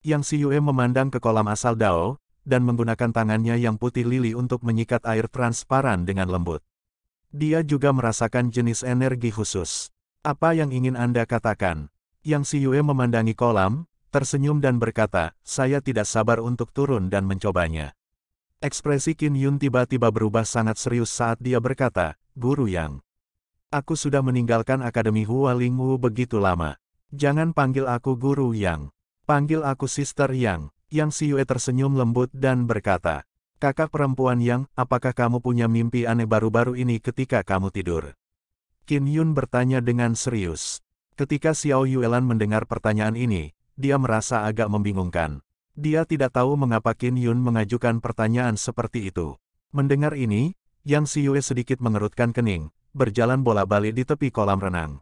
Yang Si Yue memandang ke kolam asal Dao, dan menggunakan tangannya yang putih lili untuk menyikat air transparan dengan lembut. Dia juga merasakan jenis energi khusus. Apa yang ingin Anda katakan? Yang si Yue memandangi kolam, tersenyum dan berkata, saya tidak sabar untuk turun dan mencobanya. Ekspresi Qin Yun tiba-tiba berubah sangat serius saat dia berkata, Guru Yang. Aku sudah meninggalkan Akademi Hua Ling begitu lama. Jangan panggil aku Guru Yang. Panggil aku Sister Yang. Yang Siyue tersenyum lembut dan berkata, Kakak perempuan Yang, apakah kamu punya mimpi aneh baru-baru ini ketika kamu tidur? Qin Yun bertanya dengan serius. Ketika Xiao Yuelan mendengar pertanyaan ini, dia merasa agak membingungkan. Dia tidak tahu mengapa Qin Yun mengajukan pertanyaan seperti itu. Mendengar ini, Yang Siyue sedikit mengerutkan kening, berjalan bola-balik di tepi kolam renang.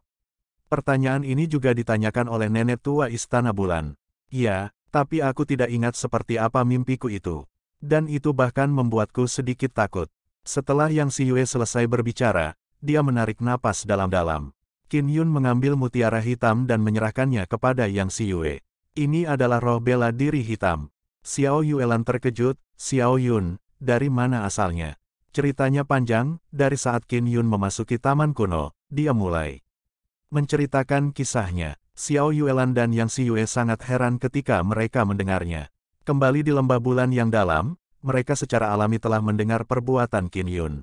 Pertanyaan ini juga ditanyakan oleh nenek tua Istana Bulan. Ya, tapi aku tidak ingat seperti apa mimpiku itu. Dan itu bahkan membuatku sedikit takut. Setelah Yang Si Yue selesai berbicara, dia menarik napas dalam-dalam. Qin Yun mengambil mutiara hitam dan menyerahkannya kepada Yang Si Yue. Ini adalah roh bela diri hitam. Xiao Yuelan terkejut, Xiao Yun, dari mana asalnya? Ceritanya panjang, dari saat Qin Yun memasuki taman kuno, dia mulai menceritakan kisahnya. Xiao Yuelan dan Yang Siyue sangat heran ketika mereka mendengarnya. Kembali di lembah bulan yang dalam, mereka secara alami telah mendengar perbuatan Qin Yun.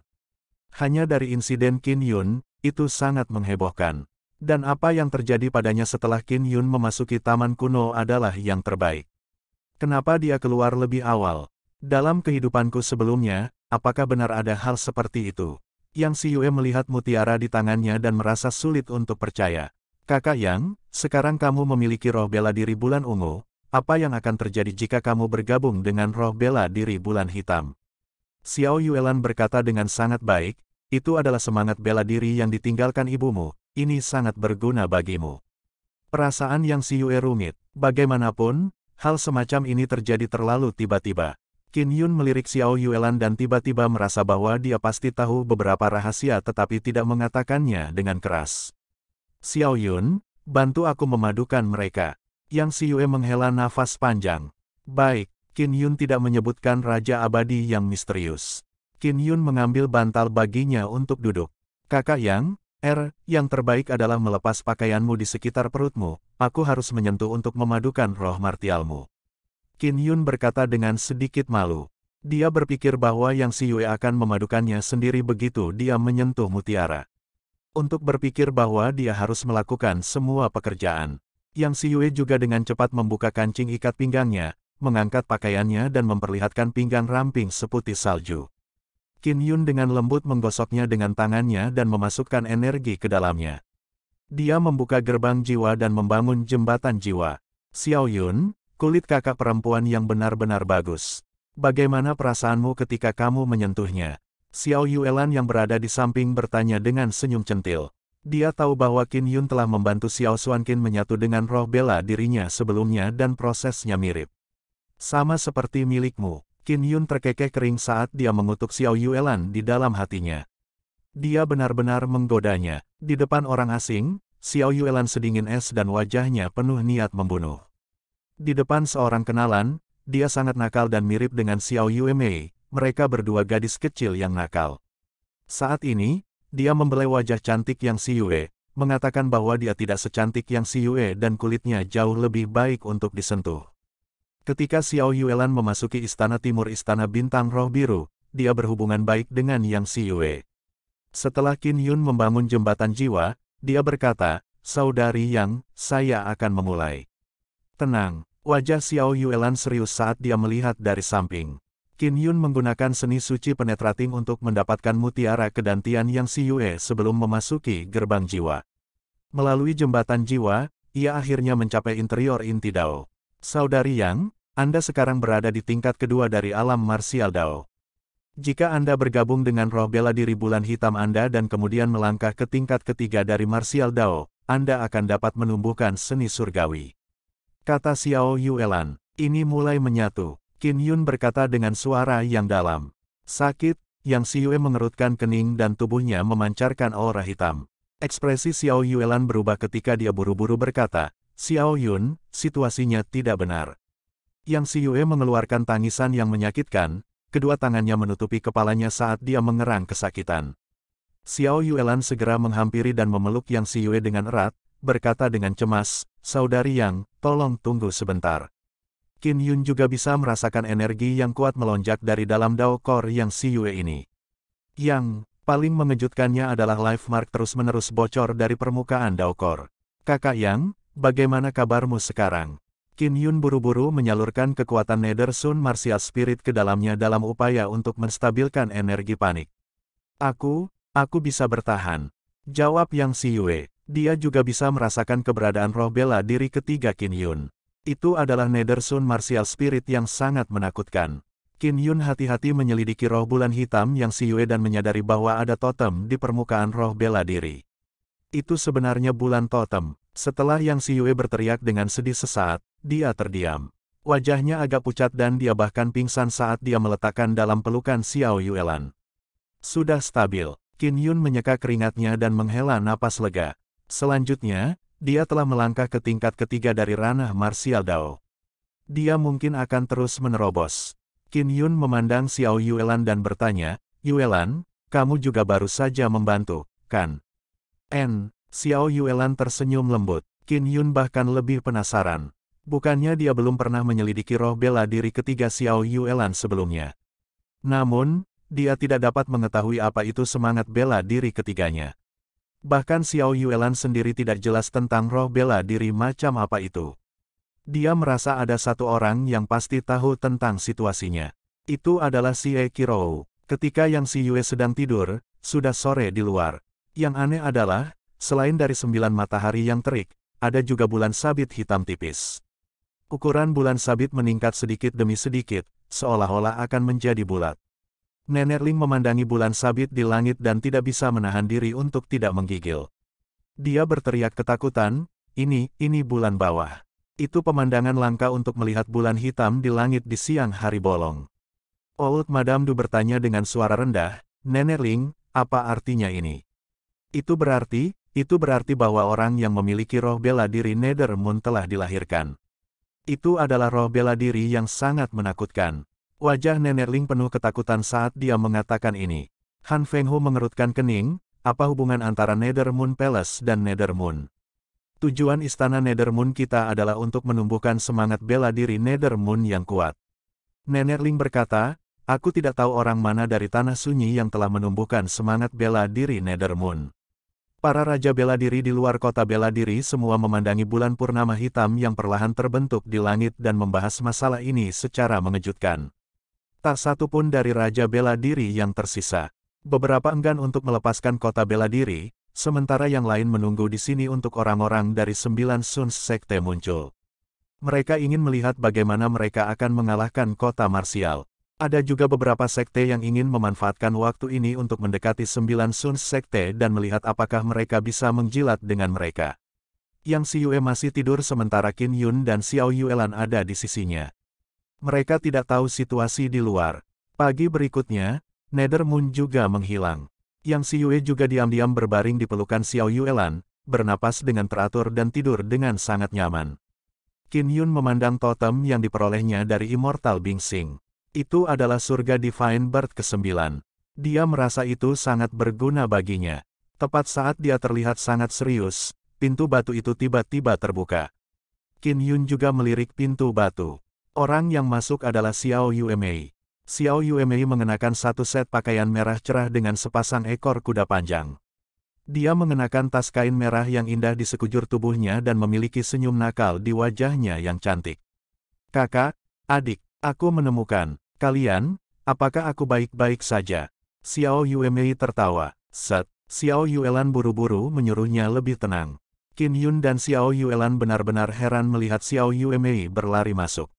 Hanya dari insiden Qin Yun, itu sangat menghebohkan. Dan apa yang terjadi padanya setelah Qin Yun memasuki taman kuno adalah yang terbaik. Kenapa dia keluar lebih awal? Dalam kehidupanku sebelumnya, apakah benar ada hal seperti itu? Yang Siyue melihat mutiara di tangannya dan merasa sulit untuk percaya. Kakak Yang, sekarang kamu memiliki roh bela diri bulan ungu, apa yang akan terjadi jika kamu bergabung dengan roh bela diri bulan hitam? Xiao Yuelan berkata dengan sangat baik, itu adalah semangat bela diri yang ditinggalkan ibumu, ini sangat berguna bagimu. Perasaan yang si Yue rumit, bagaimanapun, hal semacam ini terjadi terlalu tiba-tiba. Qin Yun melirik Xiao Yuelan dan tiba-tiba merasa bahwa dia pasti tahu beberapa rahasia tetapi tidak mengatakannya dengan keras. Xiao Yun, bantu aku memadukan mereka. Yang Si Yue menghela nafas panjang. Baik, Qin Yun tidak menyebutkan Raja Abadi yang misterius. Qin Yun mengambil bantal baginya untuk duduk. Kakak Yang, Er, yang terbaik adalah melepas pakaianmu di sekitar perutmu, aku harus menyentuh untuk memadukan roh martialmu. Qin Yun berkata dengan sedikit malu. Dia berpikir bahwa Yang Si Yue akan memadukannya sendiri begitu dia menyentuh mutiara untuk berpikir bahwa dia harus melakukan semua pekerjaan. Yang Si Yue juga dengan cepat membuka kancing ikat pinggangnya, mengangkat pakaiannya dan memperlihatkan pinggang ramping seputih salju. Qin Yun dengan lembut menggosoknya dengan tangannya dan memasukkan energi ke dalamnya. Dia membuka gerbang jiwa dan membangun jembatan jiwa. Xiao Yun, kulit kakak perempuan yang benar-benar bagus. Bagaimana perasaanmu ketika kamu menyentuhnya? Xiao Yuelan yang berada di samping bertanya dengan senyum centil. Dia tahu bahwa Qin Yun telah membantu Xiao Xuanqin menyatu dengan roh bela dirinya sebelumnya dan prosesnya mirip. Sama seperti milikmu, Qin Yun terkekeh kering saat dia mengutuk Xiao Yuelan di dalam hatinya. Dia benar-benar menggodanya. Di depan orang asing, Xiao Yuelan sedingin es dan wajahnya penuh niat membunuh. Di depan seorang kenalan, dia sangat nakal dan mirip dengan Xiao Yue Mei, mereka berdua gadis kecil yang nakal. Saat ini, dia membelai wajah cantik yang Si Yue, mengatakan bahwa dia tidak secantik yang Si Yue dan kulitnya jauh lebih baik untuk disentuh. Ketika Xiao Yuelan memasuki istana timur istana bintang roh biru, dia berhubungan baik dengan Yang Si Yue. Setelah Qin Yun membangun jembatan jiwa, dia berkata, Saudari Yang, saya akan memulai. Tenang, wajah Xiao Yuelan serius saat dia melihat dari samping. Qin Yun menggunakan seni suci penetrating untuk mendapatkan mutiara kedantian yang Si Yue sebelum memasuki gerbang jiwa. Melalui jembatan jiwa, ia akhirnya mencapai interior inti Dao. Saudari Yang, Anda sekarang berada di tingkat kedua dari alam marsial Dao. Jika Anda bergabung dengan roh bela diri bulan hitam Anda dan kemudian melangkah ke tingkat ketiga dari marsial Dao, Anda akan dapat menumbuhkan seni surgawi. Kata Xiao Yuelan, ini mulai menyatu. Kin Yun berkata dengan suara yang dalam. Sakit, Yang Yue mengerutkan kening dan tubuhnya memancarkan aura hitam. Ekspresi Xiao Yuelan berubah ketika dia buru-buru berkata, Xiao Yun, situasinya tidak benar. Yang Yue mengeluarkan tangisan yang menyakitkan, kedua tangannya menutupi kepalanya saat dia mengerang kesakitan. Xiao Yuelan segera menghampiri dan memeluk Yang Yue dengan erat, berkata dengan cemas, Saudari Yang, tolong tunggu sebentar. Qin Yun juga bisa merasakan energi yang kuat melonjak dari dalam Dao Core yang Si Yue ini. Yang paling mengejutkannya adalah life mark terus-menerus bocor dari permukaan Dao Core. Kakak Yang, bagaimana kabarmu sekarang? Qin Yun buru-buru menyalurkan kekuatan Nether Sun Martial Spirit ke dalamnya dalam upaya untuk menstabilkan energi panik. Aku, aku bisa bertahan. Jawab Yang Si Yue. Dia juga bisa merasakan keberadaan roh bela diri ketiga Qin Yun. Itu adalah Nedersun Martial Spirit yang sangat menakutkan. Qin Yun hati-hati menyelidiki roh bulan hitam yang Si Yue dan menyadari bahwa ada totem di permukaan roh bela diri. Itu sebenarnya bulan totem. Setelah yang Si Yue berteriak dengan sedih sesaat, dia terdiam. Wajahnya agak pucat dan dia bahkan pingsan saat dia meletakkan dalam pelukan Xiao Yuelan. Sudah stabil, Qin Yun menyeka keringatnya dan menghela napas lega. Selanjutnya, dia telah melangkah ke tingkat ketiga dari ranah martial Dao. Dia mungkin akan terus menerobos. Qin Yun memandang Xiao Yuelan dan bertanya, Yuelan, kamu juga baru saja membantu, kan? N. Xiao Yuelan tersenyum lembut. Qin Yun bahkan lebih penasaran. Bukannya dia belum pernah menyelidiki roh bela diri ketiga Xiao Yuelan sebelumnya. Namun, dia tidak dapat mengetahui apa itu semangat bela diri ketiganya. Bahkan Xiao Yuelan sendiri tidak jelas tentang roh bela diri macam apa itu. Dia merasa ada satu orang yang pasti tahu tentang situasinya. Itu adalah si E Kirou. Ketika yang si Yue sedang tidur, sudah sore di luar. Yang aneh adalah, selain dari sembilan matahari yang terik, ada juga bulan sabit hitam tipis. Ukuran bulan sabit meningkat sedikit demi sedikit, seolah-olah akan menjadi bulat. Nenek Ling memandangi bulan sabit di langit dan tidak bisa menahan diri untuk tidak menggigil. Dia berteriak ketakutan, ini, ini bulan bawah. Itu pemandangan langka untuk melihat bulan hitam di langit di siang hari bolong. Old Madame Du bertanya dengan suara rendah, Nenek Ling, apa artinya ini? Itu berarti, itu berarti bahwa orang yang memiliki roh bela diri Nethermoon telah dilahirkan. Itu adalah roh bela diri yang sangat menakutkan. Wajah Nenerling penuh ketakutan saat dia mengatakan ini. Han Fenghu mengerutkan kening, apa hubungan antara Nether Moon Palace dan Nether Moon? Tujuan istana Nether Moon kita adalah untuk menumbuhkan semangat bela diri Nether Moon yang kuat. Nenerling berkata, aku tidak tahu orang mana dari tanah sunyi yang telah menumbuhkan semangat bela diri Nether Moon. Para raja bela diri di luar kota bela diri semua memandangi bulan purnama hitam yang perlahan terbentuk di langit dan membahas masalah ini secara mengejutkan. Tak satu pun dari Raja Bela Diri yang tersisa. Beberapa enggan untuk melepaskan kota bela diri, sementara yang lain menunggu di sini untuk orang-orang dari sembilan Suns Sekte muncul. Mereka ingin melihat bagaimana mereka akan mengalahkan kota Marsial. Ada juga beberapa sekte yang ingin memanfaatkan waktu ini untuk mendekati sembilan Suns Sekte dan melihat apakah mereka bisa menjilat dengan mereka. Yang Si Yue masih tidur sementara Qin Yun dan Xiao Yuelan ada di sisinya. Mereka tidak tahu situasi di luar. Pagi berikutnya, Nether Moon juga menghilang. Yang Si Yue juga diam-diam berbaring di pelukan Xiao Yuelan, bernapas dengan teratur dan tidur dengan sangat nyaman. Qin Yun memandang totem yang diperolehnya dari Immortal Bing Xing. Itu adalah surga Divine Bird ke-9. Dia merasa itu sangat berguna baginya. Tepat saat dia terlihat sangat serius, pintu batu itu tiba-tiba terbuka. Qin Yun juga melirik pintu batu. Orang yang masuk adalah Xiao Yumei. Xiao Yumei mengenakan satu set pakaian merah cerah dengan sepasang ekor kuda panjang. Dia mengenakan tas kain merah yang indah di sekujur tubuhnya dan memiliki senyum nakal di wajahnya yang cantik. Kakak, adik, aku menemukan, kalian, apakah aku baik-baik saja? Xiao Yumei tertawa. Set, Xiao Yuelan buru-buru menyuruhnya lebih tenang. Qin Yun dan Xiao Yuelan benar-benar heran melihat Xiao Yumei berlari masuk.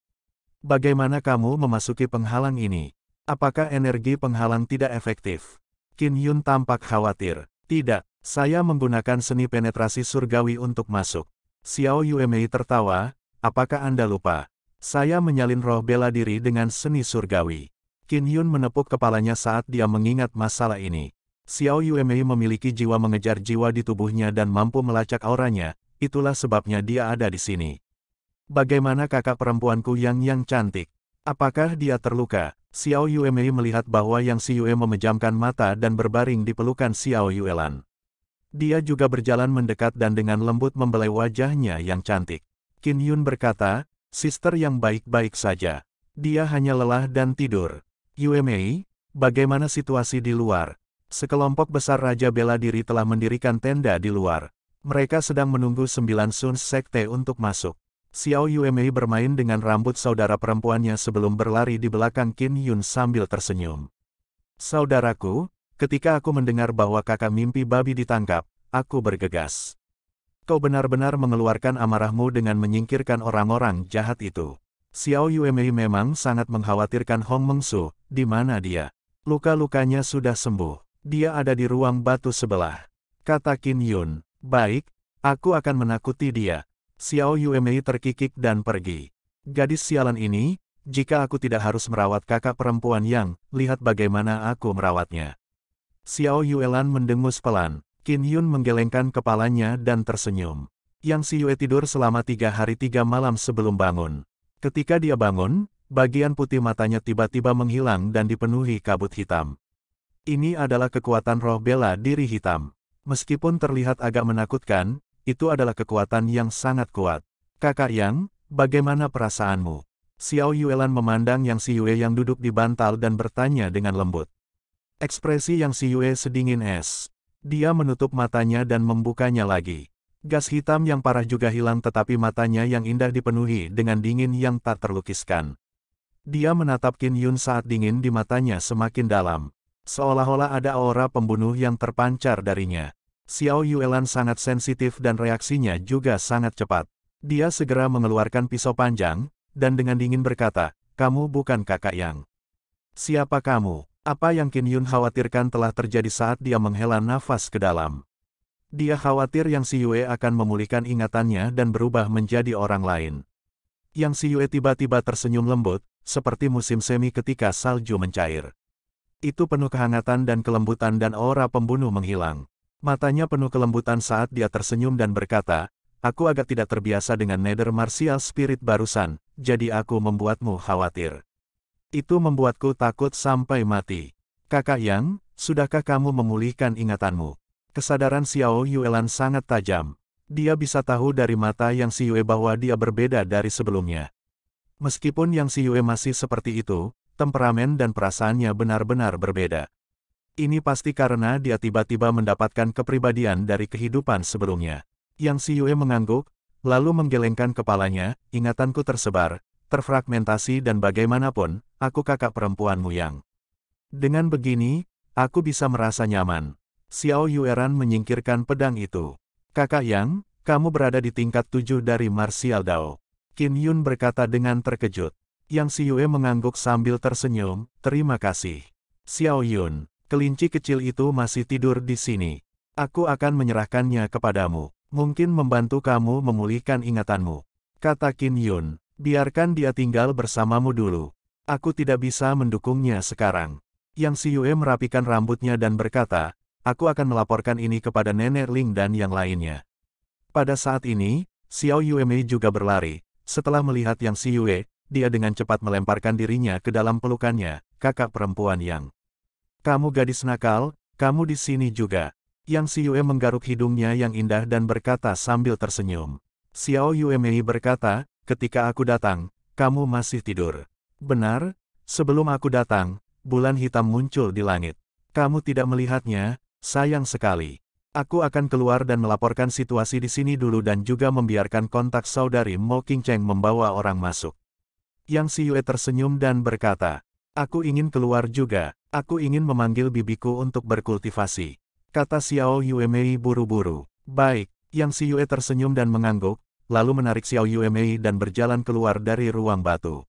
Bagaimana kamu memasuki penghalang ini? Apakah energi penghalang tidak efektif? Qin Yun tampak khawatir. Tidak, saya menggunakan seni penetrasi surgawi untuk masuk. Xiao Yuemei tertawa, apakah Anda lupa? Saya menyalin roh bela diri dengan seni surgawi. Qin Yun menepuk kepalanya saat dia mengingat masalah ini. Xiao Yuemei memiliki jiwa mengejar jiwa di tubuhnya dan mampu melacak auranya, itulah sebabnya dia ada di sini. Bagaimana kakak perempuanku yang yang cantik? Apakah dia terluka? Xiao Yue melihat bahwa Yang Si Yue memejamkan mata dan berbaring di pelukan Xiao Yuelan. Dia juga berjalan mendekat dan dengan lembut membelai wajahnya yang cantik. Qin Yun berkata, Sister yang baik-baik saja. Dia hanya lelah dan tidur. Yue bagaimana situasi di luar? Sekelompok besar Raja Bela Diri telah mendirikan tenda di luar. Mereka sedang menunggu sembilan Sun Sekte untuk masuk. Xiao Yuemei bermain dengan rambut saudara perempuannya sebelum berlari di belakang Qin Yun sambil tersenyum. Saudaraku, ketika aku mendengar bahwa kakak mimpi babi ditangkap, aku bergegas. Kau benar-benar mengeluarkan amarahmu dengan menyingkirkan orang-orang jahat itu. Xiao Yuemei memang sangat mengkhawatirkan Hong Mengsu, di mana dia. Luka-lukanya sudah sembuh. Dia ada di ruang batu sebelah. Kata Qin Yun, baik, aku akan menakuti dia, Xiao Yuemei terkikik dan pergi. Gadis sialan ini, jika aku tidak harus merawat kakak perempuan yang, lihat bagaimana aku merawatnya. Xiao Yuelan mendengus pelan, Qin Yun menggelengkan kepalanya dan tersenyum. Yang Si Yue tidur selama tiga hari tiga malam sebelum bangun. Ketika dia bangun, bagian putih matanya tiba-tiba menghilang dan dipenuhi kabut hitam. Ini adalah kekuatan roh bela diri hitam. Meskipun terlihat agak menakutkan, itu adalah kekuatan yang sangat kuat. Kakak Yang, bagaimana perasaanmu? Xiao Yuelan memandang Yang Si Yue yang duduk di bantal dan bertanya dengan lembut. Ekspresi Yang Si Yue sedingin es. Dia menutup matanya dan membukanya lagi. Gas hitam yang parah juga hilang tetapi matanya yang indah dipenuhi dengan dingin yang tak terlukiskan. Dia menatap Qin Yun saat dingin di matanya semakin dalam. Seolah-olah ada aura pembunuh yang terpancar darinya. Xiao Yuelan sangat sensitif dan reaksinya juga sangat cepat. Dia segera mengeluarkan pisau panjang, dan dengan dingin berkata, kamu bukan kakak Yang. Siapa kamu? Apa yang Qin Yun khawatirkan telah terjadi saat dia menghela nafas ke dalam. Dia khawatir Yang Si Yue akan memulihkan ingatannya dan berubah menjadi orang lain. Yang Si Yue tiba-tiba tersenyum lembut, seperti musim semi ketika salju mencair. Itu penuh kehangatan dan kelembutan dan aura pembunuh menghilang. Matanya penuh kelembutan saat dia tersenyum dan berkata, Aku agak tidak terbiasa dengan nether martial spirit barusan, jadi aku membuatmu khawatir. Itu membuatku takut sampai mati. Kakak Yang, sudahkah kamu memulihkan ingatanmu? Kesadaran Xiao Yuelan sangat tajam. Dia bisa tahu dari mata Yang Si Yue bahwa dia berbeda dari sebelumnya. Meskipun Yang Si Yue masih seperti itu, temperamen dan perasaannya benar-benar berbeda. Ini pasti karena dia tiba-tiba mendapatkan kepribadian dari kehidupan sebelumnya. Yang si Yue mengangguk, lalu menggelengkan kepalanya, ingatanku tersebar, terfragmentasi dan bagaimanapun, aku kakak perempuanmu yang. Dengan begini, aku bisa merasa nyaman. Xiao Yueran menyingkirkan pedang itu. Kakak Yang, kamu berada di tingkat tujuh dari Martial Dao. Qin Yun berkata dengan terkejut. Yang si Yue mengangguk sambil tersenyum, terima kasih. Xiao Yun, Kelinci kecil itu masih tidur di sini. Aku akan menyerahkannya kepadamu. Mungkin membantu kamu memulihkan ingatanmu. Kata Kin Yun. Biarkan dia tinggal bersamamu dulu. Aku tidak bisa mendukungnya sekarang. Yang Si Yue merapikan rambutnya dan berkata, aku akan melaporkan ini kepada Nenek Ling dan yang lainnya. Pada saat ini, Xiao Yue Mei juga berlari. Setelah melihat Yang Si Yue, dia dengan cepat melemparkan dirinya ke dalam pelukannya, kakak perempuan Yang. Kamu gadis nakal, kamu di sini juga. Yang Si Yue menggaruk hidungnya yang indah dan berkata sambil tersenyum. Xiao Yue Mei berkata, ketika aku datang, kamu masih tidur. Benar, sebelum aku datang, bulan hitam muncul di langit. Kamu tidak melihatnya, sayang sekali. Aku akan keluar dan melaporkan situasi di sini dulu dan juga membiarkan kontak saudari Mo Qingcheng membawa orang masuk. Yang Si Yue tersenyum dan berkata, Aku ingin keluar juga, aku ingin memanggil bibiku untuk berkultivasi. Kata Xiao Yue Mei buru-buru. Baik, Yang Si Yue tersenyum dan mengangguk, lalu menarik Xiao Yue Mei dan berjalan keluar dari ruang batu.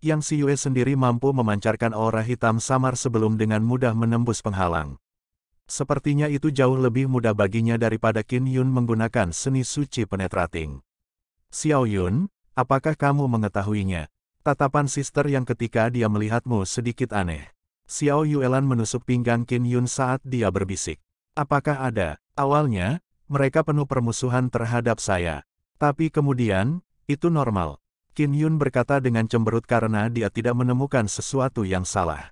Yang Si Yue sendiri mampu memancarkan aura hitam samar sebelum dengan mudah menembus penghalang. Sepertinya itu jauh lebih mudah baginya daripada Qin Yun menggunakan seni suci penetrating. Xiao Yun, apakah kamu mengetahuinya? Tatapan sister yang ketika dia melihatmu sedikit aneh. Xiao Yuelan menusuk pinggang Qin Yun saat dia berbisik. Apakah ada? Awalnya, mereka penuh permusuhan terhadap saya. Tapi kemudian, itu normal. Qin Yun berkata dengan cemberut karena dia tidak menemukan sesuatu yang salah.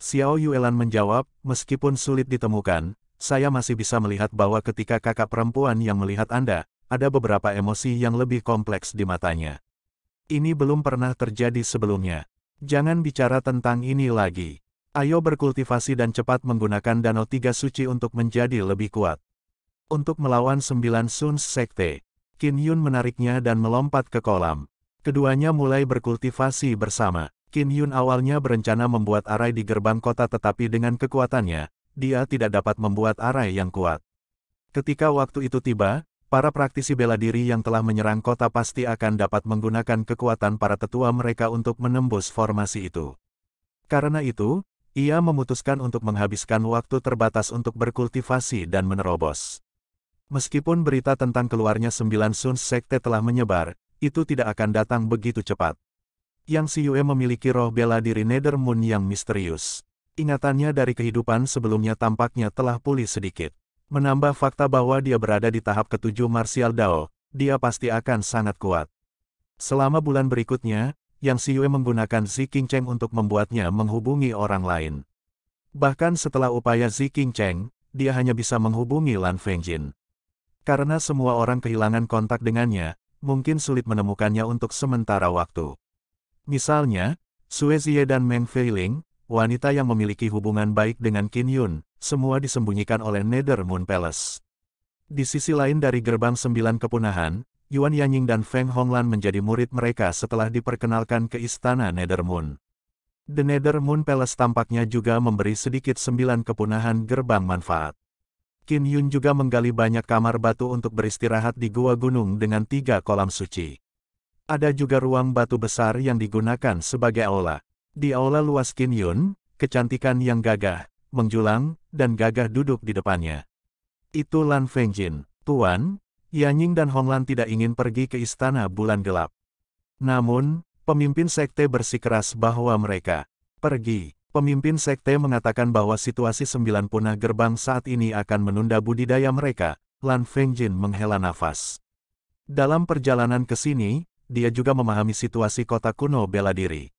Xiao Yuelan menjawab, meskipun sulit ditemukan, saya masih bisa melihat bahwa ketika kakak perempuan yang melihat Anda, ada beberapa emosi yang lebih kompleks di matanya. Ini belum pernah terjadi sebelumnya. Jangan bicara tentang ini lagi. Ayo berkultivasi dan cepat menggunakan danau tiga suci untuk menjadi lebih kuat. Untuk melawan sembilan Sun sekte, Qin Yun menariknya dan melompat ke kolam. Keduanya mulai berkultivasi bersama. Qin Yun awalnya berencana membuat arai di gerbang kota tetapi dengan kekuatannya, dia tidak dapat membuat arai yang kuat. Ketika waktu itu tiba, para praktisi bela diri yang telah menyerang kota pasti akan dapat menggunakan kekuatan para tetua mereka untuk menembus formasi itu. Karena itu, ia memutuskan untuk menghabiskan waktu terbatas untuk berkultivasi dan menerobos. Meskipun berita tentang keluarnya sembilan sun Sekte telah menyebar, itu tidak akan datang begitu cepat. Yang si Yue memiliki roh bela diri Nether Moon yang misterius. Ingatannya dari kehidupan sebelumnya tampaknya telah pulih sedikit. Menambah fakta bahwa dia berada di tahap ketujuh Martial Dao, dia pasti akan sangat kuat. Selama bulan berikutnya, Yang Siyue menggunakan Zi King Cheng untuk membuatnya menghubungi orang lain. Bahkan setelah upaya Zi King Cheng, dia hanya bisa menghubungi Lan Fengjin. Karena semua orang kehilangan kontak dengannya, mungkin sulit menemukannya untuk sementara waktu. Misalnya, Sue Zie dan Meng Feiling, wanita yang memiliki hubungan baik dengan Qin Yun, semua disembunyikan oleh Nether Moon Palace. Di sisi lain dari gerbang sembilan kepunahan, Yuan Yanying dan Feng Honglan menjadi murid mereka setelah diperkenalkan ke istana Nether Moon. The Nether Moon Palace tampaknya juga memberi sedikit sembilan kepunahan gerbang manfaat. Qin Yun juga menggali banyak kamar batu untuk beristirahat di gua gunung dengan tiga kolam suci. Ada juga ruang batu besar yang digunakan sebagai aula. Di aula luas Qin Yun, kecantikan yang gagah, menjulang, dan gagah duduk di depannya. Itu Lan Fengjin. Tuan, Yanying dan Honglan tidak ingin pergi ke istana bulan gelap. Namun, pemimpin sekte bersikeras bahwa mereka pergi. Pemimpin sekte mengatakan bahwa situasi sembilan punah gerbang saat ini akan menunda budidaya mereka. Lan Fengjin menghela nafas. Dalam perjalanan ke sini, dia juga memahami situasi kota kuno bela diri.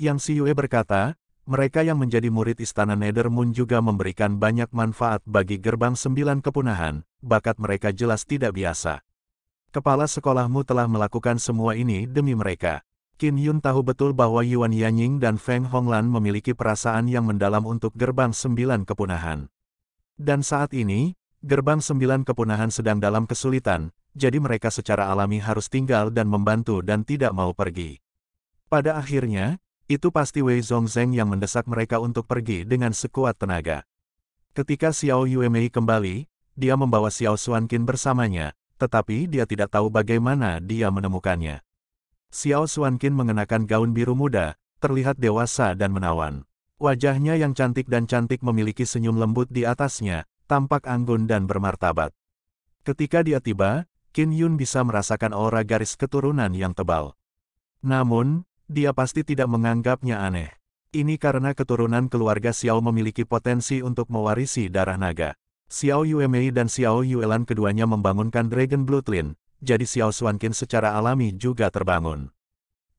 Yang Yue berkata, mereka yang menjadi murid Istana Moon juga memberikan banyak manfaat bagi gerbang sembilan kepunahan, bakat mereka jelas tidak biasa. Kepala sekolahmu telah melakukan semua ini demi mereka. Qin Yun tahu betul bahwa Yuan Yanying dan Feng Honglan memiliki perasaan yang mendalam untuk gerbang sembilan kepunahan. Dan saat ini, gerbang sembilan kepunahan sedang dalam kesulitan, jadi mereka secara alami harus tinggal dan membantu dan tidak mau pergi. Pada akhirnya, itu pasti Wei Zongzeng yang mendesak mereka untuk pergi dengan sekuat tenaga. Ketika Xiao Yuemei kembali, dia membawa Xiao Suankin bersamanya, tetapi dia tidak tahu bagaimana dia menemukannya. Xiao Suankin mengenakan gaun biru muda, terlihat dewasa dan menawan. Wajahnya yang cantik dan cantik memiliki senyum lembut di atasnya, tampak anggun dan bermartabat. Ketika dia tiba, Qin Yun bisa merasakan aura garis keturunan yang tebal. Namun, dia pasti tidak menganggapnya aneh. Ini karena keturunan keluarga Xiao memiliki potensi untuk mewarisi darah naga. Xiao Yuemei dan Xiao Yuelan keduanya membangunkan Dragon Bloodline, jadi Xiao Xuanqin secara alami juga terbangun.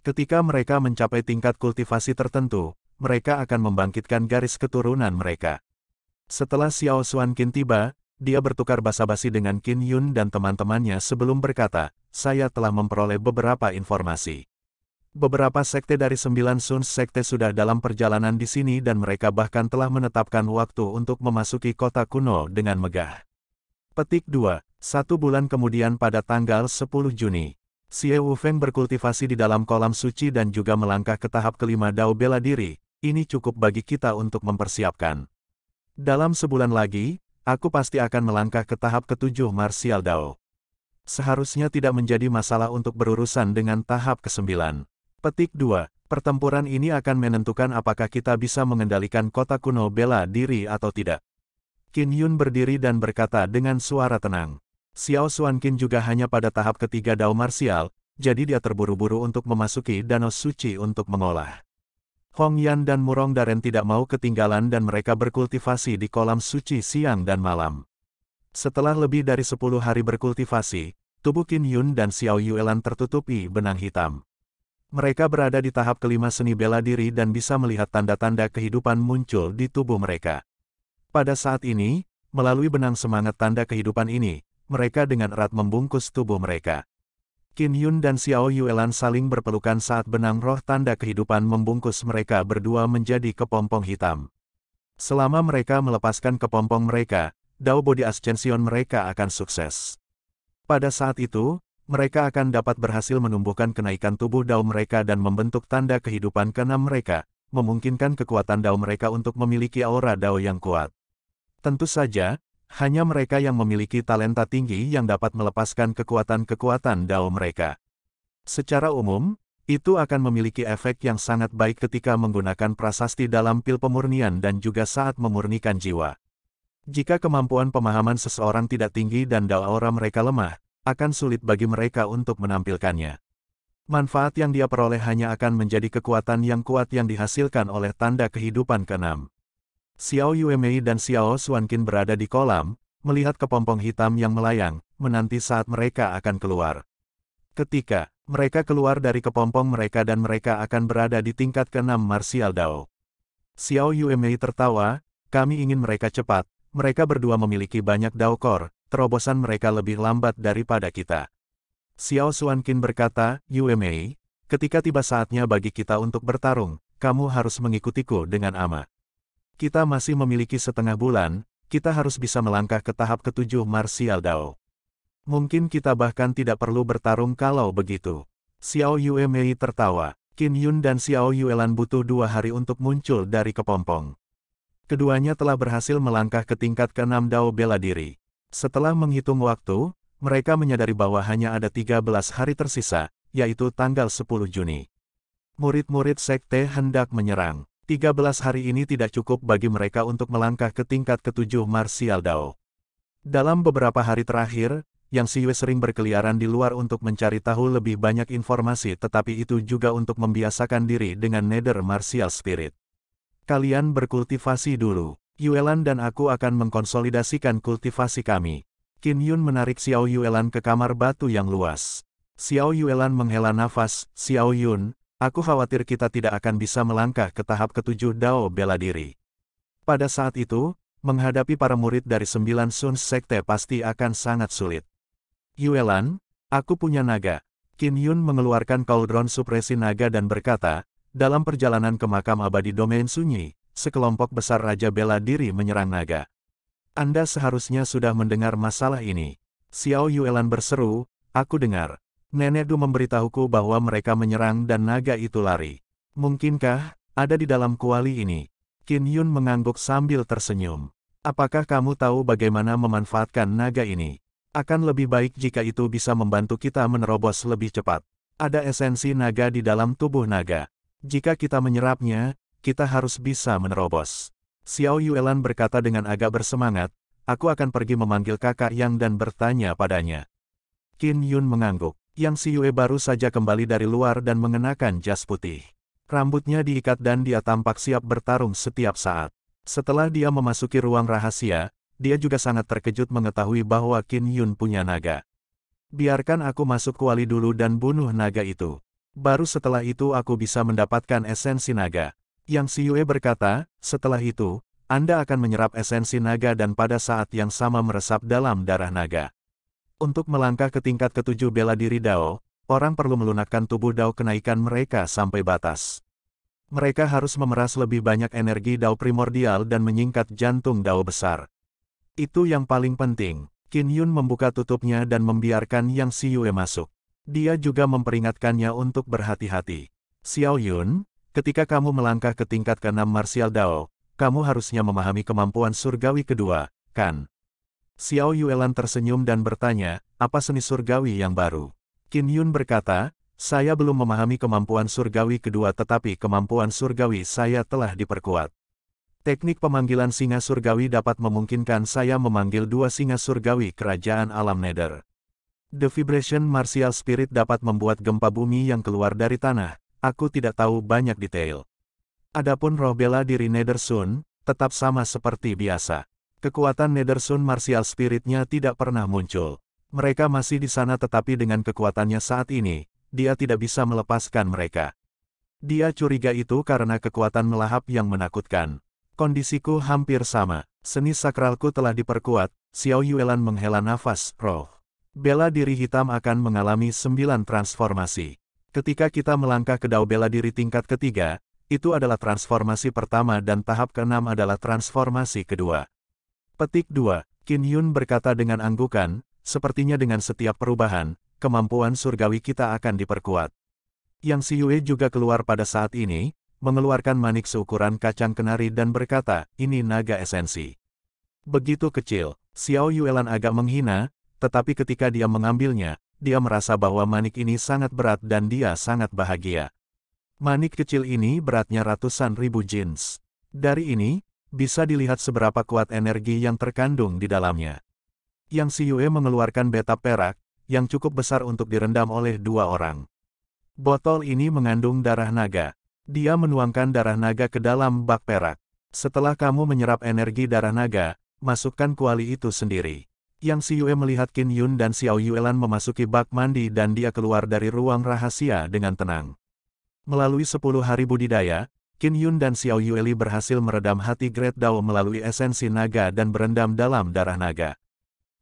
Ketika mereka mencapai tingkat kultivasi tertentu, mereka akan membangkitkan garis keturunan mereka. Setelah Xiao Xuanqin tiba, dia bertukar basa-basi dengan Qin Yun dan teman-temannya sebelum berkata, saya telah memperoleh beberapa informasi. Beberapa sekte dari sembilan Suns sekte sudah dalam perjalanan di sini dan mereka bahkan telah menetapkan waktu untuk memasuki kota kuno dengan megah. Petik 2. Satu bulan kemudian pada tanggal 10 Juni, Xie Feng berkultivasi di dalam kolam suci dan juga melangkah ke tahap kelima Dao Bela Diri, ini cukup bagi kita untuk mempersiapkan. Dalam sebulan lagi, aku pasti akan melangkah ke tahap ketujuh Martial Dao. Seharusnya tidak menjadi masalah untuk berurusan dengan tahap kesembilan. Petik 2. Pertempuran ini akan menentukan apakah kita bisa mengendalikan kota kuno bela diri atau tidak. Qin Yun berdiri dan berkata dengan suara tenang. Xiao Xuan Qin juga hanya pada tahap ketiga dao Martial, jadi dia terburu-buru untuk memasuki danau suci untuk mengolah. Hong Yan dan Murong Daren tidak mau ketinggalan dan mereka berkultivasi di kolam suci siang dan malam. Setelah lebih dari 10 hari berkultivasi, tubuh Qin Yun dan Xiao Yuelan tertutupi benang hitam. Mereka berada di tahap kelima seni bela diri dan bisa melihat tanda-tanda kehidupan muncul di tubuh mereka. Pada saat ini, melalui benang semangat tanda kehidupan ini, mereka dengan erat membungkus tubuh mereka. Qin Yun dan Xiao Yuelan saling berpelukan saat benang roh tanda kehidupan membungkus mereka berdua menjadi kepompong hitam. Selama mereka melepaskan kepompong mereka, Dao Body Ascension mereka akan sukses. Pada saat itu, mereka akan dapat berhasil menumbuhkan kenaikan tubuh dao mereka dan membentuk tanda kehidupan keenam mereka, memungkinkan kekuatan dao mereka untuk memiliki aura dao yang kuat. Tentu saja, hanya mereka yang memiliki talenta tinggi yang dapat melepaskan kekuatan-kekuatan dao mereka. Secara umum, itu akan memiliki efek yang sangat baik ketika menggunakan prasasti dalam pil pemurnian dan juga saat memurnikan jiwa. Jika kemampuan pemahaman seseorang tidak tinggi dan dao aura mereka lemah, akan sulit bagi mereka untuk menampilkannya. Manfaat yang dia peroleh hanya akan menjadi kekuatan yang kuat yang dihasilkan oleh tanda kehidupan keenam. Xiao Yuemei dan Xiao Suankin berada di kolam, melihat kepompong hitam yang melayang, menanti saat mereka akan keluar. Ketika mereka keluar dari kepompong mereka dan mereka akan berada di tingkat keenam Martial Dao. Xiao Yuemei tertawa, kami ingin mereka cepat, mereka berdua memiliki banyak Dao Core, terobosan mereka lebih lambat daripada kita. Xiao Xuanqin berkata, Yue ketika tiba saatnya bagi kita untuk bertarung, kamu harus mengikutiku dengan ama. Kita masih memiliki setengah bulan, kita harus bisa melangkah ke tahap ketujuh Martial Dao. Mungkin kita bahkan tidak perlu bertarung kalau begitu. Xiao Yue tertawa. Qin Yun dan Xiao Yuelan butuh dua hari untuk muncul dari kepompong. Keduanya telah berhasil melangkah ke tingkat keenam Dao bela diri. Setelah menghitung waktu, mereka menyadari bahwa hanya ada 13 hari tersisa, yaitu tanggal 10 Juni. Murid-murid sekte hendak menyerang. 13 hari ini tidak cukup bagi mereka untuk melangkah ke tingkat ketujuh Martial Dao. Dalam beberapa hari terakhir, Yang Siwe sering berkeliaran di luar untuk mencari tahu lebih banyak informasi tetapi itu juga untuk membiasakan diri dengan nether martial spirit. Kalian berkultivasi dulu. Yuelan dan aku akan mengkonsolidasikan kultivasi kami. Qin Yun menarik Xiao Yuelan ke kamar batu yang luas. Xiao Yuelan menghela nafas, Xiao Yun, aku khawatir kita tidak akan bisa melangkah ke tahap ketujuh Dao bela diri. Pada saat itu, menghadapi para murid dari sembilan Sun Sekte pasti akan sangat sulit. Yuelan, aku punya naga. Qin Yun mengeluarkan cauldron supresi naga dan berkata, dalam perjalanan ke makam abadi domain sunyi, sekelompok besar Raja Bela Diri menyerang naga. Anda seharusnya sudah mendengar masalah ini. Xiao Yuelan berseru, aku dengar. Nenek Du memberitahuku bahwa mereka menyerang dan naga itu lari. Mungkinkah, ada di dalam kuali ini? Qin Yun mengangguk sambil tersenyum. Apakah kamu tahu bagaimana memanfaatkan naga ini? Akan lebih baik jika itu bisa membantu kita menerobos lebih cepat. Ada esensi naga di dalam tubuh naga. Jika kita menyerapnya, kita harus bisa menerobos. Xiao Yuelan berkata dengan agak bersemangat, aku akan pergi memanggil kakak Yang dan bertanya padanya. Qin Yun mengangguk. Yang Si Yue baru saja kembali dari luar dan mengenakan jas putih. Rambutnya diikat dan dia tampak siap bertarung setiap saat. Setelah dia memasuki ruang rahasia, dia juga sangat terkejut mengetahui bahwa Qin Yun punya naga. Biarkan aku masuk kuali dulu dan bunuh naga itu. Baru setelah itu aku bisa mendapatkan esensi naga. Yang Siyue berkata, setelah itu, Anda akan menyerap esensi naga dan pada saat yang sama meresap dalam darah naga. Untuk melangkah ke tingkat ketujuh bela diri Dao, orang perlu melunakkan tubuh Dao kenaikan mereka sampai batas. Mereka harus memeras lebih banyak energi Dao primordial dan menyingkat jantung Dao besar. Itu yang paling penting. Qin Yun membuka tutupnya dan membiarkan Yang Siyue masuk. Dia juga memperingatkannya untuk berhati-hati. Xiao Yun, Ketika kamu melangkah ke tingkat keenam martial Dao, kamu harusnya memahami kemampuan surgawi kedua, kan? Xiao Yuelan tersenyum dan bertanya, apa seni surgawi yang baru? Qin Yun berkata, saya belum memahami kemampuan surgawi kedua tetapi kemampuan surgawi saya telah diperkuat. Teknik pemanggilan singa surgawi dapat memungkinkan saya memanggil dua singa surgawi kerajaan alam nether. The Vibration Martial Spirit dapat membuat gempa bumi yang keluar dari tanah, aku tidak tahu banyak detail. Adapun roh bela diri Nedersun, tetap sama seperti biasa. Kekuatan Nedersun martial spiritnya tidak pernah muncul. Mereka masih di sana tetapi dengan kekuatannya saat ini, dia tidak bisa melepaskan mereka. Dia curiga itu karena kekuatan melahap yang menakutkan. Kondisiku hampir sama. Seni sakralku telah diperkuat, Xiao Yuelan menghela nafas, roh. Bela diri hitam akan mengalami sembilan transformasi. Ketika kita melangkah ke dao bela diri tingkat ketiga, itu adalah transformasi pertama dan tahap keenam adalah transformasi kedua. Petik 2. Kin Hyun berkata dengan anggukan, sepertinya dengan setiap perubahan, kemampuan surgawi kita akan diperkuat. Yang Si Yue juga keluar pada saat ini, mengeluarkan manik seukuran kacang kenari dan berkata, ini naga esensi. Begitu kecil, Xiao Yuelan agak menghina, tetapi ketika dia mengambilnya, dia merasa bahwa manik ini sangat berat dan dia sangat bahagia. Manik kecil ini beratnya ratusan ribu jeans. Dari ini, bisa dilihat seberapa kuat energi yang terkandung di dalamnya. Yang si Yue mengeluarkan beta perak, yang cukup besar untuk direndam oleh dua orang. Botol ini mengandung darah naga. Dia menuangkan darah naga ke dalam bak perak. Setelah kamu menyerap energi darah naga, masukkan kuali itu sendiri. Yang Si Yue melihat Qin Yun dan Xiao Yuelan memasuki bak mandi dan dia keluar dari ruang rahasia dengan tenang. Melalui sepuluh hari budidaya, Qin Yun dan Xiao Yueli berhasil meredam hati Great Dao melalui esensi naga dan berendam dalam darah naga.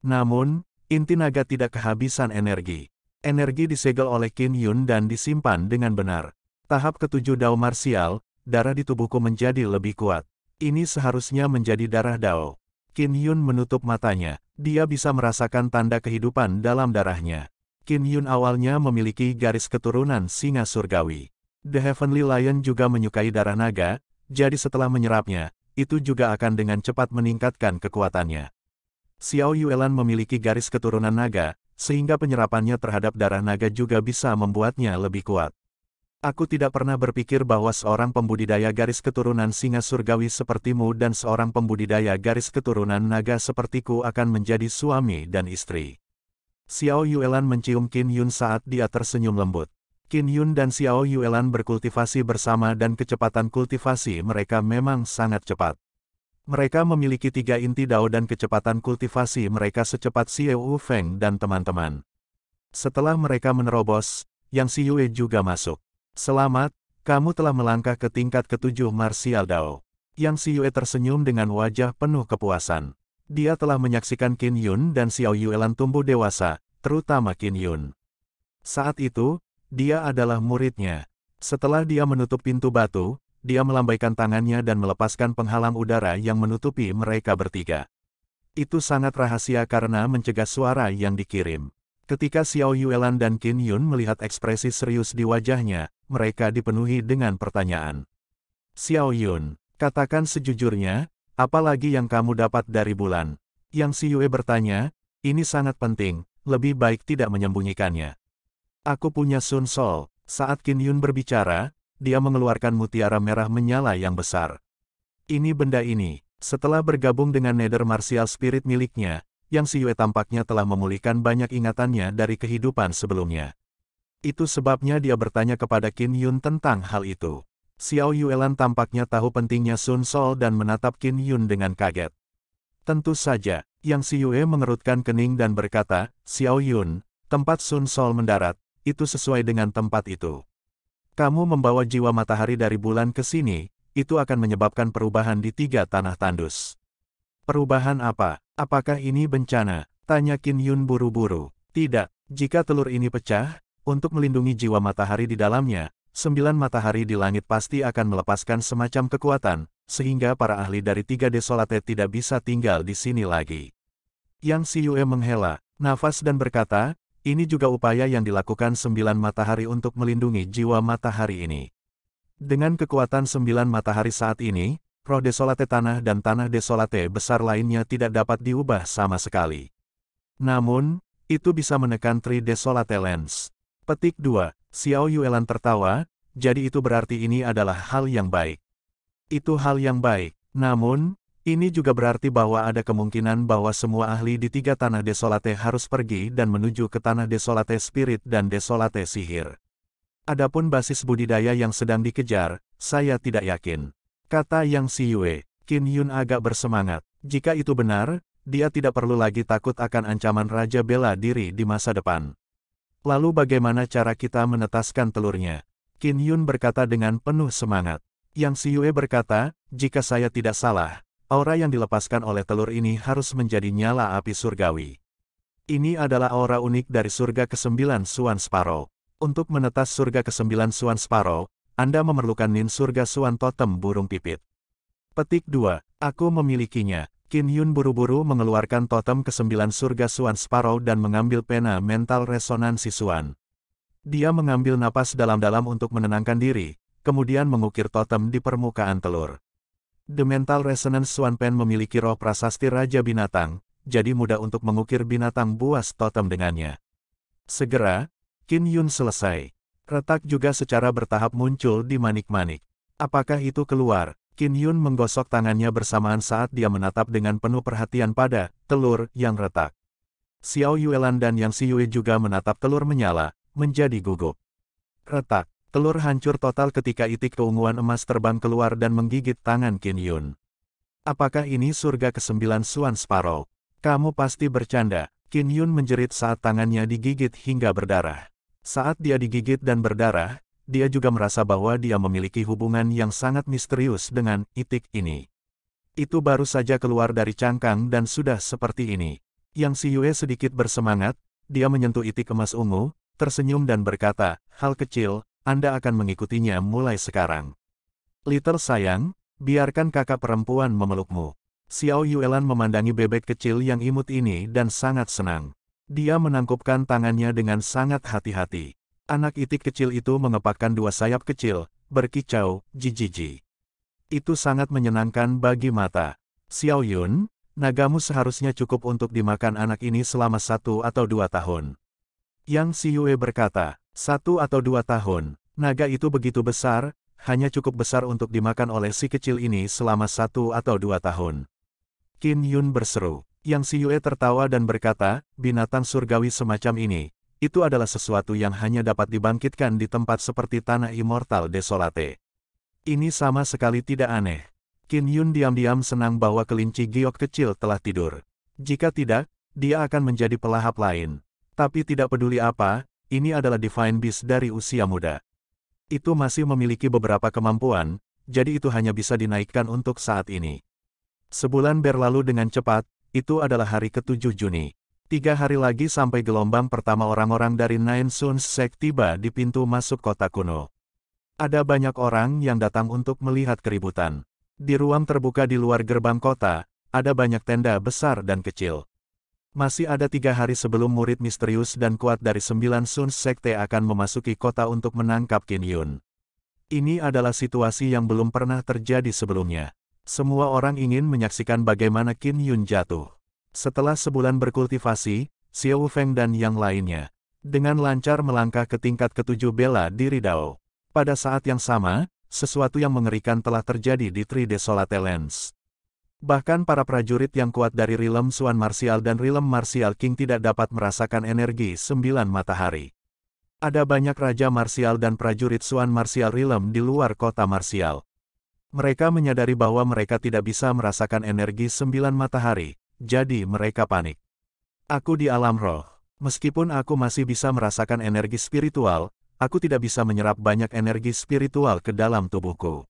Namun, inti naga tidak kehabisan energi. Energi disegel oleh Qin Yun dan disimpan dengan benar. Tahap ketujuh Dao Marsial, darah di tubuhku menjadi lebih kuat. Ini seharusnya menjadi darah Dao. Qin Yun menutup matanya, dia bisa merasakan tanda kehidupan dalam darahnya. Qin Yun awalnya memiliki garis keturunan singa surgawi. The Heavenly Lion juga menyukai darah naga, jadi setelah menyerapnya, itu juga akan dengan cepat meningkatkan kekuatannya. Xiao Yuelan memiliki garis keturunan naga, sehingga penyerapannya terhadap darah naga juga bisa membuatnya lebih kuat. Aku tidak pernah berpikir bahwa seorang pembudidaya garis keturunan singa surgawi sepertimu dan seorang pembudidaya garis keturunan naga sepertiku akan menjadi suami dan istri. Xiao Yuelan mencium Qin Yun saat dia tersenyum lembut. Qin Yun dan Xiao Yuelan berkultivasi bersama dan kecepatan kultivasi mereka memang sangat cepat. Mereka memiliki tiga inti dao dan kecepatan kultivasi mereka secepat Xiao Feng dan teman-teman. Setelah mereka menerobos, Yang Si Yue juga masuk. Selamat, kamu telah melangkah ke tingkat ketujuh Martial Dao. Yang Si Yue tersenyum dengan wajah penuh kepuasan. Dia telah menyaksikan Qin Yun dan Xiao Yuelan tumbuh dewasa, terutama Qin Yun. Saat itu, dia adalah muridnya. Setelah dia menutup pintu batu, dia melambaikan tangannya dan melepaskan penghalang udara yang menutupi mereka bertiga. Itu sangat rahasia karena mencegah suara yang dikirim. Ketika Xiao Yuelan dan Qin Yun melihat ekspresi serius di wajahnya, mereka dipenuhi dengan pertanyaan. Xiao Yun, katakan sejujurnya, apa lagi yang kamu dapat dari bulan? Yang Si Yue bertanya, ini sangat penting, lebih baik tidak menyembunyikannya. Aku punya Sun Sol, saat Qin Yun berbicara, dia mengeluarkan mutiara merah menyala yang besar. Ini benda ini, setelah bergabung dengan nether martial spirit miliknya, yang Si Yue tampaknya telah memulihkan banyak ingatannya dari kehidupan sebelumnya. Itu sebabnya dia bertanya kepada Qin Yun tentang hal itu. Xiao Yuelan tampaknya tahu pentingnya Sun Sol dan menatap Qin Yun dengan kaget. Tentu saja, Yang Si Yue mengerutkan kening dan berkata, Xiao Yun, tempat Sun Sol mendarat, itu sesuai dengan tempat itu. Kamu membawa jiwa matahari dari bulan ke sini, itu akan menyebabkan perubahan di tiga tanah tandus. Perubahan apa? Apakah ini bencana? Tanya Kin Yun buru-buru. Tidak, jika telur ini pecah, untuk melindungi jiwa matahari di dalamnya, sembilan matahari di langit pasti akan melepaskan semacam kekuatan, sehingga para ahli dari tiga desolate tidak bisa tinggal di sini lagi. Yang Si Yue menghela, nafas dan berkata, ini juga upaya yang dilakukan sembilan matahari untuk melindungi jiwa matahari ini. Dengan kekuatan sembilan matahari saat ini, roh desolate tanah dan tanah desolate besar lainnya tidak dapat diubah sama sekali. Namun, itu bisa menekan Tri Desolate Lens. Petik 2. Xiao Yuelan tertawa, jadi itu berarti ini adalah hal yang baik. Itu hal yang baik. Namun, ini juga berarti bahwa ada kemungkinan bahwa semua ahli di tiga tanah desolate harus pergi dan menuju ke tanah desolate spirit dan desolate sihir. Adapun basis budidaya yang sedang dikejar, saya tidak yakin. Kata Yang Siyue, Qin Yun agak bersemangat. Jika itu benar, dia tidak perlu lagi takut akan ancaman Raja Bela Diri di masa depan. Lalu bagaimana cara kita menetaskan telurnya? Qin Yun berkata dengan penuh semangat. Yang Siyue berkata, jika saya tidak salah, aura yang dilepaskan oleh telur ini harus menjadi nyala api surgawi. Ini adalah aura unik dari surga Kesembilan 9 Suan Sparrow. Untuk menetas surga Kesembilan 9 Suan Sparrow, anda memerlukan Nin Surga Suan Totem Burung Pipit. Petik 2. Aku memilikinya. Kin Yun buru-buru mengeluarkan totem kesembilan surga Suan Sparrow dan mengambil pena mental resonansi Suan. Dia mengambil napas dalam-dalam untuk menenangkan diri, kemudian mengukir totem di permukaan telur. The Mental Resonance Swan Pen memiliki roh prasasti Raja Binatang, jadi mudah untuk mengukir binatang buas totem dengannya. Segera, Kin Yun selesai. Retak juga secara bertahap muncul di manik-manik. Apakah itu keluar? Qin Yun menggosok tangannya bersamaan saat dia menatap dengan penuh perhatian pada telur yang retak. Xiao Yuelan dan Yang Siyue juga menatap telur menyala, menjadi gugup. Retak, telur hancur total ketika itik keunguan emas terbang keluar dan menggigit tangan Qin Yun. Apakah ini surga kesembilan Suan Sparrow? Kamu pasti bercanda, Qin Yun menjerit saat tangannya digigit hingga berdarah. Saat dia digigit dan berdarah, dia juga merasa bahwa dia memiliki hubungan yang sangat misterius dengan itik ini. Itu baru saja keluar dari cangkang dan sudah seperti ini. Yang Si Yue sedikit bersemangat, dia menyentuh itik emas ungu, tersenyum dan berkata, hal kecil, Anda akan mengikutinya mulai sekarang. Little sayang, biarkan kakak perempuan memelukmu. Xiao Yuelan memandangi bebek kecil yang imut ini dan sangat senang. Dia menangkupkan tangannya dengan sangat hati-hati. Anak itik kecil itu mengepakkan dua sayap kecil, berkicau, jijiji. Itu sangat menyenangkan bagi mata. Xiao Yun, nagamu seharusnya cukup untuk dimakan anak ini selama satu atau dua tahun. Yang Si Yue berkata, satu atau dua tahun, naga itu begitu besar, hanya cukup besar untuk dimakan oleh si kecil ini selama satu atau dua tahun. Qin Yun berseru, yang Si Yue tertawa dan berkata, binatang surgawi semacam ini, itu adalah sesuatu yang hanya dapat dibangkitkan di tempat seperti tanah immortal desolate. Ini sama sekali tidak aneh. Qin Yun diam-diam senang bahwa kelinci giok kecil telah tidur. Jika tidak, dia akan menjadi pelahap lain. Tapi tidak peduli apa, ini adalah Divine Beast dari usia muda. Itu masih memiliki beberapa kemampuan, jadi itu hanya bisa dinaikkan untuk saat ini. Sebulan berlalu dengan cepat, itu adalah hari ke-7 Juni. Tiga hari lagi sampai gelombang pertama orang-orang dari Nine Suns Sect tiba di pintu masuk kota kuno. Ada banyak orang yang datang untuk melihat keributan. Di ruang terbuka di luar gerbang kota, ada banyak tenda besar dan kecil. Masih ada tiga hari sebelum murid misterius dan kuat dari sembilan Suns Sekte akan memasuki kota untuk menangkap Kin Yun. Ini adalah situasi yang belum pernah terjadi sebelumnya. Semua orang ingin menyaksikan bagaimana Qin Yun jatuh. Setelah sebulan berkultivasi, Xiao Feng dan yang lainnya, dengan lancar melangkah ke tingkat ketujuh bela diri Dao. Pada saat yang sama, sesuatu yang mengerikan telah terjadi di Tri Desolate Lands. Bahkan para prajurit yang kuat dari Rilem Suan Martial dan Rilem Martial King tidak dapat merasakan energi sembilan matahari. Ada banyak raja Martial dan prajurit Suan Martial Rilem di luar kota Martial, mereka menyadari bahwa mereka tidak bisa merasakan energi sembilan matahari, jadi mereka panik. Aku di alam roh. Meskipun aku masih bisa merasakan energi spiritual, aku tidak bisa menyerap banyak energi spiritual ke dalam tubuhku.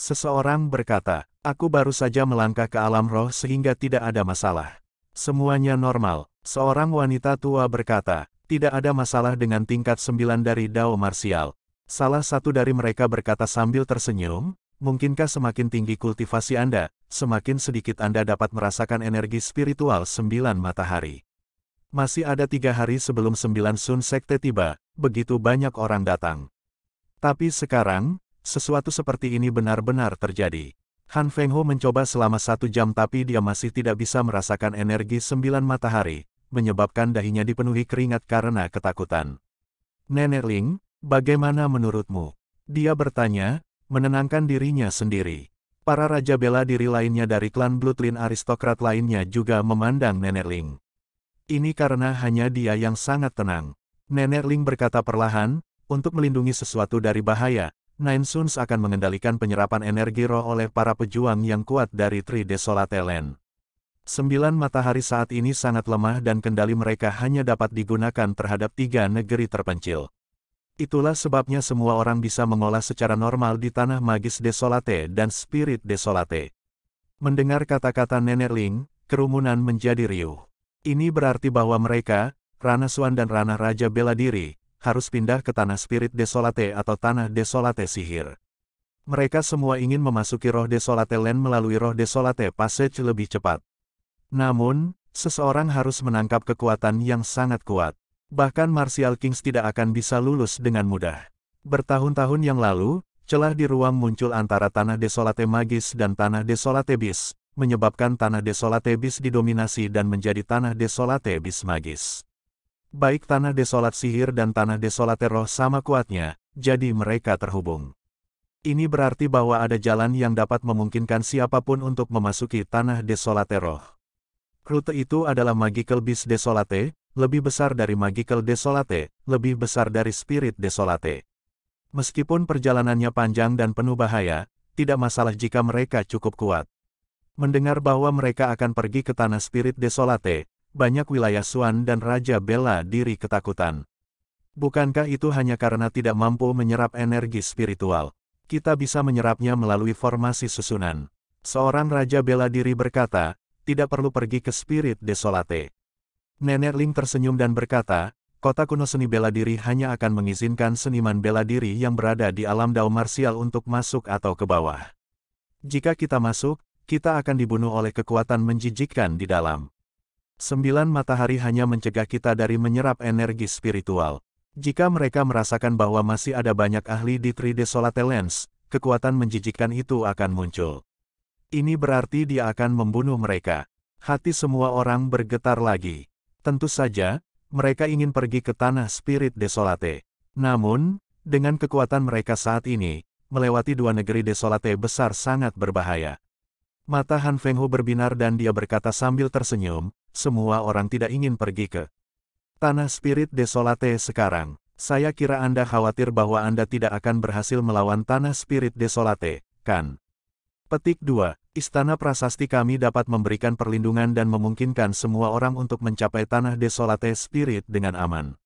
Seseorang berkata, aku baru saja melangkah ke alam roh sehingga tidak ada masalah. Semuanya normal, seorang wanita tua berkata, tidak ada masalah dengan tingkat sembilan dari Dao Martial. Salah satu dari mereka berkata sambil tersenyum, mungkinkah semakin tinggi kultivasi Anda, semakin sedikit Anda dapat merasakan energi spiritual sembilan matahari. Masih ada tiga hari sebelum sembilan sun sekte tiba, begitu banyak orang datang. Tapi sekarang, sesuatu seperti ini benar-benar terjadi. Han Fengho mencoba selama satu jam tapi dia masih tidak bisa merasakan energi sembilan matahari, menyebabkan dahinya dipenuhi keringat karena ketakutan. Nenek Ling, bagaimana menurutmu? Dia bertanya, menenangkan dirinya sendiri. Para raja bela diri lainnya dari klan Bloodline aristokrat lainnya juga memandang Nenek Ling. Ini karena hanya dia yang sangat tenang. Nenek Ling berkata perlahan, untuk melindungi sesuatu dari bahaya, Nine Suns akan mengendalikan penyerapan energi roh oleh para pejuang yang kuat dari Tri Desolate Land. Sembilan matahari saat ini sangat lemah dan kendali mereka hanya dapat digunakan terhadap tiga negeri terpencil. Itulah sebabnya semua orang bisa mengolah secara normal di tanah magis desolate dan spirit desolate. Mendengar kata-kata Nenek Ling, kerumunan menjadi riuh. Ini berarti bahwa mereka, Rana Suan dan Rana Raja Bela Diri, harus pindah ke tanah spirit desolate atau tanah desolate sihir. Mereka semua ingin memasuki roh desolate land melalui roh desolate passage lebih cepat. Namun, seseorang harus menangkap kekuatan yang sangat kuat bahkan Martial Kings tidak akan bisa lulus dengan mudah. Bertahun-tahun yang lalu, celah di ruang muncul antara Tanah Desolate Magis dan Tanah Desolate Bis, menyebabkan Tanah Desolate Bis didominasi dan menjadi Tanah Desolate Bis Magis. Baik Tanah Desolat Sihir dan Tanah Desolate Roh sama kuatnya, jadi mereka terhubung. Ini berarti bahwa ada jalan yang dapat memungkinkan siapapun untuk memasuki tanah Desolate Roh. Rute itu adalah Magical Beast Desolate, lebih besar dari Magical Desolate, lebih besar dari Spirit Desolate. Meskipun perjalanannya panjang dan penuh bahaya, tidak masalah jika mereka cukup kuat. Mendengar bahwa mereka akan pergi ke tanah Spirit Desolate, banyak wilayah Suan dan Raja bela diri ketakutan. Bukankah itu hanya karena tidak mampu menyerap energi spiritual? Kita bisa menyerapnya melalui formasi susunan. Seorang Raja bela diri berkata, tidak perlu pergi ke Spirit Desolate. Nenek Ling tersenyum dan berkata, kota kuno seni bela diri hanya akan mengizinkan seniman bela diri yang berada di alam dao marsial untuk masuk atau ke bawah. Jika kita masuk, kita akan dibunuh oleh kekuatan menjijikkan di dalam. Sembilan matahari hanya mencegah kita dari menyerap energi spiritual. Jika mereka merasakan bahwa masih ada banyak ahli di 3D Solatelens, kekuatan menjijikkan itu akan muncul. Ini berarti dia akan membunuh mereka. Hati semua orang bergetar lagi. Tentu saja, mereka ingin pergi ke tanah spirit desolate. Namun, dengan kekuatan mereka saat ini, melewati dua negeri desolate besar sangat berbahaya. Mata Han Fenghu berbinar dan dia berkata sambil tersenyum, semua orang tidak ingin pergi ke tanah spirit desolate sekarang. Saya kira Anda khawatir bahwa Anda tidak akan berhasil melawan tanah spirit desolate, kan? Petik 2. Istana prasasti kami dapat memberikan perlindungan dan memungkinkan semua orang untuk mencapai tanah desolate spirit dengan aman.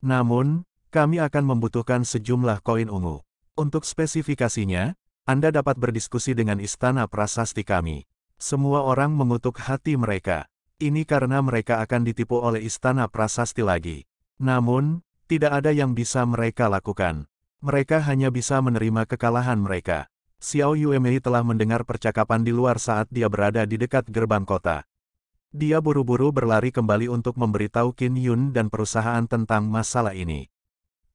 Namun, kami akan membutuhkan sejumlah koin ungu. Untuk spesifikasinya, Anda dapat berdiskusi dengan istana prasasti kami. Semua orang mengutuk hati mereka. Ini karena mereka akan ditipu oleh istana prasasti lagi. Namun, tidak ada yang bisa mereka lakukan. Mereka hanya bisa menerima kekalahan mereka. Xiao Yuemei telah mendengar percakapan di luar saat dia berada di dekat gerbang kota. Dia buru-buru berlari kembali untuk memberitahu Qin Yun dan perusahaan tentang masalah ini.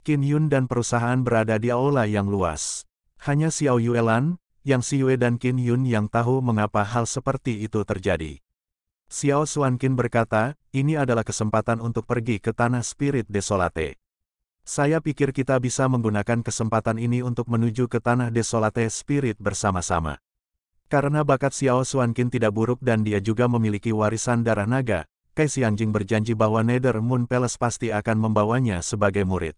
Qin Yun dan perusahaan berada di aula yang luas. Hanya Xiao Yuelan, Yang Xiyue dan Qin Yun yang tahu mengapa hal seperti itu terjadi. Xiao Suankin berkata, ini adalah kesempatan untuk pergi ke Tanah Spirit Desolate. Saya pikir kita bisa menggunakan kesempatan ini untuk menuju ke tanah desolate spirit bersama-sama. Karena bakat Xiao Xuanqin tidak buruk dan dia juga memiliki warisan darah naga, Kai Xianjing berjanji bahwa Nether Moon Palace pasti akan membawanya sebagai murid.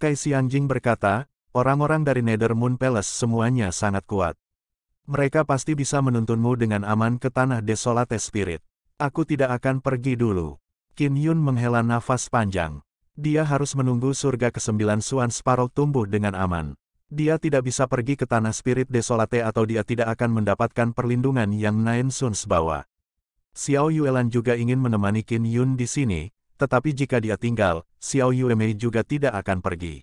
Kai Xianjing berkata, orang-orang dari Nether Moon Palace semuanya sangat kuat. Mereka pasti bisa menuntunmu dengan aman ke tanah desolate spirit. Aku tidak akan pergi dulu. Qin Yun menghela nafas panjang. Dia harus menunggu surga kesembilan Suan Sparrow tumbuh dengan aman. Dia tidak bisa pergi ke tanah spirit desolate atau dia tidak akan mendapatkan perlindungan yang Nain Suns bawa. Xiao Yuelan juga ingin menemani Qin Yun di sini, tetapi jika dia tinggal, Xiao Yuemei juga tidak akan pergi.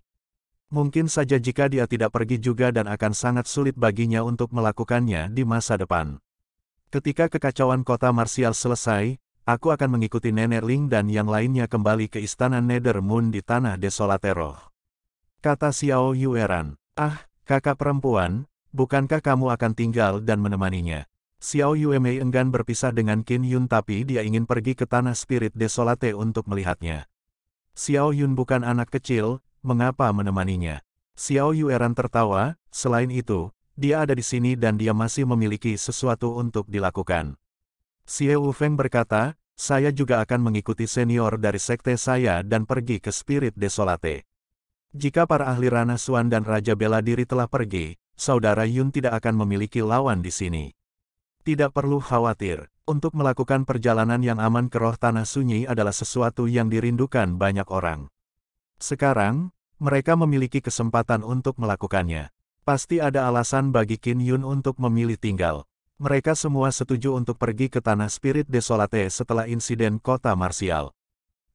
Mungkin saja jika dia tidak pergi juga dan akan sangat sulit baginya untuk melakukannya di masa depan. Ketika kekacauan kota Marsial selesai, aku akan mengikuti Nenek Ling dan yang lainnya kembali ke istana Nether Moon di tanah Desolateroh. Kata Xiao Yueran, ah, kakak perempuan, bukankah kamu akan tinggal dan menemaninya? Xiao Yuemei enggan berpisah dengan Qin Yun tapi dia ingin pergi ke tanah spirit Desolate untuk melihatnya. Xiao Yun bukan anak kecil, mengapa menemaninya? Xiao Yueran tertawa, selain itu, dia ada di sini dan dia masih memiliki sesuatu untuk dilakukan. Xiao Feng berkata, saya juga akan mengikuti senior dari sekte saya dan pergi ke Spirit Desolate. Jika para ahli ranah Suan dan Raja Bela Diri telah pergi, saudara Yun tidak akan memiliki lawan di sini. Tidak perlu khawatir, untuk melakukan perjalanan yang aman ke roh tanah sunyi adalah sesuatu yang dirindukan banyak orang. Sekarang, mereka memiliki kesempatan untuk melakukannya. Pasti ada alasan bagi Kin Yun untuk memilih tinggal. Mereka semua setuju untuk pergi ke tanah spirit desolate setelah insiden kota Marsial.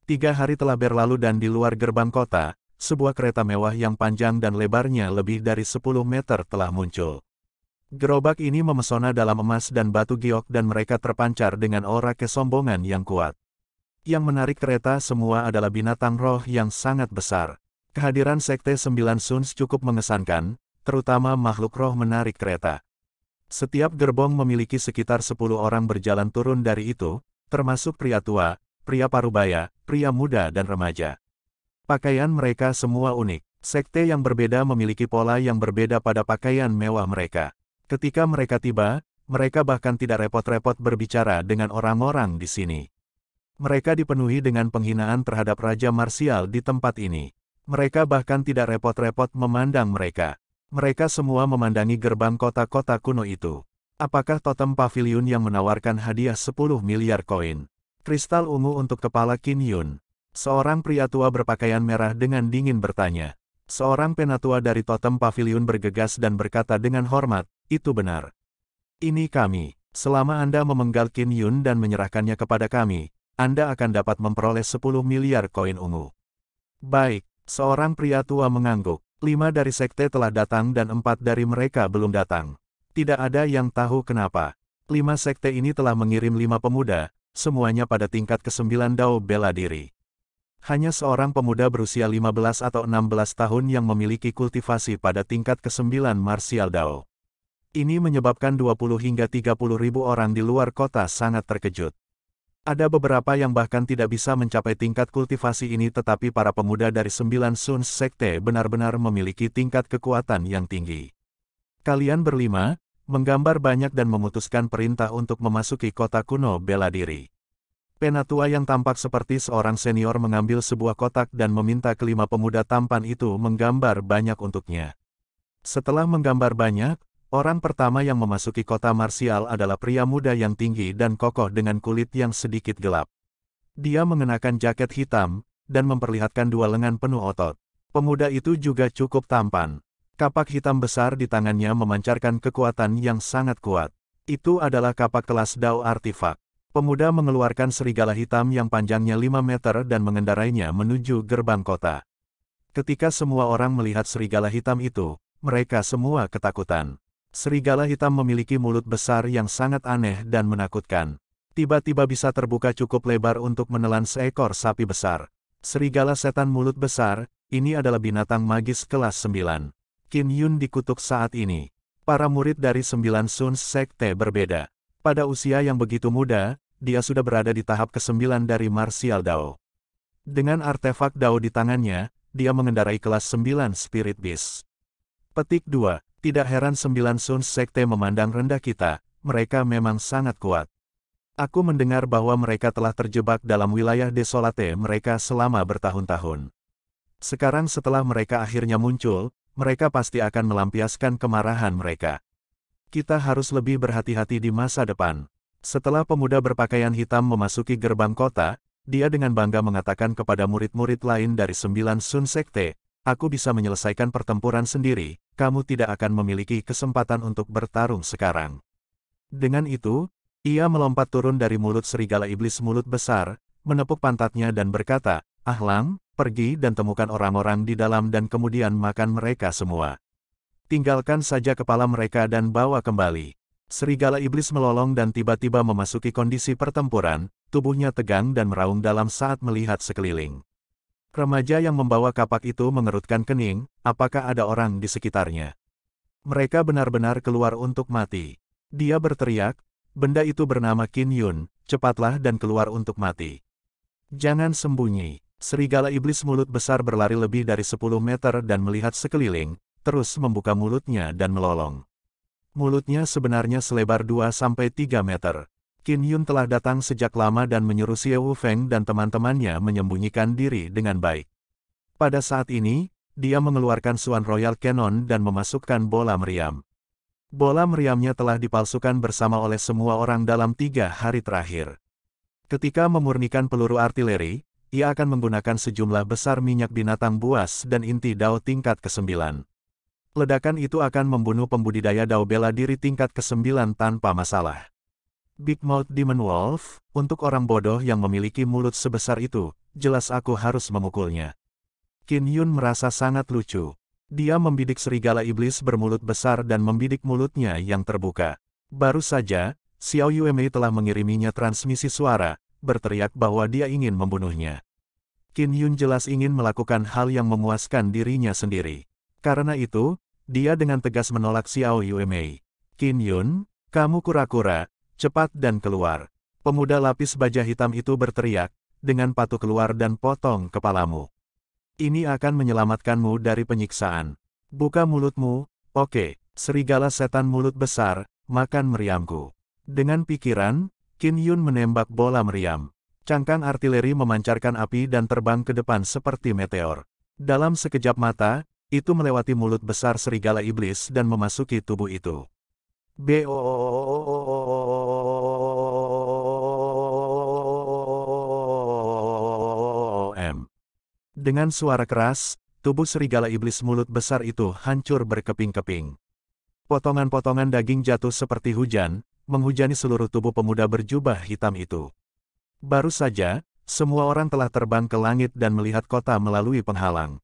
Tiga hari telah berlalu dan di luar gerbang kota, sebuah kereta mewah yang panjang dan lebarnya lebih dari 10 meter telah muncul. Gerobak ini memesona dalam emas dan batu giok dan mereka terpancar dengan aura kesombongan yang kuat. Yang menarik kereta semua adalah binatang roh yang sangat besar. Kehadiran Sekte Sembilan Suns cukup mengesankan, terutama makhluk roh menarik kereta. Setiap gerbong memiliki sekitar 10 orang berjalan turun dari itu, termasuk pria tua, pria parubaya, pria muda dan remaja. Pakaian mereka semua unik. Sekte yang berbeda memiliki pola yang berbeda pada pakaian mewah mereka. Ketika mereka tiba, mereka bahkan tidak repot-repot berbicara dengan orang-orang di sini. Mereka dipenuhi dengan penghinaan terhadap Raja Marsial di tempat ini. Mereka bahkan tidak repot-repot memandang mereka. Mereka semua memandangi gerbang kota-kota kuno itu. Apakah totem pavilion yang menawarkan hadiah 10 miliar koin? Kristal ungu untuk kepala Kin Yun. Seorang pria tua berpakaian merah dengan dingin bertanya. Seorang penatua dari totem pavilion bergegas dan berkata dengan hormat, itu benar. Ini kami. Selama Anda memenggal Kin Yun dan menyerahkannya kepada kami, Anda akan dapat memperoleh 10 miliar koin ungu. Baik, seorang pria tua mengangguk. Lima dari sekte telah datang dan empat dari mereka belum datang. Tidak ada yang tahu kenapa. Lima sekte ini telah mengirim lima pemuda, semuanya pada tingkat ke kesembilan dao bela diri. Hanya seorang pemuda berusia 15 atau 16 tahun yang memiliki kultivasi pada tingkat ke kesembilan martial dao. Ini menyebabkan 20 hingga 30 ribu orang di luar kota sangat terkejut. Ada beberapa yang bahkan tidak bisa mencapai tingkat kultivasi ini tetapi para pemuda dari sembilan Suns Sekte benar-benar memiliki tingkat kekuatan yang tinggi. Kalian berlima, menggambar banyak dan memutuskan perintah untuk memasuki kota kuno bela diri. Penatua yang tampak seperti seorang senior mengambil sebuah kotak dan meminta kelima pemuda tampan itu menggambar banyak untuknya. Setelah menggambar banyak, Orang pertama yang memasuki kota Marsial adalah pria muda yang tinggi dan kokoh dengan kulit yang sedikit gelap. Dia mengenakan jaket hitam, dan memperlihatkan dua lengan penuh otot. Pemuda itu juga cukup tampan. Kapak hitam besar di tangannya memancarkan kekuatan yang sangat kuat. Itu adalah kapak kelas Dao Artifak. Pemuda mengeluarkan serigala hitam yang panjangnya 5 meter dan mengendarainya menuju gerbang kota. Ketika semua orang melihat serigala hitam itu, mereka semua ketakutan. Serigala hitam memiliki mulut besar yang sangat aneh dan menakutkan. Tiba-tiba bisa terbuka cukup lebar untuk menelan seekor sapi besar. Serigala setan mulut besar, ini adalah binatang magis kelas 9. Qin Yun dikutuk saat ini. Para murid dari sembilan sun Sekte berbeda. Pada usia yang begitu muda, dia sudah berada di tahap ke-9 dari Martial Dao. Dengan artefak Dao di tangannya, dia mengendarai kelas 9 Spirit Beast. Petik 2. Tidak heran sembilan Sun Sekte memandang rendah kita, mereka memang sangat kuat. Aku mendengar bahwa mereka telah terjebak dalam wilayah desolate mereka selama bertahun-tahun. Sekarang setelah mereka akhirnya muncul, mereka pasti akan melampiaskan kemarahan mereka. Kita harus lebih berhati-hati di masa depan. Setelah pemuda berpakaian hitam memasuki gerbang kota, dia dengan bangga mengatakan kepada murid-murid lain dari sembilan Sun Sekte, aku bisa menyelesaikan pertempuran sendiri, kamu tidak akan memiliki kesempatan untuk bertarung sekarang. Dengan itu, ia melompat turun dari mulut serigala iblis mulut besar, menepuk pantatnya dan berkata, "Ahlang, pergi dan temukan orang-orang di dalam dan kemudian makan mereka semua. Tinggalkan saja kepala mereka dan bawa kembali. Serigala iblis melolong dan tiba-tiba memasuki kondisi pertempuran, tubuhnya tegang dan meraung dalam saat melihat sekeliling. Remaja yang membawa kapak itu mengerutkan kening, apakah ada orang di sekitarnya. Mereka benar-benar keluar untuk mati. Dia berteriak, benda itu bernama Kin Yun, cepatlah dan keluar untuk mati. Jangan sembunyi. Serigala iblis mulut besar berlari lebih dari 10 meter dan melihat sekeliling, terus membuka mulutnya dan melolong. Mulutnya sebenarnya selebar 2-3 meter. Qin Yun telah datang sejak lama dan menyuruh Xiao Feng dan teman-temannya menyembunyikan diri dengan baik. Pada saat ini, dia mengeluarkan Suan Royal Cannon dan memasukkan bola meriam. Bola meriamnya telah dipalsukan bersama oleh semua orang dalam tiga hari terakhir. Ketika memurnikan peluru artileri, ia akan menggunakan sejumlah besar minyak binatang buas dan inti dao tingkat ke-9. Ledakan itu akan membunuh pembudidaya dao bela diri tingkat ke-9 tanpa masalah. Big Mouth Demon Wolf, untuk orang bodoh yang memiliki mulut sebesar itu, jelas aku harus memukulnya. Qin Yun merasa sangat lucu. Dia membidik serigala iblis bermulut besar dan membidik mulutnya yang terbuka. Baru saja, Xiao Yuemei telah mengiriminya transmisi suara, berteriak bahwa dia ingin membunuhnya. Qin Yun jelas ingin melakukan hal yang memuaskan dirinya sendiri. Karena itu, dia dengan tegas menolak Xiao Yuemei. Qin Yun, kamu kura-kura, cepat dan keluar. Pemuda lapis baja hitam itu berteriak, dengan patuh keluar dan potong kepalamu. Ini akan menyelamatkanmu dari penyiksaan. Buka mulutmu, oke, serigala setan mulut besar, makan meriamku. Dengan pikiran, Qin Yun menembak bola meriam. Cangkang artileri memancarkan api dan terbang ke depan seperti meteor. Dalam sekejap mata, itu melewati mulut besar serigala iblis dan memasuki tubuh itu. BOOOOOOO M. Dengan suara keras, tubuh serigala iblis mulut besar itu hancur berkeping-keping. Potongan-potongan daging jatuh seperti hujan, menghujani seluruh tubuh pemuda berjubah hitam itu. Baru saja, semua orang telah terbang ke langit dan melihat kota melalui penghalang.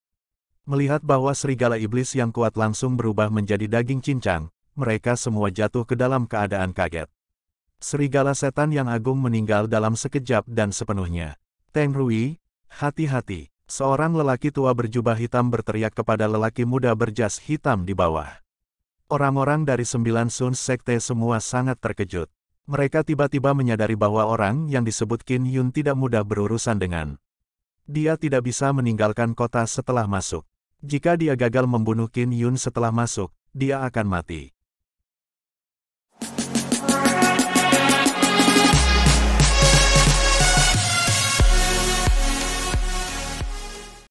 Melihat bahwa serigala iblis yang kuat langsung berubah menjadi daging cincang, mereka semua jatuh ke dalam keadaan kaget. Serigala setan yang agung meninggal dalam sekejap dan sepenuhnya. Teng Rui, Hati-hati, seorang lelaki tua berjubah hitam berteriak kepada lelaki muda berjas hitam di bawah. Orang-orang dari sembilan Sun Sekte semua sangat terkejut. Mereka tiba-tiba menyadari bahwa orang yang disebut Kin Yun tidak mudah berurusan dengan. Dia tidak bisa meninggalkan kota setelah masuk. Jika dia gagal membunuh Kin Yun setelah masuk, dia akan mati.